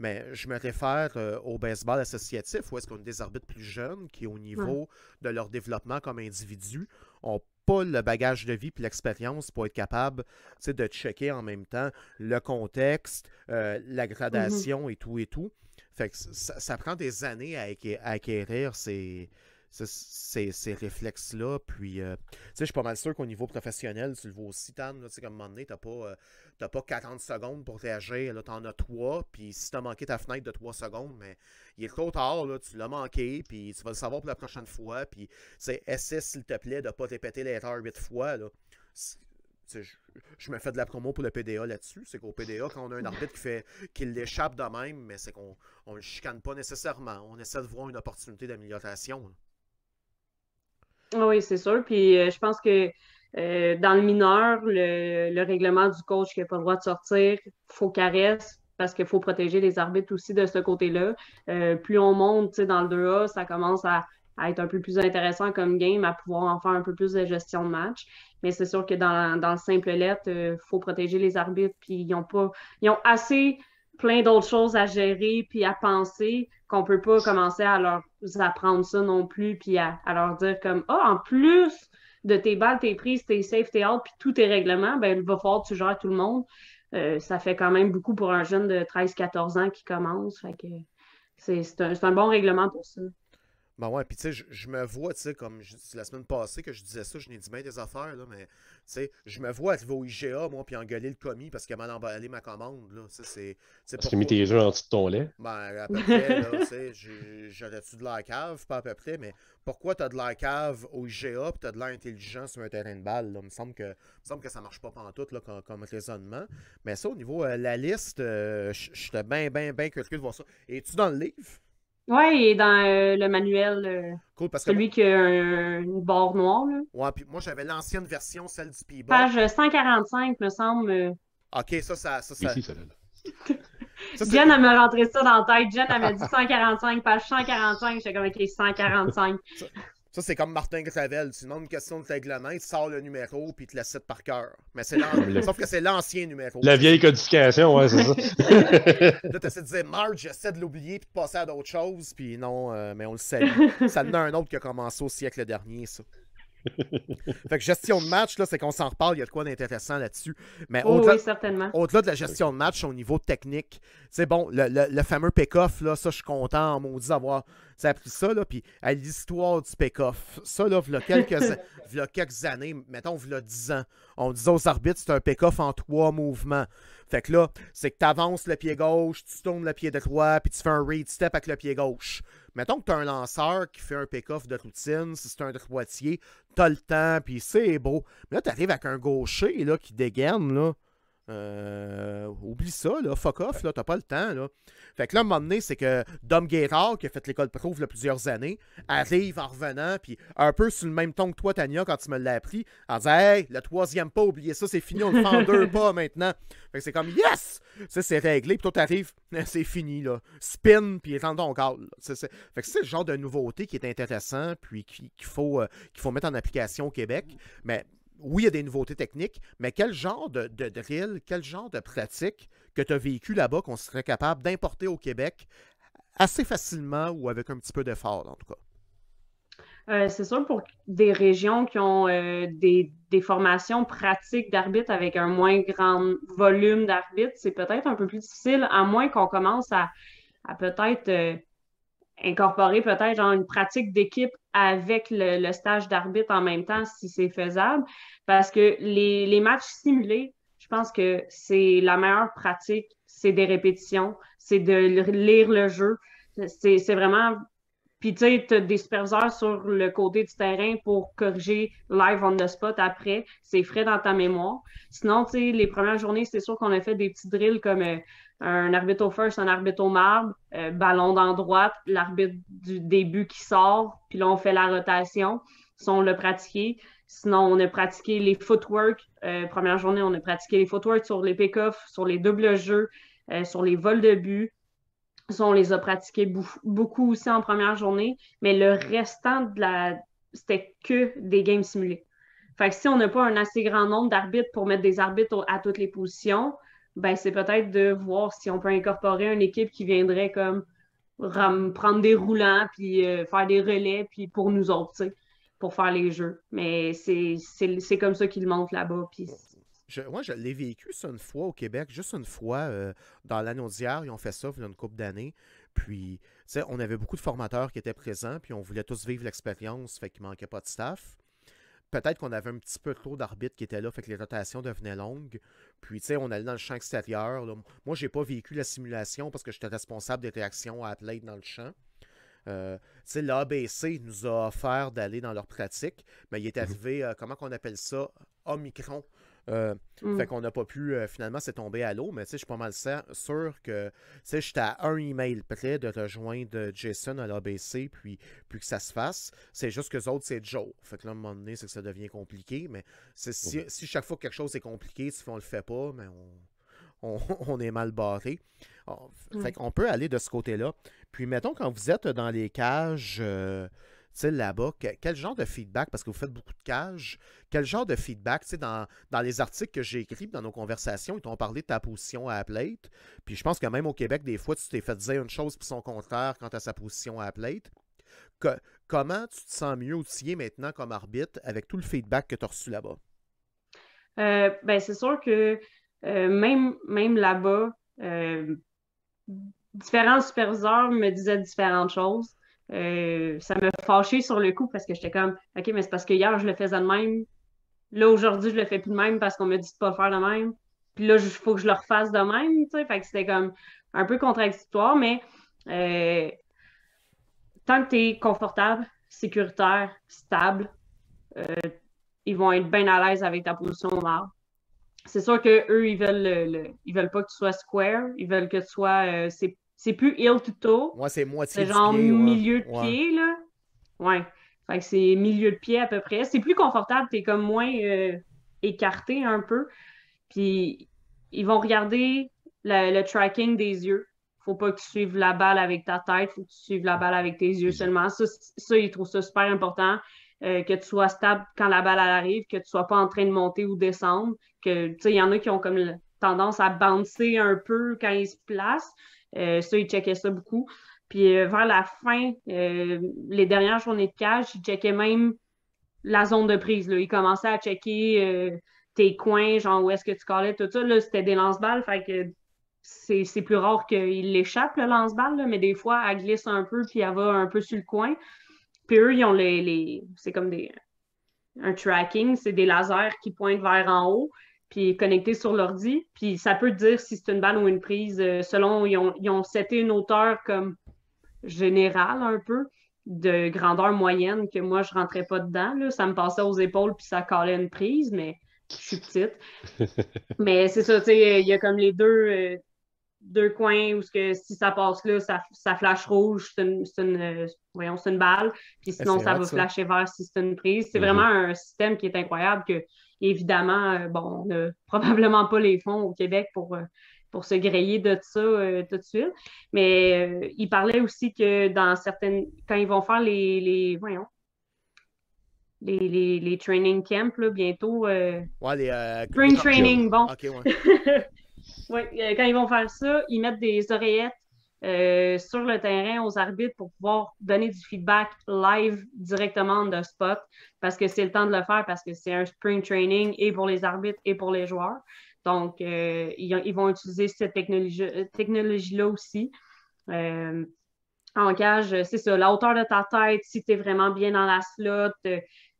Mais je me réfère euh, au baseball associatif, où est-ce qu'on a des arbitres plus jeunes qui, au niveau de leur développement comme individu, n'ont pas le bagage de vie puis l'expérience pour être capable de checker en même temps le contexte, euh, la gradation mm-hmm. et tout et tout. Fait que ça, ça, prend des années à, acquérir ces, ces, ces réflexes-là. Puis, euh, tu sais, je suis pas mal sûr qu'au niveau professionnel, tu le vois aussi, Tan, tu sais, comme un moment donné, t'as pas, euh, pas 40 secondes pour réagir, là, t'en as 3, puis si t'as manqué ta fenêtre de 3 secondes, mais il est trop tard, là, tu l'as manqué, puis tu vas le savoir pour la prochaine fois, puis, tu essaie, s'il te plaît, de pas répéter l'erreur 8 fois, là. Je, me fais de la promo pour le PDA là-dessus. C'est qu'au PDA, quand on a un arbitre qui fait qu'il l'échappe de même, mais c'est qu'on ne le chicane pas nécessairement. On essaie de voir une opportunité d'amélioration. Ah oui, c'est sûr. Puis euh, je pense que euh, dans le mineur, le, règlement du coach qui n'a pas le droit de sortir, faut caresse parce qu'il faut protéger les arbitres aussi de ce côté-là. Euh, plus on monte dans le 2A, ça commence à, être un peu plus intéressant comme game, à pouvoir en faire un peu plus de gestion de match. Mais c'est sûr que dans, dans le simple lettre, il faut protéger les arbitres. Puis ils ont pas. Ils ont assez plein d'autres choses à gérer puis à penser qu'on peut pas commencer à leur apprendre ça non plus puis à, leur dire comme ah oh, en plus de tes balles, tes prises, tes safe, tes out puis tous tes règlements, ben il va falloir que tu gères tout le monde. Euh, ça fait quand même beaucoup pour un jeune de 13-14 ans qui commence. Fait que c'est un, un, bon règlement pour ça. Ben ouais, puis tu sais, je, me vois, tu sais, comme la semaine passée que je disais ça, je n'ai dit bien des affaires, là, mais tu sais, je me vois arriver au IGA, moi, puis engueuler le commis parce qu'il a mal emballé ma commande, là. Tu sais, c'est. Tu mis tes yeux en dessous de ton lait? Ben, à peu près, là, tu sais, j'aurais-tu de la cave? Pas à peu près, mais pourquoi tu as de la cave au IGA puis as de l'air intelligent sur un terrain de balle, là? Il me semble que, me semble que ça marche pas pantoute, là, comme, raisonnement. Mais ça, au niveau de euh, la liste, euh, je suis bien, bien, bien curieux de voir ça. Es-tu dans le livre? Oui, et dans euh, le manuel. Euh, cool, parce que. celui qui a un- une barre noire. là. Ouais, puis moi, j'avais l'ancienne version, celle du Peabody. Page 145, me semble. Euh. Ok, ça, ça. ça, Ici, celle-là. ça, c'est- Jen, elle me rentrait ça dans la tête. Jen, elle m'a dit 145, page 145. J'étais comme, OK, 145. Ça, c'est comme Martin Gravel. Tu demandes une question de règlement, tu sors le numéro puis il te la par cœur. Mais c'est Sauf que c'est l'ancien numéro. La vieille codification, ouais, c'est ça. là, essaies de dire Marge, j'essaie de l'oublier puis de passer à d'autres choses. Puis non, euh, mais on le sait. ça en a un autre qui a commencé au siècle dernier, ça fait que gestion de match, là, c'est qu'on s'en reparle, il y a de quoi d'intéressant là-dessus. Mais oh, au-delà, de la gestion de match, au niveau technique, c'est bon, le, fameux pick-off, là, ça, je suis content en dit, avoir appris ça, là, puis à l'histoire du pick-off. Ça, là, il quelques, a quelques années, mettons, a 10 ans, on disait aux arbitres, c'est un pick-off en trois mouvements. Fait que là, c'est que tu avances le pied gauche, tu tournes le pied de droit, puis tu fais un read step avec le pied gauche. Mettons que tu as un lanceur qui fait un pick-off de routine, si c'est un droitier, tu as le temps, puis c'est beau. Mais là, tu arrives avec un gaucher là, qui dégaine. Là. Euh, oublie ça, là, fuck off, là, t'as pas le temps. Là. Fait que là, à un moment donné, c'est que Dom Guérard, qui a fait l'école prouve là, plusieurs années, arrive en revenant, puis un peu sur le même ton que toi, Tania, quand tu me l'as appris, en disant Hey, le troisième pas, oubliez ça, c'est fini, on le fait deux pas maintenant. Fait que c'est comme Yes! Ça, c'est réglé, puis toi, t'arrives, c'est fini, là. Spin, puis rentre ton c'est Fait que c'est le genre de nouveauté qui est intéressant, puis qu'il faut, euh, qu'il faut mettre en application au Québec. Mais oui, il y a des nouveautés techniques, mais quel genre de, drill, quel genre de pratique que tu as vécu là-bas qu'on serait capable d'importer au Québec assez facilement ou avec un petit peu d'effort, en tout cas? Euh, c'est sûr pour des régions qui ont euh, des, formations pratiques d'arbitre avec un moins grand volume d'arbitre, c'est peut-être un peu plus difficile, à moins qu'on commence à, peut-être euh, incorporer peut-être une pratique d'équipe avec le, stage d'arbitre en même temps si c'est faisable, parce que les, les matchs simulés, je pense que c'est la meilleure pratique, c'est des répétitions, c'est de lire le jeu, c'est vraiment puis, tu sais, des superviseurs sur le côté du terrain pour corriger live on the spot après. C'est frais dans ta mémoire. Sinon, les premières journées, c'est sûr qu'on a fait des petits drills comme euh, un arbitre au first, un arbitre au marbre, euh, ballon dans droite, l'arbitre du début qui sort. Puis là, on fait la rotation. Ça, on l'a pratiqué. Sinon, on a pratiqué les footwork. Euh, première journée, on a pratiqué les footwork sur les pick-offs, sur les doubles jeux, sur les vols de but on les a pratiqués beaucoup aussi en première journée, mais le mm. restant de la c'était que des games simulés. Fait que si on n'a pas un assez grand nombre d'arbitres pour mettre des arbitres à toutes les positions, ben c'est peut-être de voir si on peut incorporer une équipe qui viendrait comme prendre des roulants, puis euh, faire des relais, puis pour nous autres, pour faire les jeux. Mais c'est comme ça qu'ils montent là-bas, moi, je l'ai vécu ça une fois au Québec, juste une fois euh, dans l'anneau d'hier. Ils ont fait ça il y a une couple d'années. Puis, tu sais, on avait beaucoup de formateurs qui étaient présents, puis on voulait tous vivre l'expérience, fait qu'il manquait pas de staff. Peut-être qu'on avait un petit peu trop d'arbitres qui étaient là, fait que les rotations devenaient longues. Puis, tu sais, on allait dans le champ extérieur. Là. Moi, j'ai pas vécu la simulation parce que j'étais responsable des réactions à plate dans le champ. Euh, tu sais, l'ABC nous a offert d'aller dans leur pratique, mais il est mmh arrivé, euh, comment qu'on appelle ça, Omicron. Euh, mm. Fait qu'on n'a pas pu, euh, finalement, c'est tombé à l'eau, mais je suis pas mal sûr que, sais, j'étais à un email près de rejoindre euh, Jason à l'ABC, puis, puis que ça se fasse. C'est juste que autres, c'est Joe. Fait que là, à un moment donné, c'est que ça devient compliqué, mais si, chaque fois que quelque chose est compliqué, si on le fait pas, mais on, est mal barré. Ah, fait qu'on peut aller de ce côté-là. Puis mettons, quand vous êtes dans les cages là-bas, quel genre de feedback, parce que vous faites beaucoup de cages, quel genre de feedback, tu sais, dans, les articles que j'ai écrits, dans nos conversations, ils t'ont parlé de ta position à plate, puis je pense que même au Québec, des fois, tu t'es fait dire une chose puis son contraire quant à sa position à plate. comment tu te sens mieux outillé maintenant comme arbitre avec tout le feedback que tu as reçu là-bas? Euh, ben, c'est sûr que euh, même, même là-bas, euh, différents superviseurs me disaient différentes choses. Euh, ça me fâché sur le coup parce que j'étais comme, OK, mais c'est parce que hier, je le faisais de même. Là, aujourd'hui, je le fais plus de même parce qu'on me dit de pas faire de même. Puis là, il faut que je le refasse de même, tu Fait c'était comme un peu contradictoire, mais euh, tant que tu es confortable, sécuritaire, stable, euh, ils vont être bien à l'aise avec ta position au C'est sûr qu'eux ils veulent ils veulent pas que tu sois square, ils veulent que tu sois c'est c'est plus heel to toe. c'est moitié. C'est genre milieu de pied, là. Ouais. Fait c'est milieu de pied à peu près. C'est plus confortable, tu es comme moins euh, écarté un peu. Puis ils vont regarder le, tracking des yeux. Faut pas que tu suives la balle avec ta tête, faut que tu suives la balle avec tes yeux seulement. Ça, ils trouvent ça super important. Euh, que tu sois stable quand la balle arrive, que tu sois pas en train de monter ou descendre. Que, il y en a qui ont comme tendance à bouncer un peu quand ils se placent. Euh, ça, ils checkaient ça beaucoup. Puis euh, vers la fin, euh, les dernières journées de cage, ils checkaient même la zone de prise. Là. Il commençait à checker tes coins, genre où est-ce que tu collais, tout ça. c'était des lance-balles, fait que c'est plus rare qu'ils l'échappent le lance-balle, mais des fois, elle glisse un peu, puis elle va un peu sur le coin. Puis eux, ils ont les. c'est comme Un tracking, c'est des lasers qui pointent vers en haut puis connecté sur l'ordi. Puis ça peut dire si c'est une balle ou une prise, euh, selon ils ont, ils une hauteur comme générale un peu de grandeur moyenne que moi je rentrais pas dedans. Là. Ça me passait aux épaules puis ça calait une prise, mais je suis petite. mais c'est ça, tu sais, il y a comme les deux, euh, deux coins où que, si ça passe là, ça, flash rouge, c'est une, une euh, une balle. Puis ben, sinon, ça va flasher vert si c'est une prise. C'est mhm. vraiment un système qui est incroyable que évidemment, euh, bon, on n'a probablement pas les fonds au Québec pour euh, pour se griller de ça euh, tout de suite. Mais il parlait aussi que dans certaines. Quand ils vont faire les. voyons. Les, training camps, bientôt. les. Spring training, bon. quand ils vont faire ça, ils mettent des oreillettes euh, sur le terrain aux arbitres pour pouvoir donner du feedback live directement de spot parce que c'est le temps de le faire parce que c'est un spring training et pour les arbitres et pour les joueurs. Donc, euh, ils, vont utiliser cette euh, technologie-là aussi. Euh, en cage, c'est ça, la hauteur de ta tête, si tu es vraiment bien dans la slot,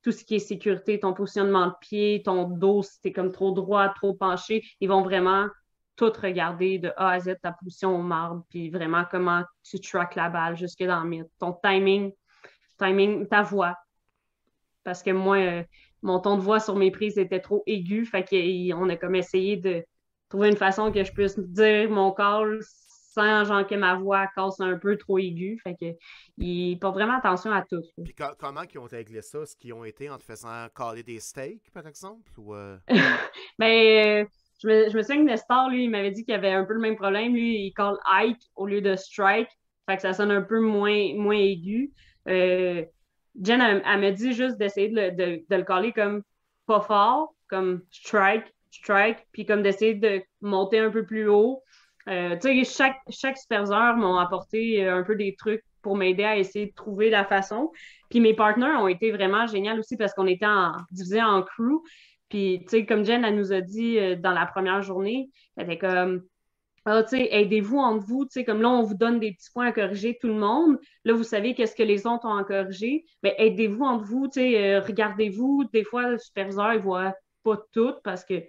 tout ce qui est sécurité, ton positionnement de pied, ton dos, si tu es comme trop droit, trop penché, ils vont vraiment tout regarder de A à Z ta position au marbre, puis vraiment comment tu track la balle jusque dans le mid. Ton timing, timing, ta voix. Parce que moi, euh, mon ton de voix sur mes prises était trop aigu, fait qu'on a comme essayé de trouver une façon que je puisse dire mon call sans genre que ma voix casse un peu trop aigu, Fait que ils portent vraiment attention à tout. Puis comment ils ont réglé ça? Est-ce qu'ils ont été en te faisant caller des steaks, par exemple? Ou euh? ben, euh, je me, souviens que Nestor, lui, il m'avait dit qu'il avait un peu le même problème. Lui, il call hike au lieu de strike. Fait que ça sonne un peu moins, moins aigu. Euh, Jen, elle, m'a me dit juste d'essayer de, le coller comme pas fort, comme strike, strike, puis comme d'essayer de monter un peu plus haut. Euh, tu sais, chaque, chaque superviseur m'ont apporté euh, un peu des trucs pour m'aider à essayer de trouver la façon. Puis mes partenaires ont été vraiment géniaux aussi parce qu'on était en, divisés en crew. Puis, tu sais, comme Jen, elle nous a dit euh, dans la première journée, elle était comme, ah, tu sais, aidez-vous entre vous, tu sais, comme là, on vous donne des petits points à corriger, tout le monde. Là, vous savez qu'est-ce que les autres ont à corriger. Mais aidez-vous entre vous, tu sais, euh, regardez-vous. Des fois, le superviseur, il voit pas tout parce que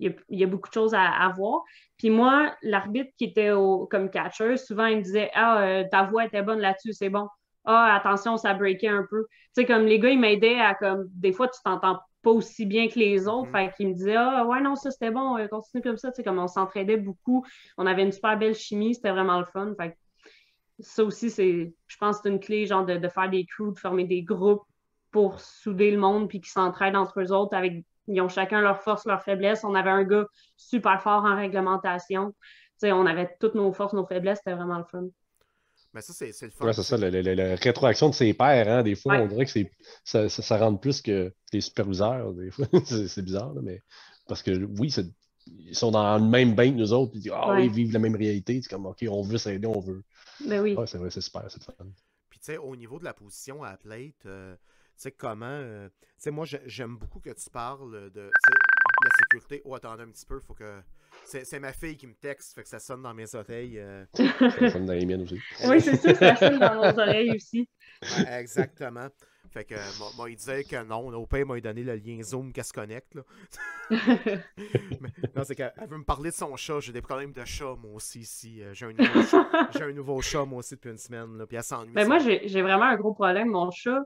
il y, a, beaucoup de choses à, voir. Puis moi, l'arbitre qui était comme catcher, souvent, il me disait, ah, euh, ta voix était bonne là-dessus, c'est bon ah, attention, ça breakait un peu. Tu sais, comme les gars, ils m'aidaient à comme, des fois, tu t'entends pas aussi bien que les autres. Mm-hmm. Fait me disaient Ah, ouais, non, ça c'était bon, euh, continue comme ça. Tu sais, comme on s'entraidait beaucoup, on avait une super belle chimie, c'était vraiment le fun. Fait ça aussi, c'est, je pense, c'est une clé, genre, de, faire des crews, de former des groupes pour souder le monde puis qu'ils s'entraident entre eux autres avec. Ils ont chacun leur force, leurs faiblesses. On avait un gars super fort en réglementation. Tu on avait toutes nos forces, nos faiblesses, c'était vraiment le fun. Mais ben, ça, c'est le fun. Ouais, c'est ça, la, rétroaction de ses pairs, hein. des fois, on dirait que ça, ça, ça, rentre plus que les superviseurs, des fois. c'est bizarre, là, mais parce que oui, ils sont dans le même bain que nous autres, ils ah, ils vivent la même réalité. C'est comme, OK, on veut s'aider, on veut. mais ben oui. Ouais, c'est vrai, c'est super, c'est fun. Puis, tu sais, au niveau de la position à la plate, euh, tu sais, comment. Euh, tu sais, moi, j'aime beaucoup que tu parles de la sécurité. Oh, attendez un petit peu, il faut que. C'est ma fille qui me texte, fait que ça sonne dans mes oreilles. Euh. ça sonne dans les miennes aussi. oui, c'est ça, ça sonne dans nos oreilles aussi. exactement. Fait que moi, il disait que non, au père m'a donné le lien Zoom qu'elle se connecte. Là. non, c'est qu'elle veut me parler de son chat. J'ai des problèmes de chat, moi aussi, ici. Euh, j'ai un, un, nouveau chat, moi aussi, depuis une semaine. Là, puis elle s'ennuie. Mais moi, j'ai vraiment un gros problème. Mon chat,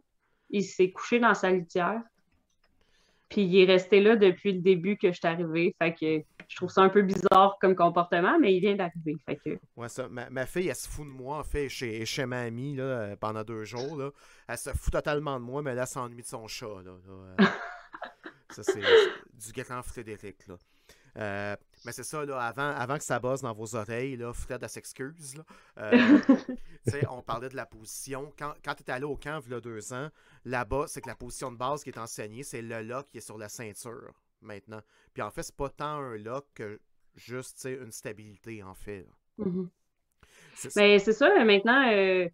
il s'est couché dans sa litière. Puis il est resté là depuis le début que je suis arrivée. Fait que je trouve ça un peu bizarre comme comportement, mais il vient d'arriver. Que... ma, fille, elle se fout de moi, en fait, chez, chez ma euh, pendant deux jours. Elle se fout totalement de moi, mais là, elle s'ennuie de son chat. Là, euh. ça, c'est du grand Frédéric. Là. Euh, mais c'est ça, là, avant, avant que ça bosse dans vos oreilles, Fred, elle s'excuse. on parlait de la position. Quand, quand tu es allé au camp, il y a deux ans, là-bas, c'est que la position de base qui est enseignée, c'est le là qui est sur la ceinture maintenant. Puis en fait, c'est pas tant un lock que juste une stabilité, en fait. Mm-hmm. Ben, c'est ça, maintenant, euh,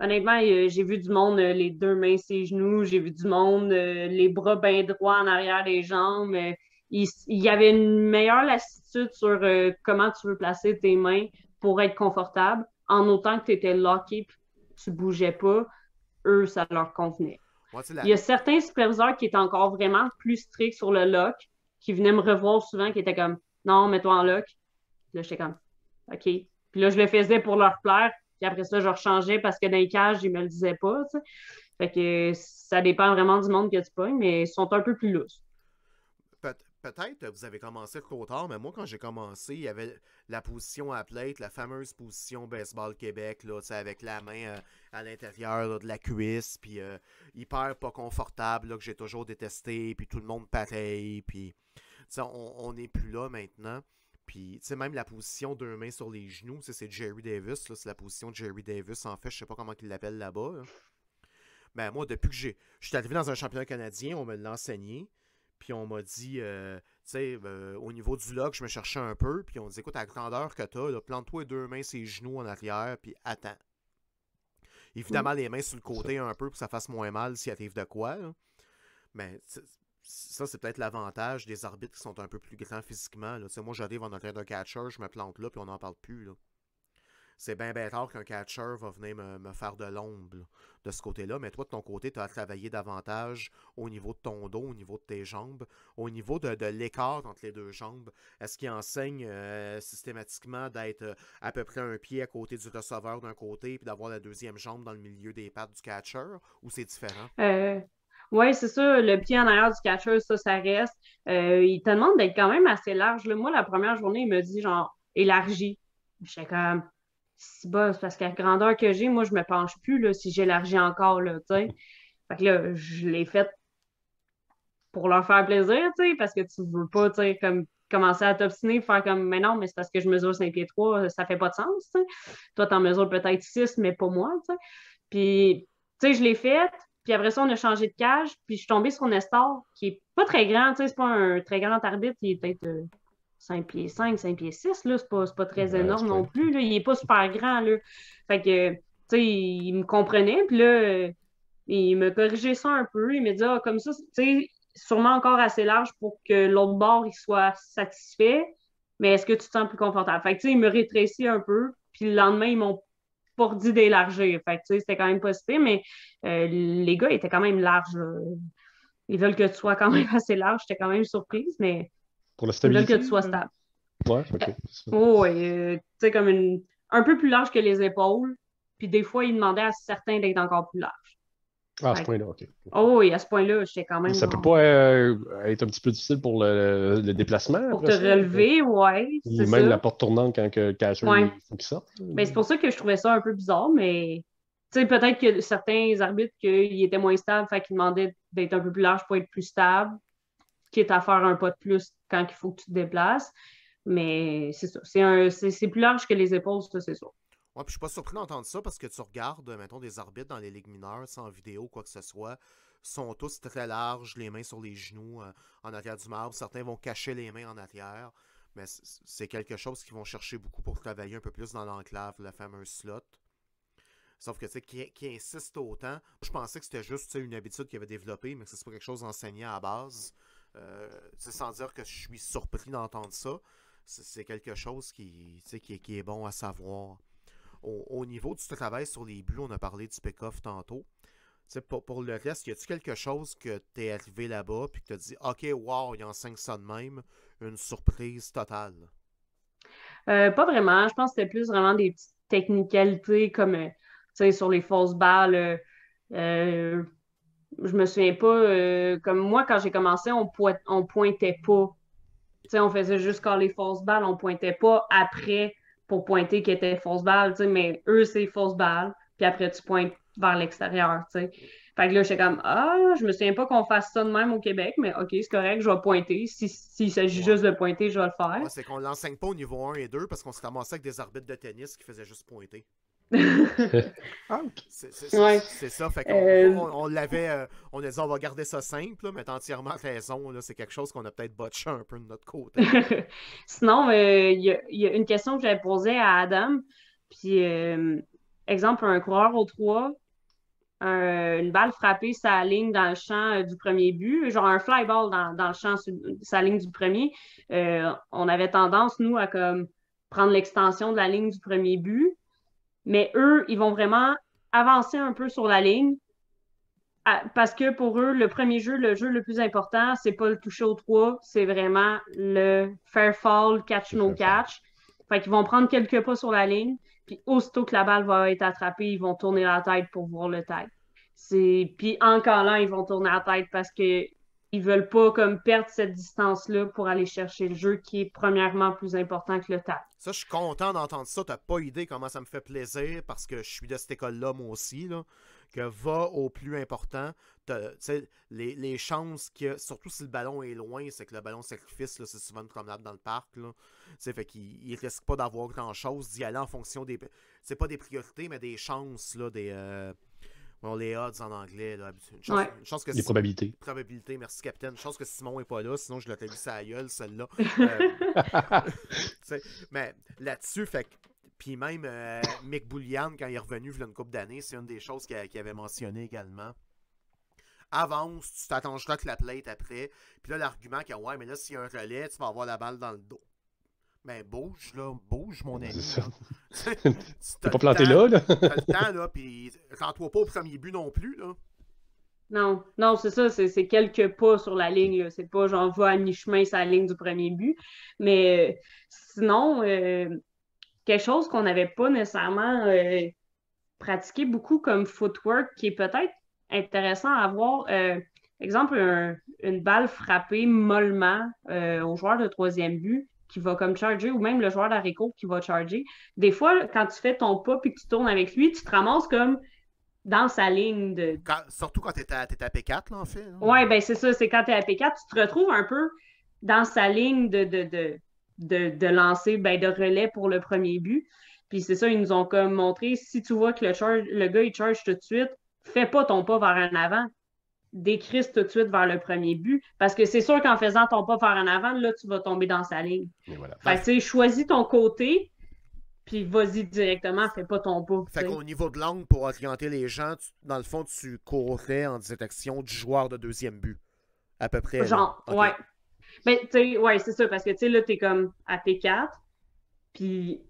honnêtement, euh, j'ai vu du monde euh, les deux mains ses genoux, j'ai vu du monde les bras bien droits en arrière des jambes. il, y avait une meilleure lassitude sur comment tu veux placer tes mains pour être confortable, en autant que tu étais locké, tu bougeais pas, eux, ça leur convenait. Il y a certains superviseurs qui étaient encore vraiment plus stricts sur le lock, qui venaient me revoir souvent, qui étaient comme Non, mets-toi en lock. Puis là, j'étais comme OK. Puis là, je le faisais pour leur plaire. Puis après ça, je rechangeais parce que dans les cages, ils me le disaient pas. Fait que ça dépend vraiment du monde que tu pognes, mais ils sont un peu plus lousses peut-être euh, vous avez commencé trop tard, mais moi, quand j'ai commencé, il y avait la position à plate, la fameuse position baseball Québec, là, avec la main euh, à l'intérieur de la cuisse, puis euh, hyper pas confortable, que j'ai toujours détesté, puis tout le monde pareil, puis on n'est plus là maintenant. Puis, tu même la position deux mains sur les genoux, c'est Jerry Davis, c'est la position de Jerry Davis, en fait, je sais pas comment il l'appelle là-bas. Mais hein. ben, moi, depuis que j'ai. Je suis arrivé dans un championnat canadien, on me l'a enseigné. Puis on m'a dit, euh, tu sais, euh, au niveau du lock, je me cherchais un peu. Puis on dit, écoute, à la grandeur que t'as, plante-toi deux mains ses genoux en arrière, puis attends. Évidemment, hmm. les mains sur le côté un peu pour que ça fasse moins mal s'il arrive de quoi. Mais ça, c'est peut-être l'avantage des arbitres qui sont un peu plus grands physiquement. Là. Moi, j'arrive en arrière d'un catcher, je me plante là, puis on n'en parle plus. Là c'est bien bien tard qu'un catcher va venir me, faire de l'ombre de ce côté-là. Mais toi, de ton côté, tu as travaillé davantage au niveau de ton dos, au niveau de tes jambes, au niveau de, de l'écart entre les deux jambes. Est-ce qu'il enseigne euh, systématiquement d'être euh, à peu près un pied à côté du receveur d'un côté puis d'avoir la deuxième jambe dans le milieu des pattes du catcher ou c'est différent? Euh, oui, c'est ça. le pied en arrière du catcher, ça, ça reste. il te demande d'être quand même assez large. Moi, la première journée, il me dit genre élargi. J'étais comme c'est parce qu'à la grandeur que j'ai, moi, je me penche plus là, si j'élargis encore, Fait que là, je l'ai faite pour leur faire plaisir, parce que tu veux pas, comme commencer à t'obstiner, faire comme, mais non, mais c'est parce que je mesure 5 pieds 3, ça fait pas de sens, tu en Toi, mesures peut-être 6, mais pas moi, Puis, je l'ai faite, puis après ça, on a changé de cage, puis je suis tombée sur Nestor, qui est pas très grand, tu sais, c'est pas un très grand arbitre, il est peut-être euh, 5 pieds 5, 5 pieds 6, là, c'est pas, pas très énorme non plus, là, il est pas super grand, là. Fait que, tu sais, il me comprenait, puis là, euh, il me corrigeait ça un peu, il me dit, ah, comme ça, tu sais, sûrement encore assez large pour que l'autre bord, il soit satisfait, mais est-ce que tu te sens plus confortable? Fait que, tu sais, il me rétrécit un peu, puis le lendemain, ils m'ont pas dit d'élargir. Fait que, tu sais, c'était quand même possible, mais euh, les gars étaient quand même larges. Euh. Ils veulent que tu sois quand même assez large, j'étais quand même surprise, mais pour la stabilité. que tu sois stable. Ouais, ok. Oh, euh, tu sais, comme une, un peu plus large que les épaules. Puis des fois, il demandait à certains d'être encore plus large. Ah, à ce point-là, OK. Oh, à ce point-là, j'étais quand même. Ça peut pas euh, être un petit peu difficile pour le, le déplacement. Pour te relever, euh, oui. Ou même la porte tournante quand que cache ouais. Mais ben, c'est pour ça que je trouvais ça un peu bizarre, mais peut-être que certains arbitres qu'ils étaient moins stables, fait qu'ils demandaient d'être un peu plus large pour être plus stable est à faire un pas de plus quand il faut que tu te déplaces. Mais c'est ça. C'est plus large que les épaules, ça, c'est sûr. Ouais, puis je suis pas surpris d'entendre ça parce que tu regardes, mettons, des arbitres dans les ligues mineures, sans vidéo, quoi que ce soit, sont tous très larges, les mains sur les genoux, euh, en arrière du marbre. Certains vont cacher les mains en arrière. Mais c'est quelque chose qu'ils vont chercher beaucoup pour travailler un peu plus dans l'enclave, la fameuse slot. Sauf que, tu sais, qui, insiste autant. Je pensais que c'était juste une habitude qu'il avait développée, mais que c'est pas quelque chose enseigné à base c'est euh, sans dire que je suis surpris d'entendre ça. C'est quelque chose qui, qui est, qui, est bon à savoir. Au, niveau du travail sur les buts, on a parlé du pick-off tantôt. Pour, pour, le reste, y a il quelque chose que tu es arrivé là-bas puis que tu as dit OK, wow, il y enseigne ça de même, une surprise totale? Euh, pas vraiment. Je pense que c'était plus vraiment des petites technicalités comme euh, sur les fausses balles je me souviens pas, euh, comme moi, quand j'ai commencé, on, pointait, on pointait pas. on faisait juste quand les fausses balles, on pointait pas après pour pointer qui était fausse balle, mais eux, c'est fausse balle, puis après, tu pointes vers l'extérieur, Fait que là, j'étais comme, ah, je me souviens pas qu'on fasse ça de même au Québec, mais OK, c'est correct, je vais pointer. S'il s'agit juste de pointer, je vais le faire. c'est qu'on l'enseigne pas au niveau 1 et 2 parce qu'on se amassé avec des arbitres de tennis qui faisaient juste pointer. Ah, c'est ça. Fait euh, on, on, l'avait. Euh, on on va garder ça simple, mais t'as entièrement raison. C'est quelque chose qu'on a peut-être botché un peu de notre côté. Sinon, euh, il y, a une question que j'avais posée à Adam. Puis, exemple, un coureur au 3, une balle frappée sa ligne dans le champ du premier but, genre un fly ball dans, le champ sa ligne du premier. on avait tendance, nous, à comme prendre l'extension de la ligne du premier but mais eux, ils vont vraiment avancer un peu sur la ligne ah, parce que pour eux, le premier jeu, le jeu le plus important, c'est pas le toucher au 3, c'est vraiment le fair fall, catch no catch. Fait qu'ils vont prendre quelques pas sur la ligne, puis aussitôt que la balle va être attrapée, ils vont tourner la tête pour voir le tag. C'est puis encore là, ils vont tourner la tête parce que ils veulent pas comme perdre cette distance-là pour aller chercher le jeu qui est premièrement plus important que le tact. Ça, je suis content d'entendre ça. T'as pas idée comment ça me fait plaisir parce que je suis de cette école-là, moi aussi. Là, que va au plus important. Les, les chances que, surtout si le ballon est loin, c'est que le ballon sacrifice, c'est souvent une promenade dans le parc. Là. fait qu'il risque pas d'avoir grand-chose d'y aller en fonction des. C'est pas des priorités, mais des chances, là, des. Euh, Bon, les odds en anglais, là, une chance, Les probabilités. Probabilités, merci capitaine. Je pense que Simon n'est pas là, sinon je l'aurais vu sa gueule, celle-là. Euh, mais là-dessus, fait puis même euh, Mick Boulian, quand il est revenu il y a une coupe d'années, c'est une des choses qu'il avait mentionné également. Avance, tu t'attends, t'attendras que la plate après. Puis là, l'argument que ouais, mais là, s'il y a un relais, tu vas avoir la balle dans le dos mais bouge, là, bouge, mon ami. T'as pas planté là, là. T'as le temps, là, puis rends-toi pas au premier but non plus, là. Non, non, c'est ça, c'est quelques pas sur la ligne. C'est pas genre va à mi-chemin sa ligne du premier but. Mais sinon, euh, quelque chose qu'on n'avait pas nécessairement euh, pratiqué beaucoup comme footwork, qui est peut-être intéressant à voir. Euh, exemple, une balle frappée mollement au joueur de troisième but qui va comme charger ou même le joueur d'Arico qui va charger. Des fois, quand tu fais ton pas puis que tu tournes avec lui, tu te ramasses comme dans sa ligne de. surtout quand tu es, à, P4, là, en fait. Oui, ben c'est ça. C'est quand tu es à P4, tu te retrouves un peu dans sa ligne de, de, de, lancer, ben, de relais pour le premier but. Puis c'est ça, ils nous ont comme montré si tu vois que le, le gars, il charge tout de suite, fais pas ton pas vers un avant, Décris tout de suite vers le premier but. Parce que c'est sûr qu'en faisant ton pas vers en avant, là, tu vas tomber dans sa ligne. choisis ton côté, puis vas-y directement, fais pas ton pas. Fait qu'au niveau de l'angle, pour orienter les gens, dans le fond, tu courrais en direction du joueur de deuxième but. À peu près. Genre, ouais. Mais, ben, tu ouais, c'est ça, parce que, tu sais, là, t'es comme à p 4 puis,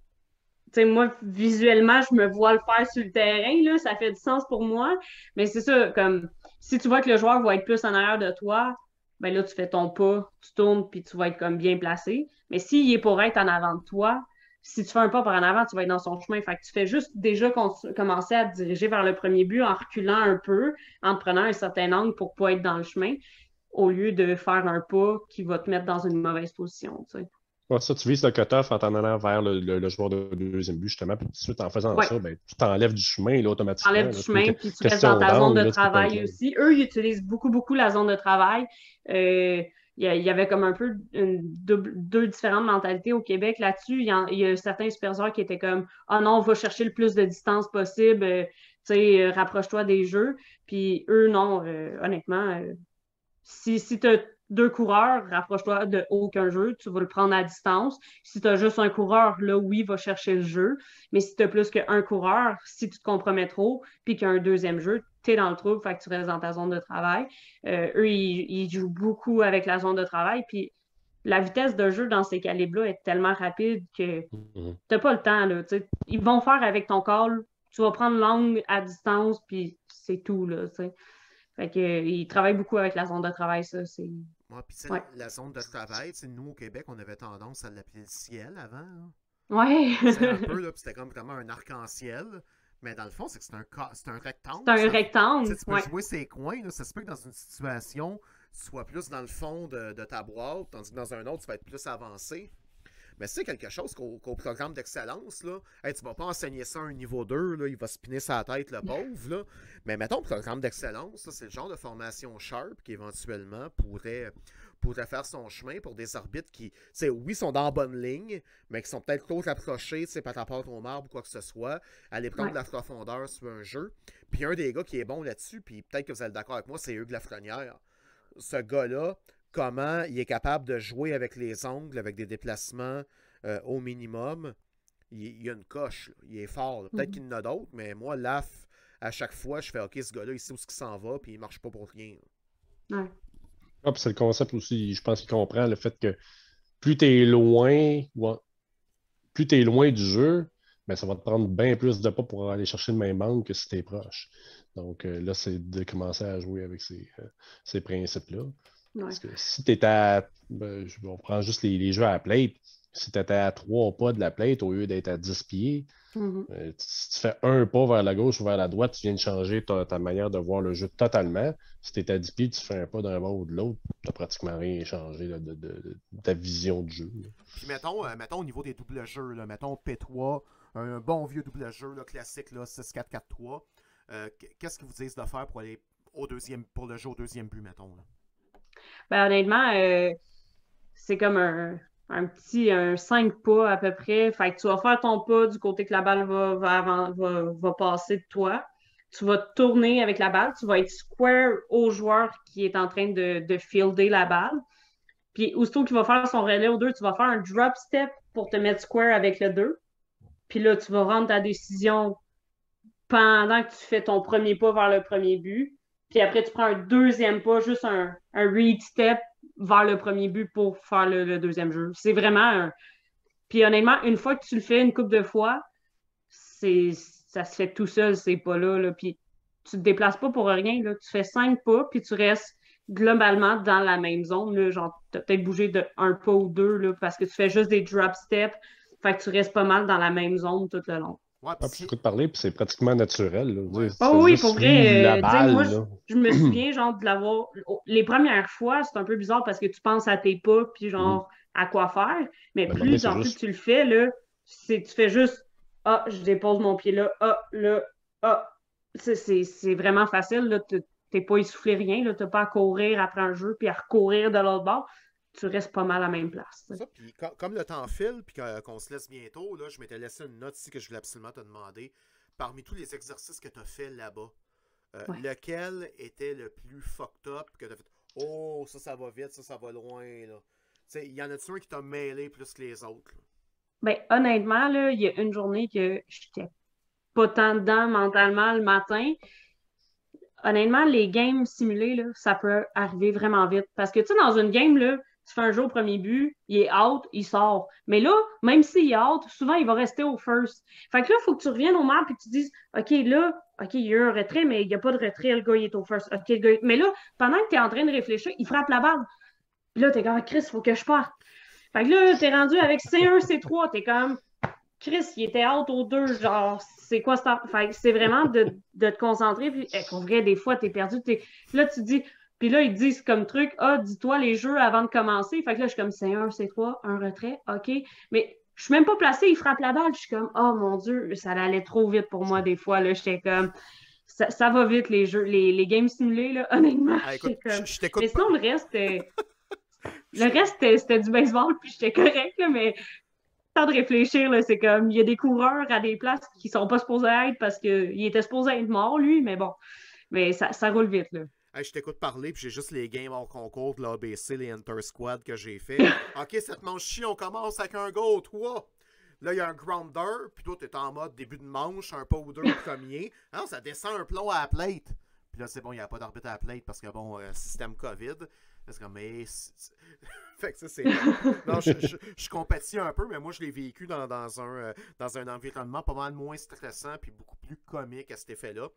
tu sais, moi, visuellement, je me vois le faire sur le terrain, là, ça fait du sens pour moi, mais c'est ça, comme si tu vois que le joueur va être plus en arrière de toi, ben là, tu fais ton pas, tu tournes, puis tu vas être comme bien placé. Mais s'il est pour être en avant de toi, si tu fais un pas par en avant, tu vas être dans son chemin. Fait que tu fais juste déjà commencer à te diriger vers le premier but en reculant un peu, en prenant un certain angle pour pas être dans le chemin, au lieu de faire un pas qui va te mettre dans une mauvaise position. Tu sais ça, tu vises le cut-off en t'en allant vers le, joueur de deuxième but, justement. Puis tout de suite, en faisant ça, ben, tu t'enlèves du chemin, là, automatiquement. T'enlèves du chemin, puis tu restes dans ta zone de travail aussi. Eux, ils utilisent beaucoup, beaucoup la zone de travail. Euh, il y avait comme un peu deux, différentes mentalités au Québec là-dessus. Il, y a certains superviseurs qui étaient comme Ah non, on va chercher le plus de distance possible, euh, tu sais, euh, rapproche-toi des jeux. Puis eux, non, honnêtement, si, si tu as deux coureurs, rapproche-toi de aucun jeu, tu vas le prendre à distance. Si tu as juste un coureur, là, oui, va chercher le jeu. Mais si tu as plus qu'un coureur, si tu te compromets trop, puis qu'il y a un deuxième jeu, tu es dans le trouble, fait que tu restes dans ta zone de travail. Euh, eux, ils, jouent beaucoup avec la zone de travail, puis la vitesse de jeu dans ces calibres-là est tellement rapide que mhm. tu n'as pas le temps. Là, ils vont faire avec ton corps, tu vas prendre l'angle à distance, puis c'est tout. Là, Fait que, euh, ils travaillent beaucoup avec la zone de travail, ça, c'est moi puis la zone de travail, nous au Québec, on avait tendance à l'appeler le ciel avant. Hein. Ouais. c'est un peu, c'était comme vraiment un arc-en-ciel. Mais dans le fond, c'est que c'est un, c'est un rectangle. C'est un rectangle. Tu peux jouer ses coins. Ça se peut que dans une situation, tu sois plus dans le fond de, de ta boîte, tandis que dans un autre, tu vas être plus avancé. Mais c'est quelque chose qu'au programme d'excellence, là, ne vas pas enseigner ça à un niveau 2, il va se spinner sa tête, le pauvre. Là. Mais mettons, programme d'excellence, c'est le genre de formation sharp qui éventuellement pourrait, pourrait faire son chemin pour des orbites qui, oui, sont dans la bonne ligne, mais qui sont peut-être trop sais par rapport au marbre ou quoi que ce soit, aller prendre la profondeur sur un jeu. Puis un des gars qui est bon là-dessus, puis peut-être que vous allez d'accord avec moi, c'est la Lafrenière. Ce gars-là, comment il est capable de jouer avec les ongles, avec des déplacements euh, au minimum. Il, a une coche, il est fort. Peut-être mhm. qu'il en a d'autres, mais moi, l'AF, à chaque fois, je fais OK, ce gars-là, il sait où il s'en va, puis il marche pas pour rien. Ah, c'est le concept aussi, je pense qu'il comprend le fait que plus tu es loin, plus tu es loin du jeu, mais ben, ça va te prendre bien plus de pas pour aller chercher le même angle que si tu es proche. Donc euh, là, c'est de commencer à jouer avec ces euh, principes-là. Parce que si tu étais à. Ben, on prend juste les, jeux à la plate. Si tu étais à trois pas de la plate au lieu d'être à 10 pieds, mm-hmm. euh, si tu fais un pas vers la gauche ou vers la droite, tu viens de changer ta, manière de voir le jeu totalement. Si tu étais à 10 pieds, tu fais un pas d'un bord ou de l'autre, tu n'as pratiquement rien changé de, ta vision de jeu. Puis euh, mettons, au niveau des doubles jeux, là, mettons P3, un bon vieux double jeu classique, 6-4-4-3. Euh, qu'est-ce qu'ils vous disent de faire pour aller au deuxième, pour le jeu au deuxième but, mettons? Ben, honnêtement, euh, c'est comme un, petit un 5 pas à peu près. Fait que tu vas faire ton pas du côté que la balle va, va, passer de toi. Tu vas tourner avec la balle. Tu vas être square au joueur qui est en train de, de fielder la balle. Puis aussitôt qu'il va faire son relais au deux tu vas faire un drop step pour te mettre square avec le 2. Puis là, tu vas rendre ta décision pendant que tu fais ton premier pas vers le premier but. Puis après, tu prends un deuxième pas, juste un, un read step vers le premier but pour faire le, deuxième jeu. C'est vraiment un. Puis honnêtement, une fois que tu le fais une couple de fois, c'est ça se fait tout seul, c'est pas-là. Là. Puis tu te déplaces pas pour rien. Là. Tu fais cinq pas, puis tu restes globalement dans la même zone. Genre, tu as peut-être bougé de un pas ou deux parce que tu fais juste des drop steps. Fait que tu restes pas mal dans la même zone tout le long. Ouais, ah, pas peux parler, puis c'est pratiquement naturel. Ah oui, pour vrai. Euh, moi, je, me souviens, genre, de l'avoir. Oh, les premières fois, c'est un peu bizarre parce que tu penses à tes pas, puis mm. genre, à quoi faire. Mais ben, plus ben, en plus tu le fais, là, tu fais juste Ah, je dépose mon pied là, ah, là, ah. C'est vraiment facile, là. T'es pas essoufflé rien, là. n'as pas à courir après un jeu, puis à recourir de l'autre bord tu restes pas mal à la même place. comme le temps file, puis qu'on se laisse bientôt, je m'étais laissé une note ici que je voulais absolument te demander. Parmi tous les exercices que tu as fait là-bas, euh, lequel était le plus fucked up que tu as fait Oh, ça, ça va vite, ça, ça va loin. Il y en a-tu un qui t'a mêlé plus que les autres? Ben, honnêtement, il y a une journée que j'étais pas tant dedans mentalement le matin honnêtement, les games simulées, là, ça peut arriver vraiment vite. Parce que, tu sais, dans une game, là, tu fais un jour au premier but, il est out, il sort. Mais là, même s'il est out, souvent, il va rester au first. Fait que là, il faut que tu reviennes au map et que tu dises, OK, là, OK, il y a eu un retrait, mais il n'y a pas de retrait, le gars, il est au first. OK, le gars, mais là, pendant que tu es en train de réfléchir, il frappe la barre. Puis là, es comme, ah, Chris, il faut que je parte. Fait que là, tu es rendu avec C1, C3, es comme, Chris, il était out au deux. genre, c'est quoi ça? Fait que c'est vraiment de, te concentrer, puis, en eh, vrai, des fois, tu es perdu. Là, tu dis, puis là, ils disent comme truc, ah, dis-toi les jeux avant de commencer. Fait que là, je suis comme, c'est un, c'est trois, un retrait, OK. Mais je suis même pas placé. ils frappent la balle. Je suis comme, oh mon Dieu, ça allait trop vite pour moi des fois. Là, j'étais comme, ça, va vite les jeux, les, games simulés, là, honnêtement. Ah, comme... mais sinon, le reste, euh, le reste, c'était du baseball, puis j'étais correct, mais temps de réfléchir, c'est comme, il y a des coureurs à des places qui sont pas supposés être parce qu'il était supposé être mort, lui, mais bon, mais ça, ça roule vite, là je t'écoute parler, puis j'ai juste les games en concours de l'ABC, les Enter Squad que j'ai fait. ok, cette manche ci on commence avec un go, toi. Là, il y a un grounder, puis toi, t'es en mode début de manche, un pas ou deux premier. ça descend un plomb à la plate. Puis là, c'est bon, il n'y a pas d'arbitre à la plate parce que, bon, euh, système COVID parce que mais. fait que ça, c'est. non, je, je, compatis un peu, mais moi, je l'ai vécu dans, un, euh, dans un environnement pas mal moins stressant, puis beaucoup plus comique à cet effet-là.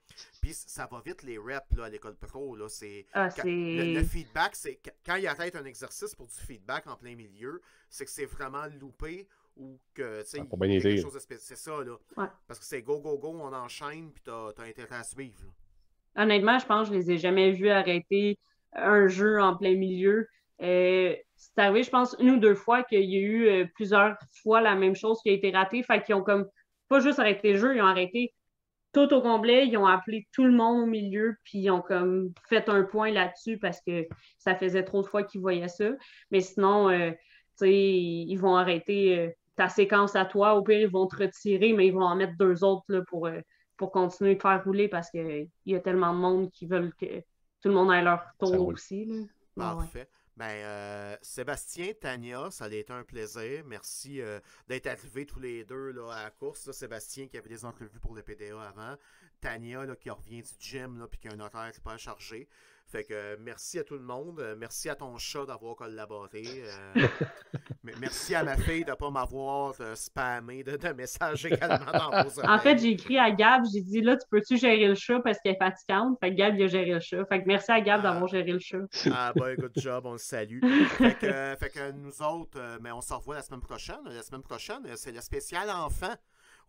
Puis ça va vite, les reps là, à l'école pro. Là, c'est, ah, le, feedback, c'est quand il y a peut-être un exercice pour du feedback en plein milieu, c'est que c'est vraiment loupé ou que tu sais, ah, quelque chose C'est ça, là. Parce que c'est go, go, go, on enchaîne, puis t'as, as intérêt à suivre. Honnêtement, je pense que je les ai jamais vus arrêter un jeu en plein milieu. Euh, c'est arrivé, je pense, une ou deux fois qu'il y a eu euh, plusieurs fois la même chose qui a été ratée. Fait qu'ils ont comme pas juste arrêté le jeu, ils ont arrêté tout au complet, ils ont appelé tout le monde au milieu, puis ils ont comme fait un point là-dessus parce que ça faisait trop de fois qu'ils voyaient ça. Mais sinon, euh, tu sais, ils vont arrêter ta séquence à toi. Au pire, ils vont te retirer, mais ils vont en mettre deux autres pour, pour continuer de faire rouler parce qu'il y a tellement de monde qui veulent que tout le monde a leur tour aussi. Là. Parfait. Ben, euh, Sébastien, Tania, ça a été un plaisir. Merci euh, d'être arrivés tous les deux là, à la course. Sébastien qui avait des entrevues pour le PDA avant. Tania qui revient du gym et puis qui a un horaire pas chargé. Fait que euh, merci à tout le monde. Euh, merci à ton chat d'avoir collaboré. Euh. merci à ma fille de ne pas m'avoir spammé de, messages également dans vos En fait, j'ai écrit à Gab, j'ai dit là, tu peux-tu gérer le chat parce qu'elle est fatigante? Fait que Gab, il a géré le chat. Fait que merci à Gab ah. d'avoir géré le chat. Ah ben, good job, on le salue. fait, que, fait que nous autres, mais on se revoit la semaine prochaine. La semaine prochaine, c'est le spécial enfant.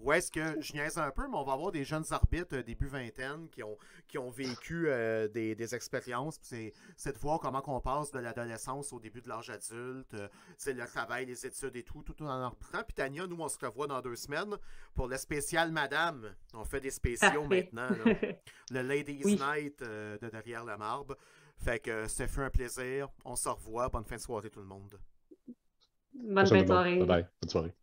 Ou est-ce que je niaise un peu, mais on va avoir des jeunes arbitres euh, début vingtaine qui ont, qui ont vécu euh, des, expériences. C'est de voir comment on passe de l'adolescence au début de l'âge adulte. C'est euh, le travail, les études et tout, tout en arbitrant. Puis Tania, nous, on se revoit dans deux semaines pour le spécial Madame. On fait des spéciaux ah, maintenant. Le Ladies Night de Derrière la Marbre. Fait que ça fait un plaisir. On se revoit. Bonne fin de soirée tout le monde. Bonne, fin de soirée. Bye bye. Bonne soirée.